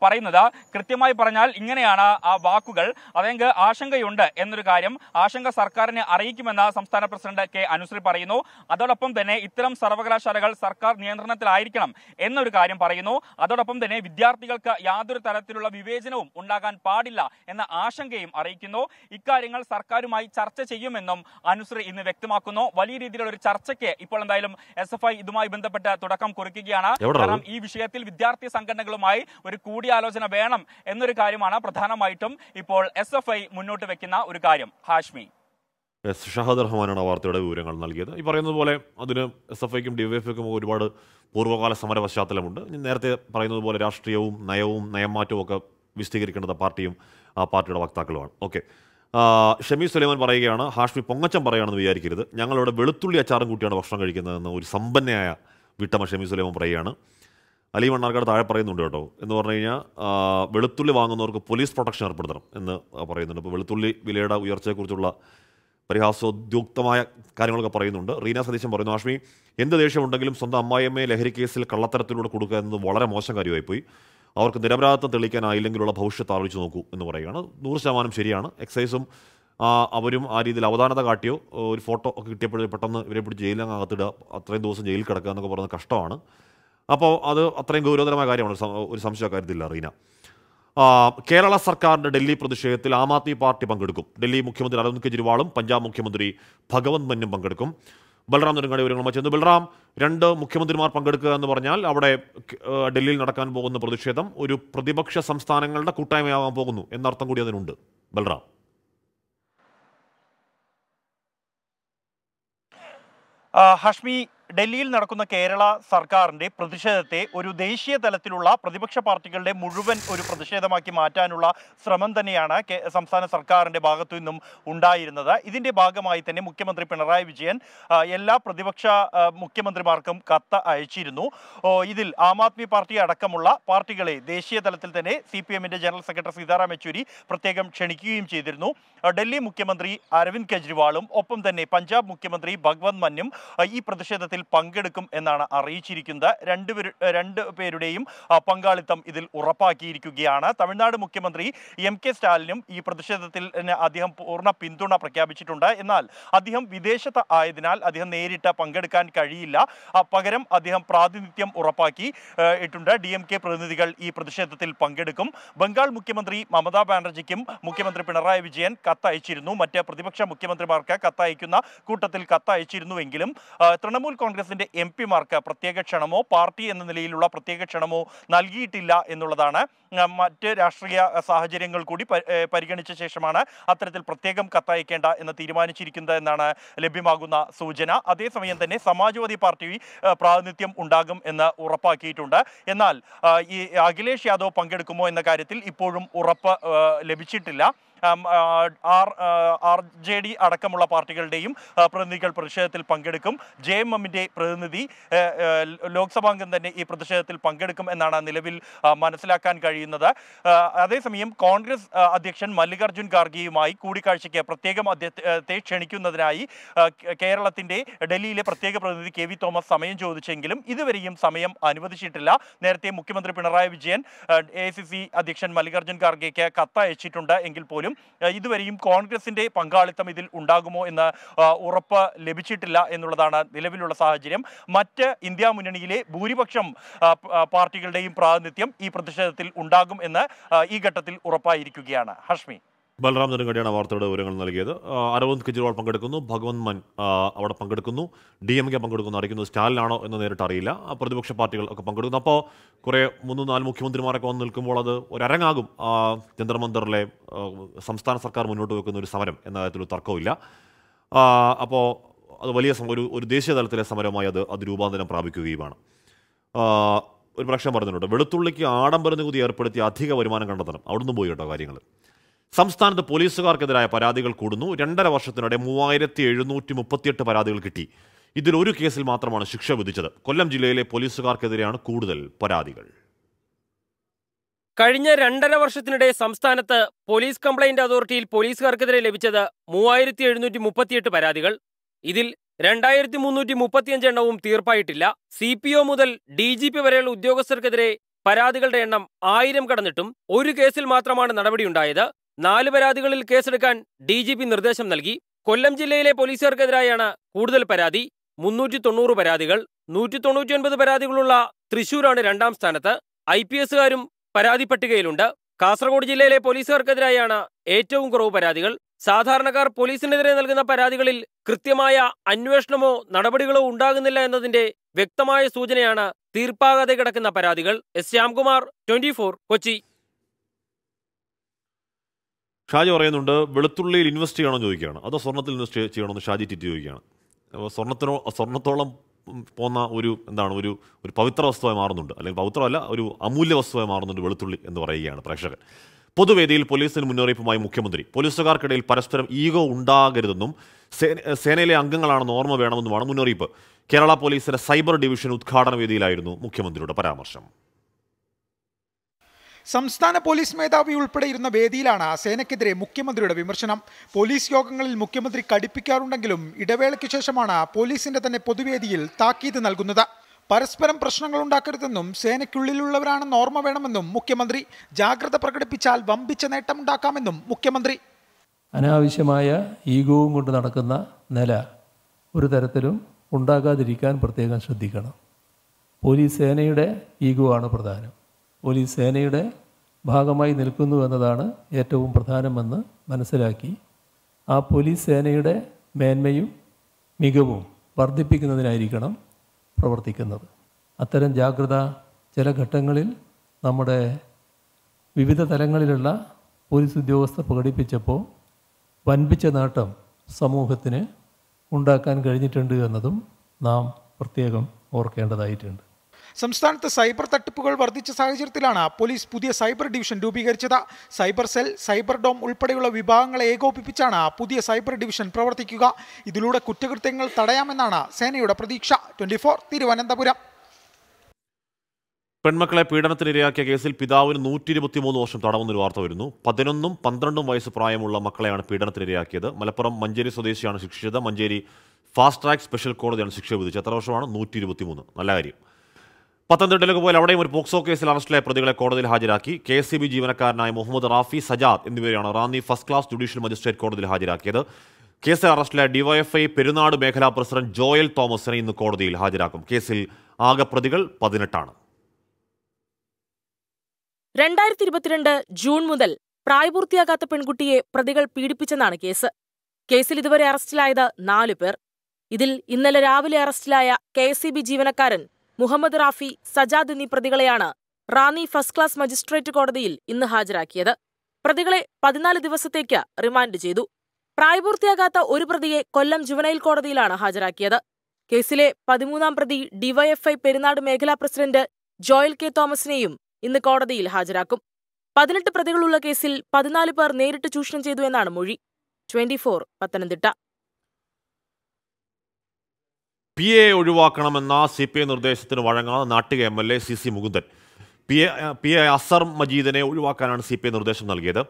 D: പറയുന്നത് കൃത്യമായി പറഞ്ഞാൽ ഇങ്ങനെയാണ് ആ വാക്കുകൾ അതെങ്കിൽ ആശങ്കയുണ്ട് എന്നൊരു കാര്യം ആശങ്ക സർക്കാരിനെ അറിയിക്കുമെന്ന് സംസ്ഥാന പ്രസിഡന്റ് കെ അനുശ്രീ പറയുന്നു അതോടൊപ്പം തന്നെ ഇത്തരം സർവകലാശാലകൾ സർക്കാർ നിയന്ത്രണത്തിലായിരിക്കണം എന്നൊരു കാര്യം പറയുന്നു അതോടൊപ്പം തന്നെ വിദ്യാർത്ഥികൾക്ക് യാതൊരു തരത്തിലുള്ള വിവേചനവും ഉണ്ടാകാൻ പാടില്ല എന്ന ആശങ്കയും അറിയിക്കുന്നു ഇക്കാര്യങ്ങൾ സർക്കാരുമായി ചർച്ച ചെയ്യുമെന്നും അനുശ്രീ ഇന്ന് വ്യക്തമാക്കുന്നു വലിയ രീതിയിലുള്ള ഒരു ചർച്ചയ്ക്ക് ഇപ്പോൾ എന്തായാലും എസ് എഫ് ഐ ഇതുമായി ബന്ധപ്പെട്ട് തുടക്കം കുറിക്കുകയാണ് കാരണം ഈ വിഷയത്തിൽ വിദ്യാർത്ഥി സംഘടനകളുമായി ഒരു കൂടിയാലോചന വേണം എന്നൊരു കാര്യമാണ് പ്രധാനമായിട്ടും ഇപ്പോൾ എസ് മുന്നോട്ട് വെക്കുന്ന ഒരു കാര്യം ഹാഷ്മി
A: എസ് ഷഹദ് റഹ്മാനാണ് ആ വാർത്തയുടെ വിവരങ്ങൾ നൽകിയത് ഈ പറയുന്നത് പോലെ അതിന് എസ് എഫ് ഐക്കും ഐക്കും ഒരുപാട് പൂർവ്വകാല സമര പശ്ചാത്തലമുണ്ട് നേരത്തെ പറയുന്നത് പോലെ രാഷ്ട്രീയവും നയവും നയമാറ്റവും ഒക്കെ വിശദീകരിക്കേണ്ടത് പാർട്ടിയും ആ പാർട്ടിയുടെ വക്താക്കളുമാണ് ഓക്കെ ഷമി സുലൈമാൻ പറയുകയാണ് ഹാഷ്മി പൊങ്ങച്ചം പറയുകയാണെന്ന് വിചാരിക്കരുത് ഞങ്ങളിവിടെ വെളുത്തുള്ളി അച്ചാറും കൂട്ടിയാണ് ഭക്ഷണം കഴിക്കുന്നതെന്ന് ഒരു സമ്പന്നയായ വിട്ടമ്മ ഷമി സുലൈമാൻ പറയുകയാണ് അലി മണ്ണാർക്കാട് താഴെ പറയുന്നുണ്ട് കേട്ടോ എന്ന് പറഞ്ഞു കഴിഞ്ഞാൽ വെളുത്തുള്ളി വാങ്ങുന്നവർക്ക് പോലീസ് പ്രൊട്ടക്ഷൻ ഏർപ്പെടുത്തണം എന്ന് പറയുന്നുണ്ട് അപ്പോൾ വെളുത്തുള്ളി വിലയുടെ ഉയർച്ചയെക്കുറിച്ചുള്ള പരിഹാസോദ്യുക്തമായ കാര്യങ്ങളൊക്കെ പറയുന്നുണ്ട് റീന സതീശൻ പറയുന്നു ആഷ്മി എന്ത് ദേഷ്യമുണ്ടെങ്കിലും സ്വന്തം അമ്മായിയമ്മയെ ലഹരി കേസിൽ കള്ളത്തരത്തിലൂടെ കൊടുക്കുക എന്നത് വളരെ മോശം കാര്യമായി പോയി അവർക്ക് നിരപരാധത്വം തെളിയിക്കാനായില്ലെങ്കിലുള്ള ഭവിഷ്യത്ത് ആലോചിച്ച് നോക്കൂ എന്ന് പറയുകയാണ് നൂറ് ശതമാനം ശരിയാണ് എക്സൈസും അവരും ആ രീതിയിൽ അവധാനത കാട്ടിയോ ഒരു ഫോട്ടോ ഒക്കെ കിട്ടിയപ്പോഴും പെട്ടെന്ന് ഇവരെ പിടിച്ച് ജയിലിനകത്തിടുക അത്രയും ദിവസം ജയിലിൽ കിടക്കുക എന്നൊക്കെ പറയുന്നത് കഷ്ടമാണ് അപ്പോൾ അത് അത്രയും ഗൗരവതരമായ കാര്യമാണ് ഒരു സംശയ കാര്യത്തില്ല റീന കേരള സർക്കാരിൻ്റെ ഡൽഹി പ്രതിഷേധത്തിൽ ആം ആദ്മി പാർട്ടി പങ്കെടുക്കും ഡൽഹി മുഖ്യമന്ത്രി അരവിന്ദ് കെജ്രിവാളും പഞ്ചാബ് മുഖ്യമന്ത്രി ഭഗവന്ത് മന്നും പങ്കെടുക്കും ബൽറാം നെടുങ്ങാടി വിവരങ്ങളുമായി ചെന്ന് ബൽറാം രണ്ട് മുഖ്യമന്ത്രിമാർ പങ്കെടുക്കുക എന്ന് പറഞ്ഞാൽ അവിടെ ഡൽഹിയിൽ നടക്കാൻ പോകുന്ന പ്രതിഷേധം ഒരു പ്രതിപക്ഷ സംസ്ഥാനങ്ങളുടെ കൂട്ടായ്മയാകാൻ പോകുന്നു എന്നർത്ഥം കൂടി അതിനുണ്ട് ബൽറാം
K: ഹഷ്മി ഡൽഹിയിൽ നടക്കുന്ന കേരള സർക്കാരിന്റെ പ്രതിഷേധത്തെ ഒരു ദേശീയ തലത്തിലുള്ള പ്രതിപക്ഷ പാർട്ടികളുടെ മുഴുവൻ ഒരു പ്രതിഷേധമാക്കി മാറ്റാനുള്ള ശ്രമം തന്നെയാണ് സംസ്ഥാന സർക്കാരിന്റെ ഭാഗത്തു നിന്നും ഉണ്ടായിരുന്നത് ഇതിന്റെ ഭാഗമായി തന്നെ മുഖ്യമന്ത്രി പിണറായി വിജയൻ എല്ലാ പ്രതിപക്ഷ മുഖ്യമന്ത്രിമാർക്കും കത്ത് അയച്ചിരുന്നു ഇതിൽ ആം ആദ്മി പാർട്ടി അടക്കമുള്ള പാർട്ടികളെ ദേശീയ തലത്തിൽ തന്നെ സി പി എമ്മിന്റെ ജനറൽ സെക്രട്ടറി സീതാറാം യെച്ചൂരി പ്രത്യേകം ക്ഷണിക്കുകയും ചെയ്തിരുന്നു ഡൽഹി മുഖ്യമന്ത്രി അരവിന്ദ് കെജ്രിവാളും ഒപ്പം തന്നെ പഞ്ചാബ് മുഖ്യമന്ത്രി ഭഗവന്ത് മന്നും ഈ പ്രതിഷേധത്തിൽ യോഗത്തിൽ പങ്കെടുക്കും എന്നാണ് അറിയിച്ചിരിക്കുന്നത് രണ്ട് രണ്ട് പേരുടെയും പങ്കാളിത്തം ഇതിൽ ഉറപ്പാക്കിയിരിക്കുകയാണ് തമിഴ്നാട് മുഖ്യമന്ത്രി എം കെ സ്റ്റാലിനും ഈ പ്രതിഷേധത്തിൽ അദ്ദേഹം പൂർണ്ണ പിന്തുണ പ്രഖ്യാപിച്ചിട്ടുണ്ട് എന്നാൽ അദ്ദേഹം വിദേശത്ത് ആയതിനാൽ അദ്ദേഹം നേരിട്ട് പങ്കെടുക്കാൻ കഴിയില്ല പകരം അദ്ദേഹം പ്രാതിനിധ്യം ഉറപ്പാക്കി ഇട്ടുണ്ട് ഡി എം കെ പ്രതിനിധികൾ ഈ പ്രതിഷേധത്തിൽ പങ്കെടുക്കും ബംഗാൾ മുഖ്യമന്ത്രി മമതാ ബാനർജിക്കും മുഖ്യമന്ത്രി പിണറായി വിജയൻ കത്തയച്ചിരുന്നു മറ്റ് പ്രതിപക്ഷ മുഖ്യമന്ത്രിമാർക്ക് കത്തയക്കുന്ന കൂട്ടത്തിൽ കത്തയച്ചിരുന്നുവെങ്കിലും തൃണമൂൽ കോൺഗ്രസിന്റെ എം പിമാർക്ക് പ്രത്യേക ക്ഷണമോ പാർട്ടി എന്ന നിലയിലുള്ള പ്രത്യേക ക്ഷണമോ നൽകിയിട്ടില്ല എന്നുള്ളതാണ് മറ്റ് രാഷ്ട്രീയ സാഹചര്യങ്ങൾ കൂടി പരിഗണിച്ച ശേഷമാണ് അത്തരത്തിൽ പ്രത്യേകം കത്തയക്കേണ്ട എന്ന് തീരുമാനിച്ചിരിക്കുന്നത് എന്നാണ് ലഭ്യമാകുന്ന സൂചന അതേസമയം തന്നെ സമാജ്വാദി പാർട്ടി പ്രാതിനിധ്യം ഉണ്ടാകും എന്ന് ഉറപ്പാക്കിയിട്ടുണ്ട് എന്നാൽ ഈ അഖിലേഷ് യാദവ് പങ്കെടുക്കുമോ എന്ന കാര്യത്തിൽ ഇപ്പോഴും ഉറപ്പ് ലഭിച്ചിട്ടില്ല ആർ ആർ ജെ ഡി അടക്കമുള്ള പാർട്ടികളുടെയും പ്രതിനിധികൾ പ്രതിഷേധത്തിൽ പങ്കെടുക്കും ജെ എം എമ്മിൻ്റെ പ്രതിനിധി ലോക്സഭാംഗം തന്നെ ഈ പ്രതിഷേധത്തിൽ പങ്കെടുക്കും എന്നാണ് നിലവിൽ മനസ്സിലാക്കാൻ കഴിയുന്നത് അതേസമയം കോൺഗ്രസ് അധ്യക്ഷൻ മല്ലികാർജ്ജുൻ ഖാർഗെയുമായി കൂടിക്കാഴ്ചയ്ക്ക് പ്രത്യേകം അദ്ദേഹത്തെ ക്ഷണിക്കുന്നതിനായി കേരളത്തിൻ്റെ ഡൽഹിയിലെ പ്രത്യേക പ്രതിനിധി കെ വി തോമസ് സമയം ചോദിച്ചെങ്കിലും ഇതുവരെയും സമയം അനുവദിച്ചിട്ടില്ല നേരത്തെ മുഖ്യമന്ത്രി Pinarayi Vijayan A C C അധ്യക്ഷൻ മല്ലികാർജ്ജുൻ ഖാർഗെക്ക് കത്തയച്ചിട്ടുണ്ട് എങ്കിൽ പോലും പോലും ഇതുവരെയും കോൺഗ്രസിന്റെ പങ്കാളിത്തം ഇതിൽ ഉണ്ടാകുമോ എന്ന് ഉറപ്പ് ലഭിച്ചിട്ടില്ല എന്നുള്ളതാണ് നിലവിലുള്ള സാഹചര്യം മറ്റ് ഇന്ത്യ മുന്നണിയിലെ ഭൂരിപക്ഷം പാർട്ടികളുടെയും പ്രാതിനിധ്യം ഈ പ്രതിഷേധത്തിൽ ഉണ്ടാകും എന്ന് ഈ ഘട്ടത്തിൽ ഉറപ്പായിരിക്കുകയാണ് ഹഷ്മി
A: ബലറാം നെടുങ്കടിയാണ് വാർത്തയുടെ വിവരങ്ങൾ നൽകിയത് അരവിന്ദ് കെജ്രിവാൾ പങ്കെടുക്കുന്നു ഭഗവന്ത് മൻ അവിടെ പങ്കെടുക്കുന്നു ഡി എം കെ പങ്കെടുക്കുന്നു അറിയിക്കുന്നത് സ്റ്റാലിനാണോ എന്ന് നേരിട്ട് അറിയില്ല പ്രതിപക്ഷ പാർട്ടികൾ ഒക്കെ പങ്കെടുക്കുന്നു അപ്പോൾ കുറേ മൂന്ന് നാല് മുഖ്യമന്ത്രിമാരൊക്കെ വന്ന് നിൽക്കുമ്പോൾ അത് ഒരങ്ങാകും ജന്തർ സംസ്ഥാന സർക്കാർ മുന്നോട്ട് വെക്കുന്ന ഒരു സമരം എന്ന കാര്യത്തിൽ ഒരു തർക്കമില്ല അപ്പോൾ അത് വലിയ ഒരു ഒരു ദേശീയ തലത്തിലെ സമരമായി അത് അത് രൂപാന്തരം പ്രാപിക്കുകയുമാണ് ഒരു പ്രശ്നം പറഞ്ഞിട്ടുണ്ട് വെളുത്തുള്ളിക്ക് ആഡംബര നികുതി ഏർപ്പെടുത്തി അധിക വരുമാനം കണ്ടെത്തണം അവിടുന്ന് പോയി കേട്ടോ കാര്യങ്ങൾ സംസ്ഥാനത്ത് പോലീസുകാർക്കെതിരായ പരാതികൾ കൂടുന്നു രണ്ടര വർഷത്തിനിടെ മൂവായിരത്തി എഴുന്നൂറ്റി മുപ്പത്തിയെട്ട് പരാതികൾ കിട്ടി ഇതിൽ ഒരു കേസിൽ മാത്രമാണ് ശിക്ഷ വിധിച്ചത് കൊല്ലം ജില്ലയിലെ പോലീസുകാർക്കെതിരെയാണ് കൂടുതൽ പരാതികൾ
I: കഴിഞ്ഞ രണ്ടര വർഷത്തിനിടെ സംസ്ഥാനത്ത് പോലീസ് കംപ്ലൈന്റ് അതോറിറ്റിയിൽ പോലീസുകാർക്കെതിരെ ലഭിച്ചത് മൂവായിരത്തി എഴുന്നൂറ്റി മുപ്പത്തിയെട്ട് പരാതികൾ ഇതിൽ രണ്ടായിരത്തി മുന്നൂറ്റി മുപ്പത്തിയഞ്ച് എണ്ണവും തീർപ്പായിട്ടില്ല സി പി ഒ മുതൽ ഡി ജി പി വരെയുള്ള ഉദ്യോഗസ്ഥർക്കെതിരെ പരാതികളുടെ എണ്ണം ആയിരം കടന്നിട്ടും ഒരു കേസിൽ മാത്രമാണ് നടപടിയുണ്ടായത് നാല് പരാതികളിൽ കേസെടുക്കാൻ ഡി ജി പി നിർദ്ദേശം നൽകി കൊല്ലം ജില്ലയിലെ പോലീസുകാർക്കെതിരായാണ് കൂടുതൽ പരാതി മുന്നൂറ്റി തൊണ്ണൂറ് പരാതികൾ നൂറ്റി തൊണ്ണൂറ്റിയൊൻപത് പരാതികളുള്ള തൃശൂരാണ് രണ്ടാം സ്ഥാനത്ത് ഐ പി എസുകാരും പരാതി പട്ടികയിലുണ്ട് കാസർഗോഡ് ജില്ലയിലെ പോലീസുകാർക്കെതിരായാണ് ഏറ്റവും കുറവ് പരാതികൾ സാധാരണക്കാർ പോലീസിനെതിരെ നൽകുന്ന പരാതികളിൽ കൃത്യമായ അന്വേഷണമോ നടപടികളോ ഉണ്ടാകുന്നില്ല എന്നതിന്റെ വ്യക്തമായ സൂചനയാണ് തീർപ്പാകാതെ കിടക്കുന്ന പരാതികൾ എസ് ശ്യാംകുമാർ ട്വന്റി കൊച്ചി
A: ഷാജി പറയുന്നുണ്ട് വെളുത്തുള്ളിയിൽ ഇൻവെസ്റ്റ് ചെയ്യണമെന്ന് ചോദിക്കുകയാണ് അതോ സ്വർണ്ണത്തിൽ ഇൻവെസ്റ്റ് ചെയ്യണമെന്ന് ഷാജി ടിറ്റി ചോദിക്കുകയാണ് അപ്പോൾ സ്വർണ്ണത്തിനോ സ്വർണ്ണത്തോളം പോന്ന ഒരു എന്താണ് ഒരു ഒരു പവിത്ര വസ്തുവായി മാറുന്നുണ്ട് അല്ലെങ്കിൽ പവിത്രമല്ല ഒരു അമൂല്യ വസ്തുവായി മാറുന്നുണ്ട് വെളുത്തുള്ളി എന്ന് പറയുകയാണ് പ്രേക്ഷകൻ പൊതുവേദിയിൽ പോലീസിന് മുന്നറിയിപ്പുമായി മുഖ്യമന്ത്രി പോലീസുകാർക്കിടയിൽ പരസ്പരം ഈഗോ ഉണ്ടാകരുതെന്നും സേനയിലെ അംഗങ്ങളാണെന്ന് ഓർമ്മ വേണമെന്നുമാണ് മുന്നറിയിപ്പ് കേരള പോലീസിന്റെ സൈബർ ഡിവിഷൻ ഉദ്ഘാടന വേദിയിലായിരുന്നു മുഖ്യമന്ത്രിയുടെ പരാമർശം
P: സംസ്ഥാന പോലീസ് മേധാവി ഉൾപ്പെടെ ഇരുന്ന വേദിയിലാണ് സേനയ്ക്കെതിരെ മുഖ്യമന്ത്രിയുടെ വിമർശനം പോലീസ് യോഗങ്ങളിൽ മുഖ്യമന്ത്രി കടിപ്പിക്കാറുണ്ടെങ്കിലും ഇടവേളയ്ക്ക് ശേഷമാണ് പോലീസിന്റെ തന്നെ പൊതുവേദിയിൽ താക്കീത് നൽകുന്നത് പരസ്പരം പ്രശ്നങ്ങൾ ഉണ്ടാക്കരുതെന്നും സേനയ്ക്കുള്ളിലുള്ളവരാണെന്ന് ഓർമ്മ വേണമെന്നും മുഖ്യമന്ത്രി ജാഗ്രത പ്രകടിപ്പിച്ചാൽ വമ്പിച്ച നേട്ടമുണ്ടാക്കാമെന്നും മുഖ്യമന്ത്രി
I: അനാവശ്യമായ ഈഗോവും കൊണ്ട് നടക്കുന്ന നില ഒരു തരത്തിലും ഉണ്ടാകാതിരിക്കാൻ പ്രത്യേകം ശ്രദ്ധിക്കണം പോലീസ് സേനയുടെ ഈഗോ ആണ് പ്രധാനം പോലീസ് സേനയുടെ ഭാഗമായി നിൽക്കുന്നു എന്നതാണ് ഏറ്റവും പ്രധാനമെന്ന് മനസ്സിലാക്കി ആ പോലീസ് സേനയുടെ മേന്മയും മികവും വർദ്ധിപ്പിക്കുന്നതിനായിരിക്കണം പ്രവർത്തിക്കുന്നത് അത്തരം ജാഗ്രത ചില ഘട്ടങ്ങളിൽ നമ്മുടെ വിവിധ തലങ്ങളിലുള്ള പോലീസ് ഉദ്യോഗസ്ഥർ പ്രകടിപ്പിച്ചപ്പോൾ വൻപിച്ച നേട്ടം സമൂഹത്തിന് ഉണ്ടാക്കാൻ കഴിഞ്ഞിട്ടുണ്ട് എന്നതും നാം പ്രത്യേകം ഓർക്കേണ്ടതായിട്ടുണ്ട്
P: സംസ്ഥാനത്ത് സൈബർ തട്ടിപ്പുകൾ വർദ്ധിച്ച സാഹചര്യത്തിലാണ് പോലീസ് പുതിയ സൈബർ ഡിവിഷൻ രൂപീകരിച്ചത് സൈബർ സെൽ സൈബർ ഡോം ഉൾപ്പെടെയുള്ള വിഭാഗങ്ങളെ ഏകോപിപ്പിച്ചാണ് പുതിയ സൈബർ ഡിവിഷൻ പ്രവർത്തിക്കുക ഇതിലൂടെ കുറ്റകൃത്യങ്ങൾ തടയാമെന്നാണ് സേനയുടെ പ്രതീക്ഷ ട്വന്റി തിരുവനന്തപുരം
A: പെൺമക്കളെ പീഡനത്തിനിരയാക്കിയ കേസിൽ പിതാവിന് നൂറ്റി ഇരുപത്തിമൂന്ന് വർഷം തടവെന്നൊരു വാർത്ത വരുന്നു പതിനൊന്നും പന്ത്രണ്ടും വയസ്സ് പ്രായമുള്ള മക്കളെയാണ് പീഡനത്തിനിരയാക്കിയത് മലപ്പുറം മഞ്ചേരി സ്വദേശിയാണ് ശിക്ഷിച്ചത് മഞ്ചേരി ഫാസ്റ്റ് ട്രാക്ക് സ്പെഷ്യൽ കോടതിയാണ് ശിക്ഷ വിധിച്ചത് എത്ര വർഷമാണ് നൂറ്റി ഇരുപത്തിമൂന്ന് നല്ല കാര്യം പത്തനംതിട്ടയിലേക്ക് പോയാൽ അവിടെയും ഒരു പോക്സോ കേസിൽ അറസ്റ്റിലായ പ്രതികളെ കോടതിയിൽ ഹാജരാക്കി കെ എസ് സി ബി ജീവനക്കാരനായ മുഹമ്മദ് റാഫി സജാദ് എന്നിവരെയാണ് Ranni first class judicial magistrate കോടതിയിൽ ഹാജരാക്കിയത് കേസിൽ അറസ്റ്റിലായ ഡിവൈഎഫ്ഐ പെരുന്നാട് മേഖലാ പ്രസിഡന്റ് ജോയൽ തോമസിനെ ഇന്ന് കോടതിയിൽ ഹാജരാക്കും കേസിൽ ആകെ പ്രതികൾ പതിനെട്ടാണ്
R: രണ്ടായിരത്തി ഇരുപത്തിരണ്ട് ജൂൺ മുതൽ പ്രായപൂർത്തിയാകാത്ത പെൺകുട്ടിയെ പ്രതികൾ പീഡിപ്പിച്ചെന്നാണ് കേസ് കേസിൽ ഇതുവരെ അറസ്റ്റിലായത് നാലു പേർ ഇതിൽ ഇന്നലെ രാവിലെ അറസ്റ്റിലായ കെ എസ് സി ബി ജീവനക്കാരൻ മുഹമ്മദ് റാഫി സജാദ് എന്നീ പ്രതികളെയാണ് റാന്നി ഫസ്റ്റ് ക്ലാസ് മജിസ്ട്രേറ്റ് കോടതിയിൽ ഇന്ന് ഹാജരാക്കിയത് പ്രതികളെ പതിനാല് ദിവസത്തേക്ക് റിമാൻഡ് ചെയ്തു പ്രായപൂർത്തിയാകാത്ത ഒരു പ്രതിയെ കൊല്ലം ജുവനൈൽ കോടതിയിലാണ് ഹാജരാക്കിയത് കേസിലെ പതിമൂന്നാം പ്രതി ഡിവൈഎഫ്ഐ പെരുന്നാട് മേഖലാ പ്രസിഡന്റ് ജോയൽ കെ തോമസിനെയും ഇന്ന് കോടതിയിൽ ഹാജരാക്കും പതിനെട്ട് പ്രതികളുള്ള കേസിൽ പതിനാല് പേർ നേരിട്ട് ചൂഷണം ചെയ്തു എന്നാണ് മൊഴി ട്വന്റി പത്തനംതിട്ട
A: പി എ ഒഴിവാക്കണമെന്ന സി പി ഐ നിർദ്ദേശത്തിന് വഴങ്ങാതെ Nattika M L A C C Mukundan P A P A Azhar മജീദിനെ ഒഴിവാക്കാനാണ് സി പി ഐ നിർദ്ദേശം നൽകിയത്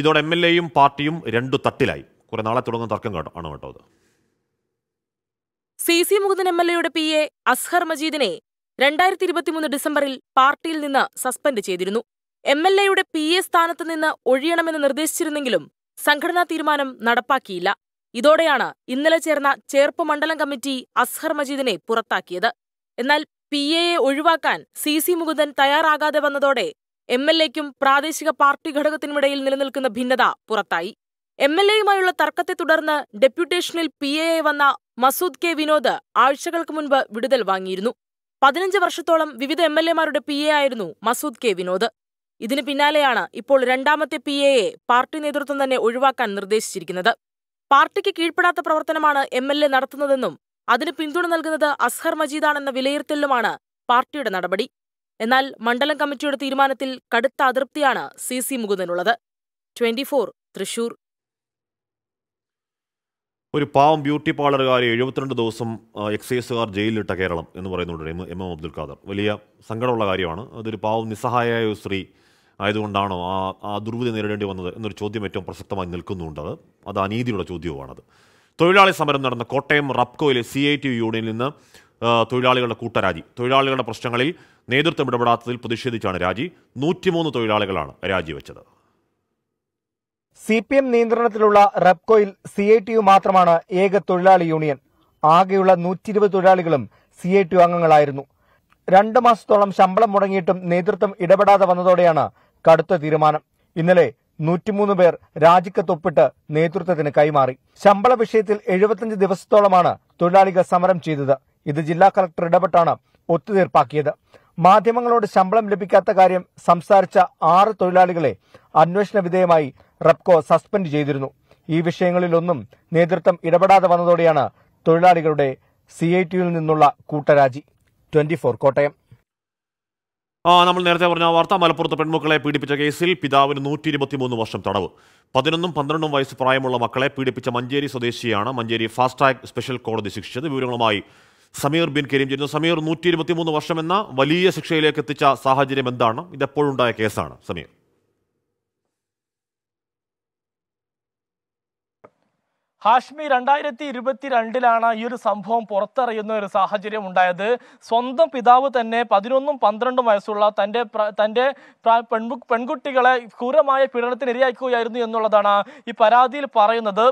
A: ഇതോടെ എം എൽ എയും പാർട്ടിയും രണ്ടു തട്ടിലായി കുറെ നാളെ തുടങ്ങുന്ന തർക്കം ആണ് കേട്ടോ
R: C C Mukundan M L എയുടെ പി എ അസ്ഹർ മജീദിനെ രണ്ടായിരത്തി ഇരുപത്തിമൂന്ന് ഡിസംബറിൽ പാർട്ടിയിൽ നിന്ന് സസ്പെൻഡ് ചെയ്തിരുന്നു എം എൽ എയുടെ പി എ സ്ഥാനത്ത് നിന്ന് ഒഴിയണമെന്ന് നിർദ്ദേശിച്ചിരുന്നെങ്കിലും സംഘടനാ തീരുമാനം നടപ്പാക്കിയില്ല ഇതോടെയാണ് ഇന്നലെ ചേർന്ന ചേർപ്പ് മണ്ഡലം കമ്മിറ്റി അസ്ഹർ മജീദിനെ പുറത്താക്കിയത് എന്നാൽ പി എയെ ഒഴിവാക്കാൻ സി സി മുകുന്ദൻ തയ്യാറാകാതെ വന്നതോടെ എം എൽ എക്കും പ്രാദേശിക പാർട്ടി ഘടകത്തിനുമിടയിൽ നിലനിൽക്കുന്ന ഭിന്നത പുറത്തായി എം എൽ എയുമായുള്ള തർക്കത്തെ തുടർന്ന് ഡെപ്യൂട്ടേഷനിൽ പി എ വന്ന മസൂദ് കെ വിനോദ് ആഴ്ചകൾക്ക് മുൻപ് വിടുതൽ വാങ്ങിയിരുന്നു പതിനഞ്ച് വർഷത്തോളം വിവിധ എം എൽ എമാരുടെ പി എ ആയിരുന്നു മസൂദ് കെ വിനോദ് ഇതിനു പിന്നാലെയാണ് ഇപ്പോൾ രണ്ടാമത്തെ പി എയെ പാർട്ടി നേതൃത്വം തന്നെ ഒഴിവാക്കാൻ നിർദ്ദേശിച്ചിരിക്കുന്നത് പാർട്ടിക്ക് കീഴ്പ്പെടാത്ത പ്രവർത്തനമാണ് എം എൽ എ നടത്തുന്നതെന്നും അതിന് പിന്തുണ നൽകുന്നത് അസ്ഹർ മജീദാണെന്ന വിലയിരുത്തലുമാണ് പാർട്ടിയുടെ നടപടി എന്നാൽ മണ്ഡലം കമ്മിറ്റിയുടെ തീരുമാനത്തിൽ കടുത്ത അതൃപ്തിയാണ് സി സി മുകുന്ദനുള്ളത് ട്വന്റി ഫോർ തൃശൂർ
A: ഒരു പാവം ബ്യൂട്ടി പാർലറുകാരെ എഴുപത്തിരണ്ട് ദിവസം എക്സൈസുകാർ ജയിലിലിട്ട കേരളം എന്ന് പറയുന്നുണ്ട് എം എം അബ്ദുൽ ഖാദർ വലിയ സങ്കടമുള്ള കാര്യമാണ് അതൊരു പാവം നിസ്സഹായ സ്ത്രീ ആയതുകൊണ്ടാണോ ആ ആ ദുർവിധി നേരിടേണ്ടി വന്നത് എന്നൊരു ചോദ്യം ഏറ്റവും പ്രസക്തമായി നിൽക്കുന്നുണ്ട് അത് അനീതിയുടെ ചോദ്യവുമാണത് തൊഴിലാളി സമരം നടന്ന കോട്ടയം റപ്കോയിലെ സി ഐ ടി യൂണിയനിൽ നിന്ന് തൊഴിലാളികളുടെ കൂട്ടരാജി തൊഴിലാളികളുടെ പ്രശ്നങ്ങളിൽ നേതൃത്വം ഇടപെടാത്തതിൽ പ്രതിഷേധിച്ചാണ് രാജി നൂറ്റിമൂന്ന് തൊഴിലാളികളാണ് രാജിവെച്ചത്
E: സി പി എം നിയന്ത്രണത്തിലുള്ള റെപ്കോയിൽ സി ഐ ടി യു മാത്രമാണ് ഏക തൊഴിലാളി യൂണിയൻ ആകെയുള്ള നൂറ്റിരുപത് തൊഴിലാളികളും സി ഐ ടി യു അംഗങ്ങളായിരുന്നു രണ്ടു മാസത്തോളം ശമ്പളം മുടങ്ങിയിട്ടും നേതൃത്വം ഇടപെടാതെ വന്നതോടെയാണ് കടുത്ത തീരുമാനം ഇന്നലെ നൂറ്റിമൂന്ന് പേർ രാജിക്കത്തൊപ്പിട്ട് നേതൃത്വത്തിന് കൈമാറി ശമ്പള വിഷയത്തിൽ എഴുപത്തിയഞ്ച് ദിവസത്തോളമാണ് തൊഴിലാളികൾ സമരം ചെയ്തത് ഇത് ജില്ലാ കളക്ടർ ഇടപെട്ടാണ് ഒത്തുതീർപ്പാക്കിയത് മാധ്യമങ്ങളോട് ശമ്പളം ലഭിക്കാത്ത കാര്യം സംസാരിച്ച ആറ് തൊഴിലാളികളെ അന്വേഷണ വിധേയമായി റെപ്കോ സസ്പെൻഡ് ചെയ്തിരുന്നു ഈ വിഷയങ്ങളിലൊന്നും നേതൃത്വം ഇടപെടാതെ വന്നതോടെയാണ് തൊഴിലാളികളുടെ സി ഐ ടിയിൽ നിന്നുള്ള കൂട്ടരാജി ട്വന്റി കോട്ടയം
A: ആ നമ്മൾ നേരത്തെ പറഞ്ഞ വാർത്ത മലപ്പുറത്ത് പെൺമക്കളെ പീഡിപ്പിച്ച കേസിൽ പിതാവിന് നൂറ്റി മൂന്ന് വർഷം തടവ് പതിനൊന്നും പന്ത്രണ്ടും വയസ്സ് പ്രായമുള്ള മക്കളെ പീഡിപ്പിച്ച മഞ്ചേരി സ്വദേശിയാണ് മഞ്ചേരി ഫാസ്റ്റ് ട്രാക്ക് സ്പെഷ്യൽ കോടതി ശിക്ഷിച്ചത് വിവരങ്ങളുമായി സമീർ ബിൻ കരീം ചെയ്യുന്നു സമീർ നൂറ്റി വർഷം എന്ന വലിയ ശിക്ഷയിലേക്ക് എത്തിച്ച സാഹചര്യം എന്താണ് ഇതെപ്പോഴുണ്ടായ കേസാണ് സമീർ
T: ഹാഷ്മി രണ്ടായിരത്തി ഇരുപത്തിരണ്ടിലാണ് ഈ ഒരു സംഭവം പുറത്തറിയുന്ന ഒരു സാഹചര്യം ഉണ്ടായത് സ്വന്തം പിതാവ് തന്നെ പതിനൊന്നും പന്ത്രണ്ടും വയസ്സുള്ള തൻ്റെ തൻ്റെ പെൺകു പെൺകുട്ടികളെ ക്രൂരമായ പീഡനത്തിന് ഇരയാക്കുകയായിരുന്നു എന്നുള്ളതാണ് ഈ പരാതിയിൽ പറയുന്നത്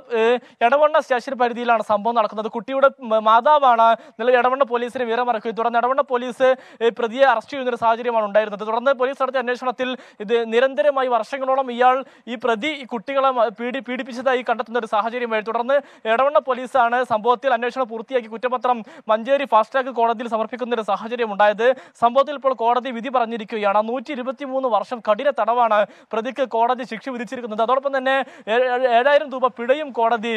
T: എടവണ്ണ സ്റ്റേഷൻ പരിധിയിലാണ് സംഭവം നടക്കുന്നത് കുട്ടിയുടെ മാതാവാണ് നിലവിൽ എടവണ്ണ പോലീസിനെ വിവരമറക്കുകയും തുടർന്ന് എടവണ്ണ പോലീസ് പ്രതിയെ അറസ്റ്റ് ചെയ്യുന്ന ഒരു സാഹചര്യമാണ് ഉണ്ടായിരുന്നത് തുടർന്ന് പോലീസ് നടത്തിയ അന്വേഷണത്തിൽ ഇത് നിരന്തരമായി വർഷങ്ങളോളം ഇയാൾ ഈ പ്രതി കുട്ടികളെ പീഡി പീഡിപ്പിച്ചതായി കണ്ടെത്തുന്ന ഒരു സാഹചര്യമായി തുടർന്ന് തുടർന്ന് എടവണ്ണ പോലീസാണ് സംഭവത്തിൽ അന്വേഷണം പൂർത്തിയാക്കി കുറ്റപത്രം മഞ്ചേരി ഫാസ്റ്റ് ട്രാക്ക് കോടതിയിൽ സമർപ്പിക്കുന്ന ഒരു സാഹചര്യം ഉണ്ടായത് സംഭവത്തിൽ ഇപ്പോൾ കോടതി വിധി പറഞ്ഞിരിക്കുകയാണ് നൂറ്റി ഇരുപത്തിമൂന്ന് വർഷം കഠിന തടവാണ് പ്രതിക്ക് കോടതി ശിക്ഷ വിധിച്ചിരിക്കുന്നത് അതോടൊപ്പം തന്നെ ഏഴായിരം രൂപ പിഴയും കോടതി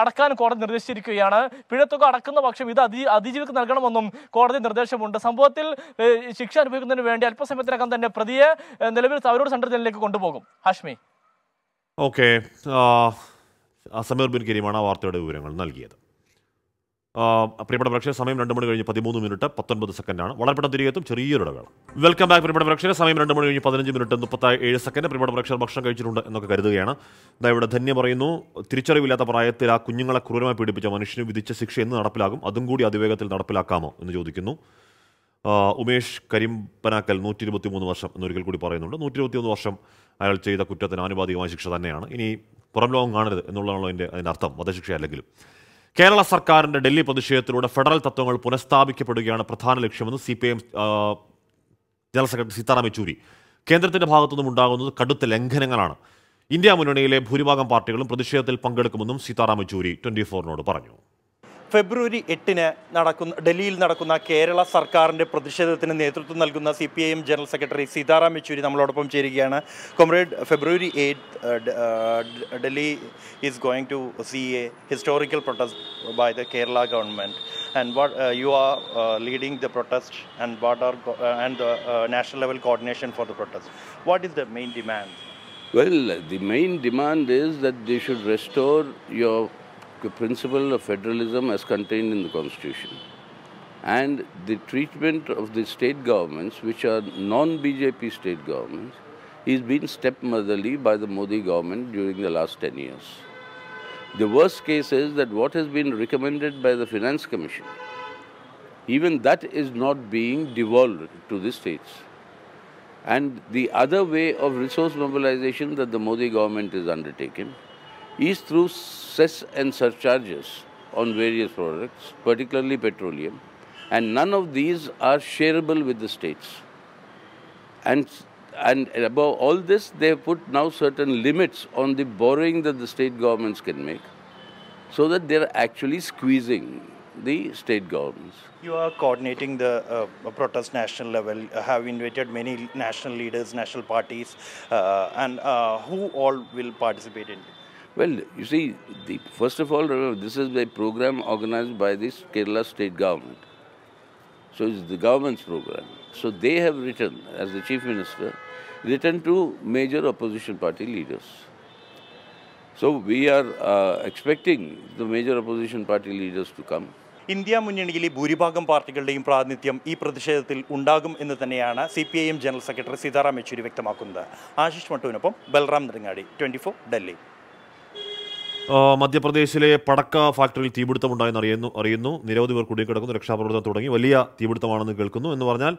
T: അടക്കാൻ കോടതി നിർദ്ദേശിച്ചിരിക്കുകയാണ് പിഴത്തുക അടക്കുന്ന പക്ഷം ഇത് അതി അതിജീവിക്ക് നൽകണമെന്നും കോടതി നിർദ്ദേശമുണ്ട് സംഭവത്തിൽ ശിക്ഷ അനുഭവിക്കുന്നതിന് വേണ്ടി അല്പസമയത്തിനകം തന്നെ പ്രതിയെ നിലവിൽ അവരോട് സെൻട്രൽ ജയിലിലേക്ക് കൊണ്ടുപോകും ഹാഷ്മി
A: ഓക്കെ സമീർ ബിൻ കരീമാണ് ആ വാർത്തയുടെ വിവരങ്ങൾ നൽകിയത് പ്രിയപ്പെട്ട പ്രേക്ഷകർ സമയം രണ്ട് മണി കഴിഞ്ഞ് പതിമൂന്ന് മിനിറ്റ് പത്തൊൻപത് സെക്കൻഡാണ് വളരെ പെട്ടെന്ന് തിരികെത്തും ഇടവേള വെൽക്കം ബാക്ക് പ്രിയപ്പെട്ട പ്രേക്ഷകർ സമയം രണ്ട് മണി കഴിഞ്ഞ് പതിനഞ്ച് മിനിറ്റ് മുപ്പത്തി ഏഴ് സെക്കൻഡ് പ്രിയപ്പെട്ട പ്രേക്ഷകർ ഭക്ഷണം കഴിച്ചിട്ടുണ്ട് എന്നൊക്കെ കരുതുകയാണ് ഇവിടെ ധന്യ പറയുന്നു തിരിച്ചറിവില്ലാത്ത പ്രായത്തിൽ ആ കുഞ്ഞുങ്ങളെ ക്രൂരമായി പീഡിപ്പിച്ച മനുഷ്യന് വിധിച്ച ശിക്ഷ എന്ന് നടപ്പിലാകും അതും കൂടി അതിവേഗത്തിൽ നടപ്പിലാക്കാമോ എന്ന് ചോദിക്കുന്നു ഉമേഷ് കരിമ്പനാക്കൽ നൂറ്റി ഇരുപത്തി മൂന്ന് വർഷം എന്നൊരിക്കൽ കൂടി പറയുന്നുണ്ട് നൂറ്റി ഇരുപത്തി മൂന്ന് വർഷം അയാൾ ചെയ്ത കുറ്റത്തിന് ആനുപാതികമായ ശിക്ഷ തന്നെയാണ് ഇനി പുറം ലോകം കാണരുത് എന്നുള്ളതാണല്ലോ എൻ്റെ അതിൻ്റെ അർത്ഥം വധശിക്ഷ അല്ലെങ്കിലും കേരള സർക്കാരിൻ്റെ ഡൽഹി പ്രതിഷേധത്തിലൂടെ ഫെഡറൽ തത്വങ്ങൾ പുനഃസ്ഥാപിക്കപ്പെടുകയാണ് പ്രധാന ലക്ഷ്യമെന്ന് C P M general secretary Sitaram Yechury കേന്ദ്രത്തിൻ്റെ ഭാഗത്തുനിന്നും ഉണ്ടാകുന്നത് കടുത്ത ലംഘനങ്ങളാണ് ഇന്ത്യ മുന്നണിയിലെ ഭൂരിഭാഗം പാർട്ടികളും പ്രതിഷേധത്തിൽ പങ്കെടുക്കുമെന്നും സീതാറാം യെച്ചൂരി ട്വൻറ്റി ഫോറിനോട് പറഞ്ഞു
K: ഫെബ്രുവരി എട്ടിന് നടക്കുന്ന ഡൽഹിയിൽ നടക്കുന്ന കേരള സർക്കാരിൻ്റെ പ്രതിഷേധത്തിന് നേതൃത്വം നൽകുന്ന C P I M general secretary Sitaram Yechury നമ്മളോടൊപ്പം ചേരുകയാണ് comrade February eight Delhi is going to see a historical protest by the Kerala government and what you are leading the protest and what are and the national level coordination for the protest what is the main demand
U: well the main demand is to restore your principle of federalism as contained in the constitution and the treatment of the state governments which are non-BJP state governments is being stepmotherly by the Modi government during the last 10 years. The worst case is that what has been recommended by the Finance Commission, even that is not being devolved to the states. And the other way of resource mobilization that the Modi government is undertaken is through cess and surcharges on various products, particularly petroleum, and none of these are shareable with the states. And, and above all this, they have put now certain limits on the borrowing that the state governments can make, so that they are actually squeezing the state governments.
K: You are coordinating the uh, protest national level, uh, have invited many national leaders, national parties, uh, and uh, who all will participate in it?
U: Well, you see, the, first of all, remember, this is a program organized by this Kerala state government. So it's the government's program. So they have written, as the chief minister, written to major opposition party leaders. So we are uh, expecting the major opposition party leaders to come.
K: India മുന്നണിയിലെ ഭൂരിഭാഗം പാർട്ടികളുടെയും പ്രാതിനിധ്യം ഈ പ്രതിഷേധത്തിൽ ഉണ്ടാകും എന്ന് തന്നെയാണ് C P I M general secretary Sitaram Yechury വ്യക്തമാക്കുന്നത് ആശിഷ് മട്ടുവിനൊപ്പം ബൽറാം നെടുങ്ങാടി ട്വൻറ്റി ഫോർ ഡൽഹി
A: മധ്യപ്രദേശിലെ പടക്ക ഫാക്ടറിയിൽ തീപിടുത്തമുണ്ടായെന്ന് അറിയുന്നു അറിയുന്നു നിരവധി പേർ കുടുങ്ങിക്കിടക്കുന്നു രക്ഷാപ്രവർത്തനം തുടങ്ങി വലിയ തീപിടുത്തമാണെന്ന് കേൾക്കുന്നു എന്ന് പറഞ്ഞാൽ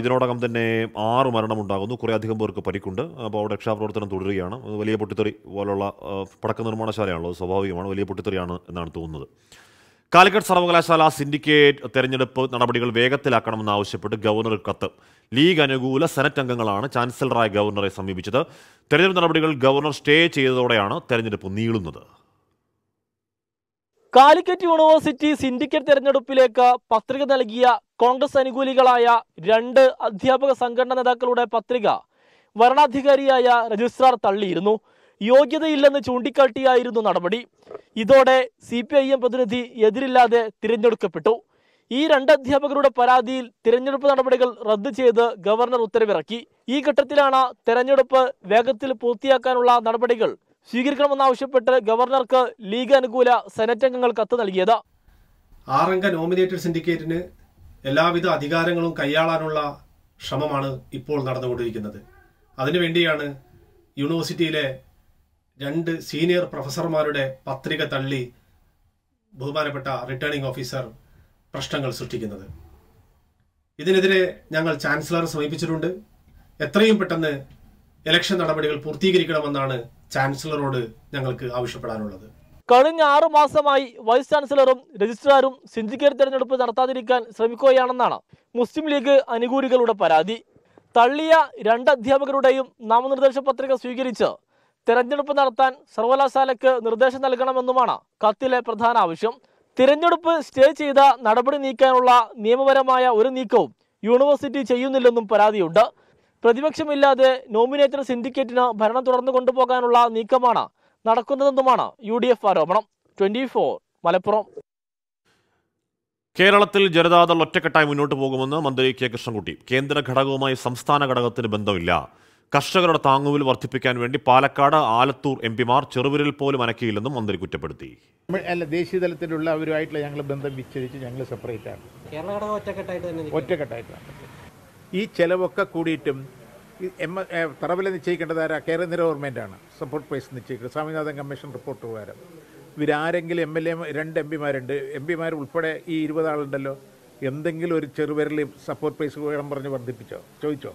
A: ഇതിനോടകം തന്നെ ആറ് മരണമുണ്ടാകുന്നു കുറേ അധികം പേർക്ക് പരിക്കുണ്ട് അപ്പോൾ അവിടെ രക്ഷാപ്രവർത്തനം തുടരുകയാണ് വലിയ പൊട്ടിത്തെറി പോലുള്ള പടക്ക നിർമ്മാണശാലയാണല്ലോ സ്വാഭാവികമാണ് വലിയ പൊട്ടിത്തെറിയാണ് എന്നാണ് തോന്നുന്നത് കാലിക്കറ്റ് സർവകലാശാല സിൻഡിക്കേറ്റ് തെരഞ്ഞെടുപ്പ് നടപടികൾ വേഗത്തിലാക്കണമെന്നാവശ്യപ്പെട്ട് ഗവർണർ കത്ത് ലീഗ് അനുകൂല സെനറ്റ് അംഗങ്ങളാണ് ചാൻസലറായ ഗവർണറെ സമീപിച്ചത് തെരഞ്ഞെടുപ്പ് നടപടികൾ ഗവർണർ സ്റ്റേ ചെയ്തതോടെയാണ് തെരഞ്ഞെടുപ്പ് നീളുന്നത്
T: കാലിക്കറ്റ് യൂണിവേഴ്സിറ്റി സിൻഡിക്കേറ്റ് തെരഞ്ഞെടുപ്പിലേക്ക് പത്രിക നൽകിയ കോൺഗ്രസ് അനുകൂലികളായ രണ്ട് അധ്യാപക സംഘടനാ നേതാക്കളുടെ പത്രിക വരണാധികാരിയായ രജിസ്ട്രാർ തള്ളിയിരുന്നു യോഗ്യതയില്ലെന്ന് ചൂണ്ടിക്കാട്ടിയായിരുന്നു നടപടി ഇതോടെ സി പി ഐ എം പ്രതിനിധി എതിരില്ലാതെ തിരഞ്ഞെടുക്കപ്പെട്ടു ഈ രണ്ട് അധ്യാപകരുടെ പരാതിയിൽ തിരഞ്ഞെടുപ്പ് നടപടികൾ റദ്ദു ചെയ്ത് ഗവർണർ ഉത്തരവിറക്കി ഈ ഘട്ടത്തിലാണ് തെരഞ്ഞെടുപ്പ് വേഗത്തിൽ പൂർത്തിയാക്കാനുള്ള നടപടികൾ സ്വീകരിക്കണമെന്നാവശ്യപ്പെട്ട് ഗവർണർക്ക് ലീഗ് അനുകൂല സെനറ്റ് അംഗങ്ങൾ കത്ത് നൽകിയത്
B: ആറംഗ നോമിനേറ്റഡ് സിൻഡിക്കേറ്റിന് എല്ലാവിധ അധികാരങ്ങളും കൈയാളാനുള്ള ശ്രമമാണ് ഇപ്പോൾ നടന്നുകൊണ്ടിരിക്കുന്നത് അതിനുവേണ്ടിയാണ് യൂണിവേഴ്സിറ്റിയിലെ രണ്ട് സീനിയർ പ്രൊഫസർമാരുടെ പത്രിക തള്ളി ബഹുമാനപ്പെട്ട റിട്ടേണിംഗ് ഓഫീസർ പ്രശ്നങ്ങൾ സൃഷ്ടിക്കുന്നത് ഇതിനെതിരെ ഞങ്ങൾ ചാൻസലർ സമീപിച്ചിട്ടുണ്ട് എത്രയും പെട്ടെന്ന് ഇലക്ഷൻ നടപടികൾ പൂർത്തീകരിക്കണമെന്നാണ് ചാൻസലറോട് ഞങ്ങൾക്ക് ആവശ്യപ്പെടാനുള്ളത്
T: കഴിഞ്ഞ ആറു മാസമായി വൈസ് ചാൻസലറും രജിസ്ട്രാറും സിൻഡിക്കേറ്റ് തെരഞ്ഞെടുപ്പ് നടത്താതിരിക്കാൻ ശ്രമിക്കുകയാണെന്നാണ് മുസ്ലിം ലീഗ് അനുകൂലികളുടെ പരാതി തള്ളിയ രണ്ട് അധ്യാപകരുടെയും നാമനിർദ്ദേശ പത്രിക സ്വീകരിച്ച് തിരഞ്ഞെടുപ്പ് നടത്താൻ സർവകലാശാലയ്ക്ക് നിർദ്ദേശം നൽകണമെന്നുമാണ് കത്തിലെ പ്രധാന ആവശ്യം തിരഞ്ഞെടുപ്പ് സ്റ്റേ ചെയ്ത നടപടി നീക്കാനുള്ള നിയമപരമായ ഒരു നീക്കവും യൂണിവേഴ്സിറ്റി ചെയ്യുന്നില്ലെന്നും പരാതിയുണ്ട് പ്രതിപക്ഷമില്ലാതെ നോമിനേറ്റർ സിൻഡിക്കേറ്റിന് ഭരണം തുടർന്നു കൊണ്ടുപോകാനുള്ള നീക്കമാണ് നടക്കുന്നതെന്നുമാണ് യു ഡി എഫ് ആരോപണം ട്വന്റി ഫോർ മലപ്പുറം
A: കേരളത്തിൽ ജനതാദൾ ഒറ്റക്കെട്ടായി മുന്നോട്ട് പോകുമെന്ന് മന്ത്രി കെ കൃഷ്ണൻകുട്ടി കേന്ദ്ര ഘടകവുമായി സംസ്ഥാന ഘടകത്തിന് ബന്ധമില്ല കർഷകരുടെ താങ്ങുവിൽ വർദ്ധിപ്പിക്കാൻ വേണ്ടി പാലക്കാട് ആലത്തൂർ എം പിമാർ ചെറുവിരൽ പോലും അനക്കിയില്ലെന്നും മന്ത്രി കുറ്റപ്പെടുത്തി
F: അല്ല ദേശീയ തലത്തിലുള്ള അവരുമായിട്ടുള്ള ഞങ്ങൾ ബന്ധം വിച്ഛേദിച്ച് ഞങ്ങൾ സെപ്പറേറ്റ്
G: ആണ് ഒറ്റക്കെട്ടായിട്ടാണ്
F: ഈ ചെലവൊക്കെ കൂടിയിട്ടും എം തറവില നിശ്ചയിക്കേണ്ടത് ആരാ കേരള ആണ് സപ്പോർട്ട് പ്രൈസ് നിശ്ചയിക്കുന്നത് സ്വാമിനാഥൻ കമ്മീഷൻ റിപ്പോർട്ട് പ്രകാരം ഇവരാരെങ്കിലും എം എൽ എ രണ്ട് എം പിമാരുണ്ട് എം പിമാർ ഉൾപ്പെടെ ഈ ഇരുപതാളുണ്ടല്ലോ എന്തെങ്കിലും ഒരു ചെറുപേരിൽ സപ്പോർട്ട് പ്രൈസ് വേണം പറഞ്ഞ് വർദ്ധിപ്പിച്ചോ ചോദിച്ചോ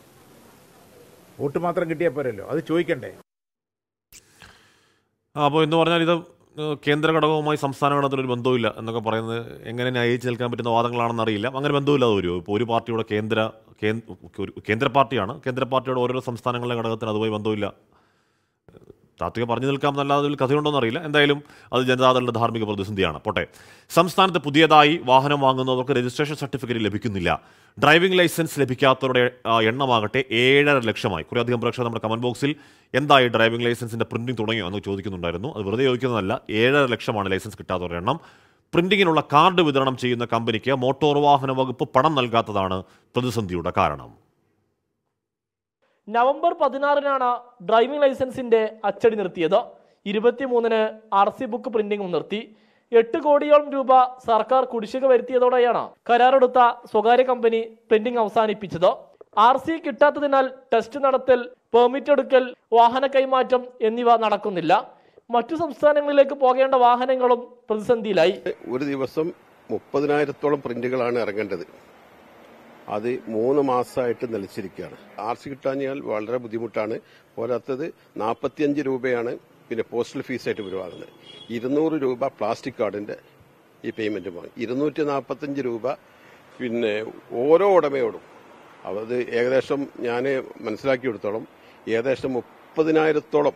F: വോട്ട് മാത്രം കിട്ടിയാൽ പോരല്ലോ അത് ചോദിക്കണ്ടേ
A: അപ്പോൾ എന്ന് പറഞ്ഞാൽ ഇത് കേന്ദ്ര ഘടകവുമായി സംസ്ഥാന ഘടകത്തിനൊരു ബന്ധമില്ല എന്നൊക്കെ പറയുന്നത് എങ്ങനെ ന്യായീകരിച്ച് നിൽക്കാൻ പറ്റുന്ന വാദങ്ങളാണെന്ന് അറിയില്ല അങ്ങനെ ബന്ധമില്ലാതെ ഒരു ഇപ്പോൾ ഒരു പാർട്ടിയുടെ കേന്ദ്ര കേന്ദ്ര പാർട്ടിയാണ് കേന്ദ്ര പാർട്ടിയുടെ ഓരോ സംസ്ഥാനങ്ങളിലെ ഘടകത്തിന് അതുമായി ബന്ധമില്ല താത്വിക പറഞ്ഞു നിൽക്കാം എന്നല്ലാതെ അതിൽ അറിയില്ല എന്തായാലും അത് ജനതാദളിൻ്റെ ധാർമ്മിക പ്രതിസന്ധിയാണ് പോട്ടെ സംസ്ഥാനത്ത് പുതിയതായി വാഹനം വാങ്ങുന്നവർക്ക് രജിസ്ട്രേഷൻ സർട്ടിഫിക്കറ്റ് ലഭിക്കുന്നില്ല ഡ്രൈവിംഗ് ലൈസൻസ് ലഭിക്കാത്തവരുടെ എണ്ണമാകട്ടെ ഏഴര ലക്ഷമായി അധികം പ്രേക്ഷകർ നമ്മുടെ കമന്റ് ബോക്സിൽ എന്തായി ഡ്രൈവിംഗ് ലൈസൻസിന്റെ പ്രിന്റിംഗ് തുടങ്ങിയോ എന്ന് ചോദിക്കുന്നുണ്ടായിരുന്നു അത് വെറുതെ ചോദിക്കുന്നതല്ല ഏഴര ലക്ഷമാണ് ലൈസൻസ് കിട്ടാത്തവരുടെ എണ്ണം പ്രിന്റിങ്ങിനുള്ള കാർഡ് വിതരണം ചെയ്യുന്ന കമ്പനിക്ക് മോട്ടോർ വാഹന വകുപ്പ് പണം നൽകാത്തതാണ് പ്രതിസന്ധിയുടെ കാരണം
T: നവംബർ പതിനാറിനാണ് ഡ്രൈവിംഗ് ലൈസൻസിന്റെ അച്ചടി നിർത്തിയത് ഇരുപത്തിമൂന്നിന് ആർ സി ബുക്ക് പ്രിന്റിംഗും നിർത്തി എട്ട് കോടിയോളം രൂപ സർക്കാർ കുടിശ്ശിക വരുത്തിയതോടെയാണ് കരാറെടുത്ത സ്വകാര്യ കമ്പനി പ്രിന്റിംഗ് അവസാനിപ്പിച്ചത് ആർ സി കിട്ടാത്തതിനാൽ ടെസ്റ്റ് നടത്തൽ പെർമിറ്റ് എടുക്കൽ വാഹന കൈമാറ്റം എന്നിവ നടക്കുന്നില്ല മറ്റു സംസ്ഥാനങ്ങളിലേക്ക് പോകേണ്ട വാഹനങ്ങളും പ്രതിസന്ധിയിലായി ഒരു ദിവസം
G: മുപ്പതിനായിരത്തോളം പ്രിന്റുകളാണ് ഇറങ്ങേണ്ടത് അത് മൂന്ന് മാസമായിട്ട് നിലച്ചിരിക്കുകയാണ് ആർ സി കിട്ടാഞ്ഞാൽ വളരെ ബുദ്ധിമുട്ടാണ് പോരാത്തത് നാൽപ്പത്തിയഞ്ച് രൂപയാണ് പിന്നെ പോസ്റ്റൽ ഫീസായിട്ട് വരുവാകുന്നത് ഇരുന്നൂറ് രൂപ പ്ലാസ്റ്റിക് കാർഡിന്റെ ഈ പേയ്മെന്റ് വാങ്ങി ഇരുന്നൂറ്റി നാൽപ്പത്തിയഞ്ച് രൂപ പിന്നെ ഓരോ ഉടമയോടും അത് ഏകദേശം ഞാൻ മനസ്സിലാക്കിയെടുത്തോളം ഏകദേശം മുപ്പതിനായിരത്തോളം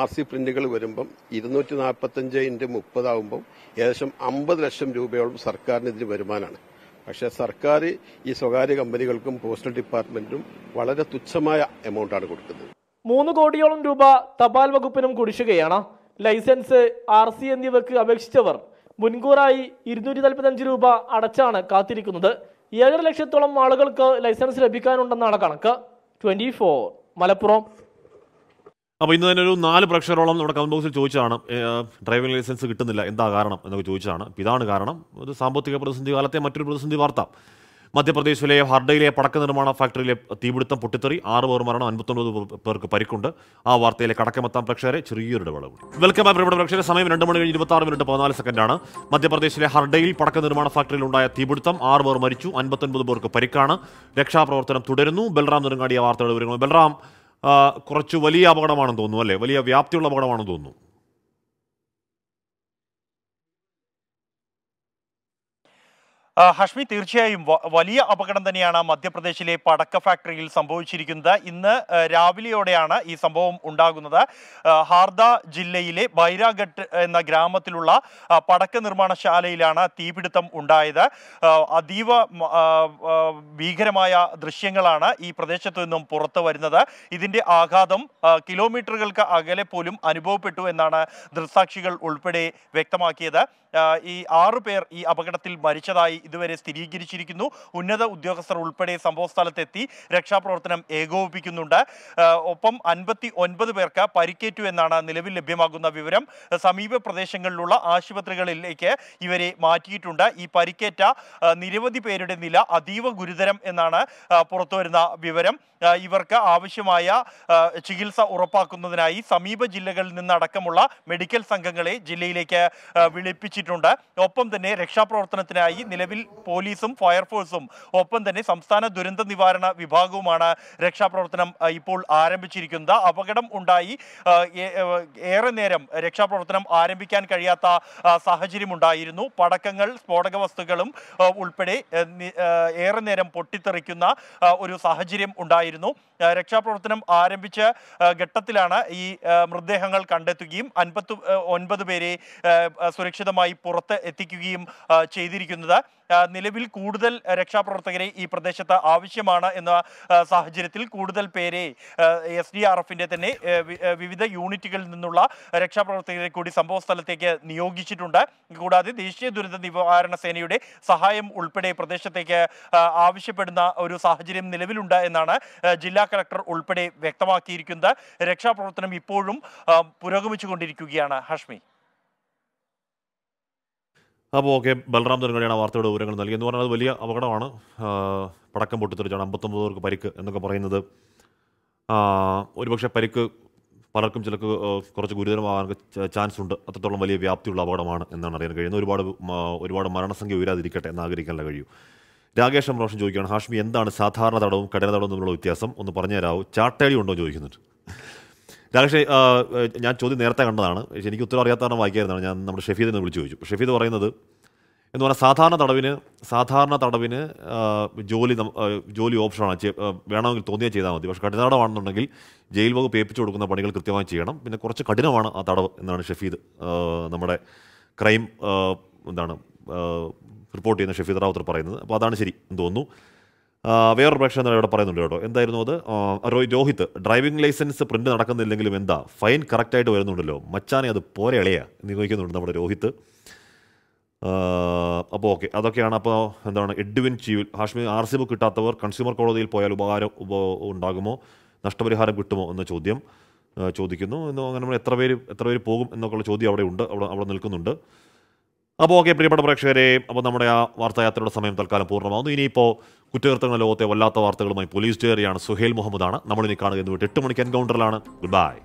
G: ആർ സി പ്രിന്റുകൾ വരുമ്പം ഇരുന്നൂറ്റി നാൽപ്പത്തഞ്ച് ഇൻറ്റു മുപ്പതാവുമ്പം ഏകദേശം അമ്പത് ലക്ഷം രൂപയോളം സർക്കാരിന് ഇതിന് വരുമാനമാണ് പക്ഷേ സർക്കാർ ഈ സ്വകാര്യ കമ്പനികൾക്കും പോസ്റ്റൽ ഡിപ്പാർട്ട്മെന്റും വളരെ തുച്ഛമായ എമൗണ്ടാണ് കൊടുക്കുന്നത്
T: മൂന്ന് കോടിയോളം രൂപ തപാൽ വകുപ്പിനും കുടിശുകയാണ് ലൈസൻസ് ആർ സി എന്നിവയ്ക്ക് അപേക്ഷിച്ചവർ മുൻകൂറായി ഇരുന്നൂറ്റി നാൽപ്പത്തഞ്ച് രൂപ അടച്ചാണ് കാത്തിരിക്കുന്നത് ഏഴര ലക്ഷത്തോളം ആളുകൾക്ക് ലൈസൻസ് ലഭിക്കാനുണ്ടെന്നാണ് കണക്ക് ട്വന്റി മലപ്പുറം
A: അപ്പോൾ ഇന്ന് തന്നെ ഒരു നാല് പ്രേക്ഷകരോളം നമ്മുടെ കമന്റ് ബോക്സിൽ ചോദിച്ചതാണ് ഡ്രൈവിംഗ് ലൈസൻസ് കിട്ടുന്നില്ല എന്താ കാരണം എന്നൊക്കെ ചോദിച്ചതാണ് അപ്പോൾ ഇതാണ് കാരണം ഒരു സാമ്പത്തിക പ്രതിസന്ധി കാലത്തെ മറ്റൊരു പ്രതിസന്ധി വാർത്ത മധ്യപ്രദേശിലെ ഹർഡയിലെ പടക്ക നിർമ്മാണ ഫാക്ടറിയിലെ തീപിടുത്തം പൊട്ടിത്തെറി ആറ് പേർ മരണം അൻപത്തൊൻപത് പേർക്ക് പരിക്കുണ്ട് ആ വാർത്തയിലെ കടക്കമെത്താൻ പ്രേക്ഷകരെ ചെറിയൊരു ഇടവേള വെൽക്കം ബാക്ക് പ്രിയപ്പെട്ട പ്രേക്ഷകരെ സമയം രണ്ട് മണി ഇരുപത്തി ആറ് മിനിറ്റ് പതിനാല് സെക്കൻഡാണ് മധ്യപ്രദേശിലെ ഹർഡയിൽ പടക്ക നിർമ്മാണ ഫാക്ടറിയിലുണ്ടായ തീപിടുത്തം ആറ് പേർ മരിച്ചു അൻപത്തൊൻപത് പേർക്ക് പരിക്കാണ് രക്ഷാപ്രവർത്തനം തുടരുന്നു ബൽറാം നിറങ്ങാടിയ വാർത്തകൾ വിവരങ്ങൾ ബൽറാം കുറച്ച് വലിയ അപകടമാണെന്ന് തോന്നുന്നു അല്ലേ വലിയ വ്യാപ്തിയുള്ള അപകടമാണെന്ന് തോന്നുന്നു
K: ഹഷ്മി തീർച്ചയായും വലിയ അപകടം തന്നെയാണ് മധ്യപ്രദേശിലെ പടക്ക ഫാക്ടറിയിൽ സംഭവിച്ചിരിക്കുന്നത് ഇന്ന് രാവിലെയോടെയാണ് ഈ സംഭവം ഉണ്ടാകുന്നത് ഹാർദ ജില്ലയിലെ ബൈരാഘട്ട് എന്ന ഗ്രാമത്തിലുള്ള പടക്ക നിർമ്മാണശാലയിലാണ് തീപിടുത്തം ഉണ്ടായത് അതീവ ഭീകരമായ ദൃശ്യങ്ങളാണ് ഈ പ്രദേശത്തു നിന്നും പുറത്തു വരുന്നത് ഇതിൻ്റെ ആഘാതം കിലോമീറ്ററുകൾക്ക് അകലെ പോലും അനുഭവപ്പെട്ടു എന്നാണ് ദൃസാക്ഷികൾ ഉൾപ്പെടെ വ്യക്തമാക്കിയത് ഈ ആറു പേർ ഈ അപകടത്തിൽ മരിച്ചതായി ഇതുവരെ സ്ഥിരീകരിച്ചിരിക്കുന്നു ഉന്നത ഉദ്യോഗസ്ഥർ ഉൾപ്പെടെ സംഭവസ്ഥലത്തെത്തി രക്ഷാപ്രവർത്തനം ഏകോപിപ്പിക്കുന്നുണ്ട് ഒപ്പം അൻപത്തി ഒൻപത് പേർക്ക് പരിക്കേറ്റു എന്നാണ് നിലവിൽ ലഭ്യമാകുന്ന വിവരം സമീപ പ്രദേശങ്ങളിലുള്ള ആശുപത്രികളിലേക്ക് ഇവരെ മാറ്റിയിട്ടുണ്ട് ഈ പരിക്കേറ്റ നിരവധി പേരുടെ നില അതീവ ഗുരുതരം എന്നാണ് പുറത്തുവരുന്ന വിവരം ഇവർക്ക് ആവശ്യമായ ചികിത്സ ഉറപ്പാക്കുന്നതിനായി സമീപ ജില്ലകളിൽ നിന്നടക്കമുള്ള മെഡിക്കൽ സംഘങ്ങളെ ജില്ലയിലേക്ക് വിളിപ്പിച്ചു അറിയിച്ചിട്ടുണ്ട് ഒപ്പം തന്നെ രക്ഷാപ്രവർത്തനത്തിനായി നിലവിൽ പോലീസും ഫയർഫോഴ്സും ഒപ്പം തന്നെ സംസ്ഥാന ദുരന്ത നിവാരണ വിഭാഗവുമാണ് രക്ഷാപ്രവർത്തനം ഇപ്പോൾ ആരംഭിച്ചിരിക്കുന്നത് അപകടം ഉണ്ടായി ഏറെ നേരം രക്ഷാപ്രവർത്തനം ആരംഭിക്കാൻ കഴിയാത്ത സാഹചര്യമുണ്ടായിരുന്നു പടക്കങ്ങൾ സ്ഫോടക വസ്തുക്കളും ഉൾപ്പെടെ ഏറെ നേരം പൊട്ടിത്തെറിക്കുന്ന ഒരു സാഹചര്യം ഉണ്ടായിരുന്നു രക്ഷാപ്രവർത്തനം ആരംഭിച്ച ഘട്ടത്തിലാണ് ഈ മൃതദേഹങ്ങൾ കണ്ടെത്തുകയും അൻപത്തി ഒൻപത് പേരെ സുരക്ഷിതമായി ഭാഗമായി പുറത്ത് എത്തിക്കുകയും ചെയ്തിരിക്കുന്നത് നിലവിൽ കൂടുതൽ രക്ഷാപ്രവർത്തകരെ ഈ പ്രദേശത്ത് ആവശ്യമാണ് എന്ന സാഹചര്യത്തിൽ കൂടുതൽ പേരെ എസ് ഡി ആർ എഫിൻ്റെ തന്നെ വിവിധ യൂണിറ്റുകളിൽ നിന്നുള്ള രക്ഷാപ്രവർത്തകരെ കൂടി സംഭവ സ്ഥലത്തേക്ക് നിയോഗിച്ചിട്ടുണ്ട് കൂടാതെ ദേശീയ ദുരന്ത നിവാരണ സേനയുടെ സഹായം ഉൾപ്പെടെ പ്രദേശത്തേക്ക് ആവശ്യപ്പെടുന്ന ഒരു സാഹചര്യം നിലവിലുണ്ട് എന്നാണ് ജില്ലാ കളക്ടർ ഉൾപ്പെടെ വ്യക്തമാക്കിയിരിക്കുന്നത് രക്ഷാപ്രവർത്തനം ഇപ്പോഴും പുരോഗമിച്ചുകൊണ്ടിരിക്കുകയാണ് ഹഷ്മി
A: അപ്പോൾ ഓക്കെ ബൽറാം ധനകടിയാണ് വാർത്തയുടെ വിവരങ്ങൾ നൽകി എന്ന് പറഞ്ഞാൽ അത് വലിയ അപകടമാണ് പടക്കം പൊട്ടിത്തെറിച്ചാണ് അമ്പത്തൊമ്പത് പേർക്ക് പരിക്ക് എന്നൊക്കെ പറയുന്നത് ഒരുപക്ഷെ പരിക്ക് പലർക്കും ചിലക്ക് കുറച്ച് ഗുരുതരമാകാൻ ചാൻസ് ഉണ്ട് അത്രത്തോളം വലിയ വ്യാപ്തിയുള്ള അപകടമാണ് എന്നാണ് അറിയാൻ കഴിയുന്നത് ഒരുപാട് ഒരുപാട് മരണസംഖ്യ ഉയരാതിരിക്കട്ടെ എന്ന് ആഗ്രഹിക്കാനുള്ള കഴിയൂ രാകേഷ് അമ്രോഷൻ ചോദിക്കുകയാണ് ഹാഷ്മി എന്താണ് സാധാരണ തടവും കഠിന തടവും തമ്മിലുള്ള വ്യത്യാസം ഒന്ന് പറഞ്ഞു തരാമോ ചാട്ടേടി ഉണ്ടോ ചോദിക്കുന്നുണ്ട് രാകേഷ് ഞാൻ ചോദ്യം നേരത്തെ കണ്ടതാണ് എനിക്ക് ഉത്തരം അറിയാത്ത കാരണം ഞാൻ നമ്മുടെ എന്ന് വിളിച്ചു ചോദിച്ചു ഷെഫീദ് പറയുന്നത് എന്ന് പറഞ്ഞാൽ സാധാരണ തടവിന് സാധാരണ തടവിന് ജോലി ജോലി ഓപ്ഷനാണ് വേണമെങ്കിൽ തോന്നിയാൽ ചെയ്താൽ മതി പക്ഷേ കഠിനാടമാണെന്നുണ്ടെങ്കിൽ ജയിൽ വകുപ്പ് ഏൽപ്പിച്ചു കൊടുക്കുന്ന പണികൾ കൃത്യമായി ചെയ്യണം പിന്നെ കുറച്ച് കഠിനമാണ് ആ തടവ് എന്നാണ് ഷഫീദ് നമ്മുടെ ക്രൈം എന്താണ് റിപ്പോർട്ട് ചെയ്യുന്ന ഷഫീദ് റാവുത്തർ പറയുന്നത് അപ്പോൾ അതാണ് ശരി എന്ന് തോന്നുന്നു വേറൊരു തന്നെ ഇവിടെ പറയുന്നുണ്ട് കേട്ടോ എന്തായിരുന്നു അത് Roy Rohit driving licence print നടക്കുന്നില്ലെങ്കിലും എന്താ ഫൈൻ കറക്റ്റായിട്ട് വരുന്നുണ്ടല്ലോ മച്ചാനെ അത് പോരെ ഇളയാ എന്ന് ചോദിക്കുന്നുണ്ട് നമ്മുടെ രോഹിത് അപ്പോൾ ഓക്കെ അതൊക്കെയാണ് അപ്പോൾ എന്താണ് Edwin Cheevil Hashmi R C book കിട്ടാത്തവർ കൺസ്യൂമർ കോടതിയിൽ പോയാൽ ഉപകാരം ഉണ്ടാകുമോ നഷ്ടപരിഹാരം കിട്ടുമോ എന്ന ചോദ്യം ചോദിക്കുന്നു എന്ന് അങ്ങനെ എത്ര പേര് എത്ര പേര് പോകും എന്നൊക്കെയുള്ള ചോദ്യം അവിടെ ഉണ്ട് അവിടെ അവിടെ നിൽക്കുന്നുണ്ട് അപ്പോൾ ഓക്കെ പ്രിയപ്പെട്ട പ്രേക്ഷകരെ അപ്പോൾ നമ്മുടെ ആ വാർത്തായാത്രയുടെ സമയം തൽക്കാലം പൂർണ്ണമാകുന്നു ഇനിയിപ്പോൾ കുറ്റകൃത്യങ്ങൾ ലോകത്തെ വല്ലാത്ത വാർത്തകളുമായി പോലീസ്
Q: ഡയറിയാണ് സുഹേൽ മുഹമ്മദാണ് നമ്മളിനി കാണുക എന്ന് വിട്ട് എട്ട് മണിക്ക് എൻകൗണ്ടറിലാണ് ഗുഡ് ബൈ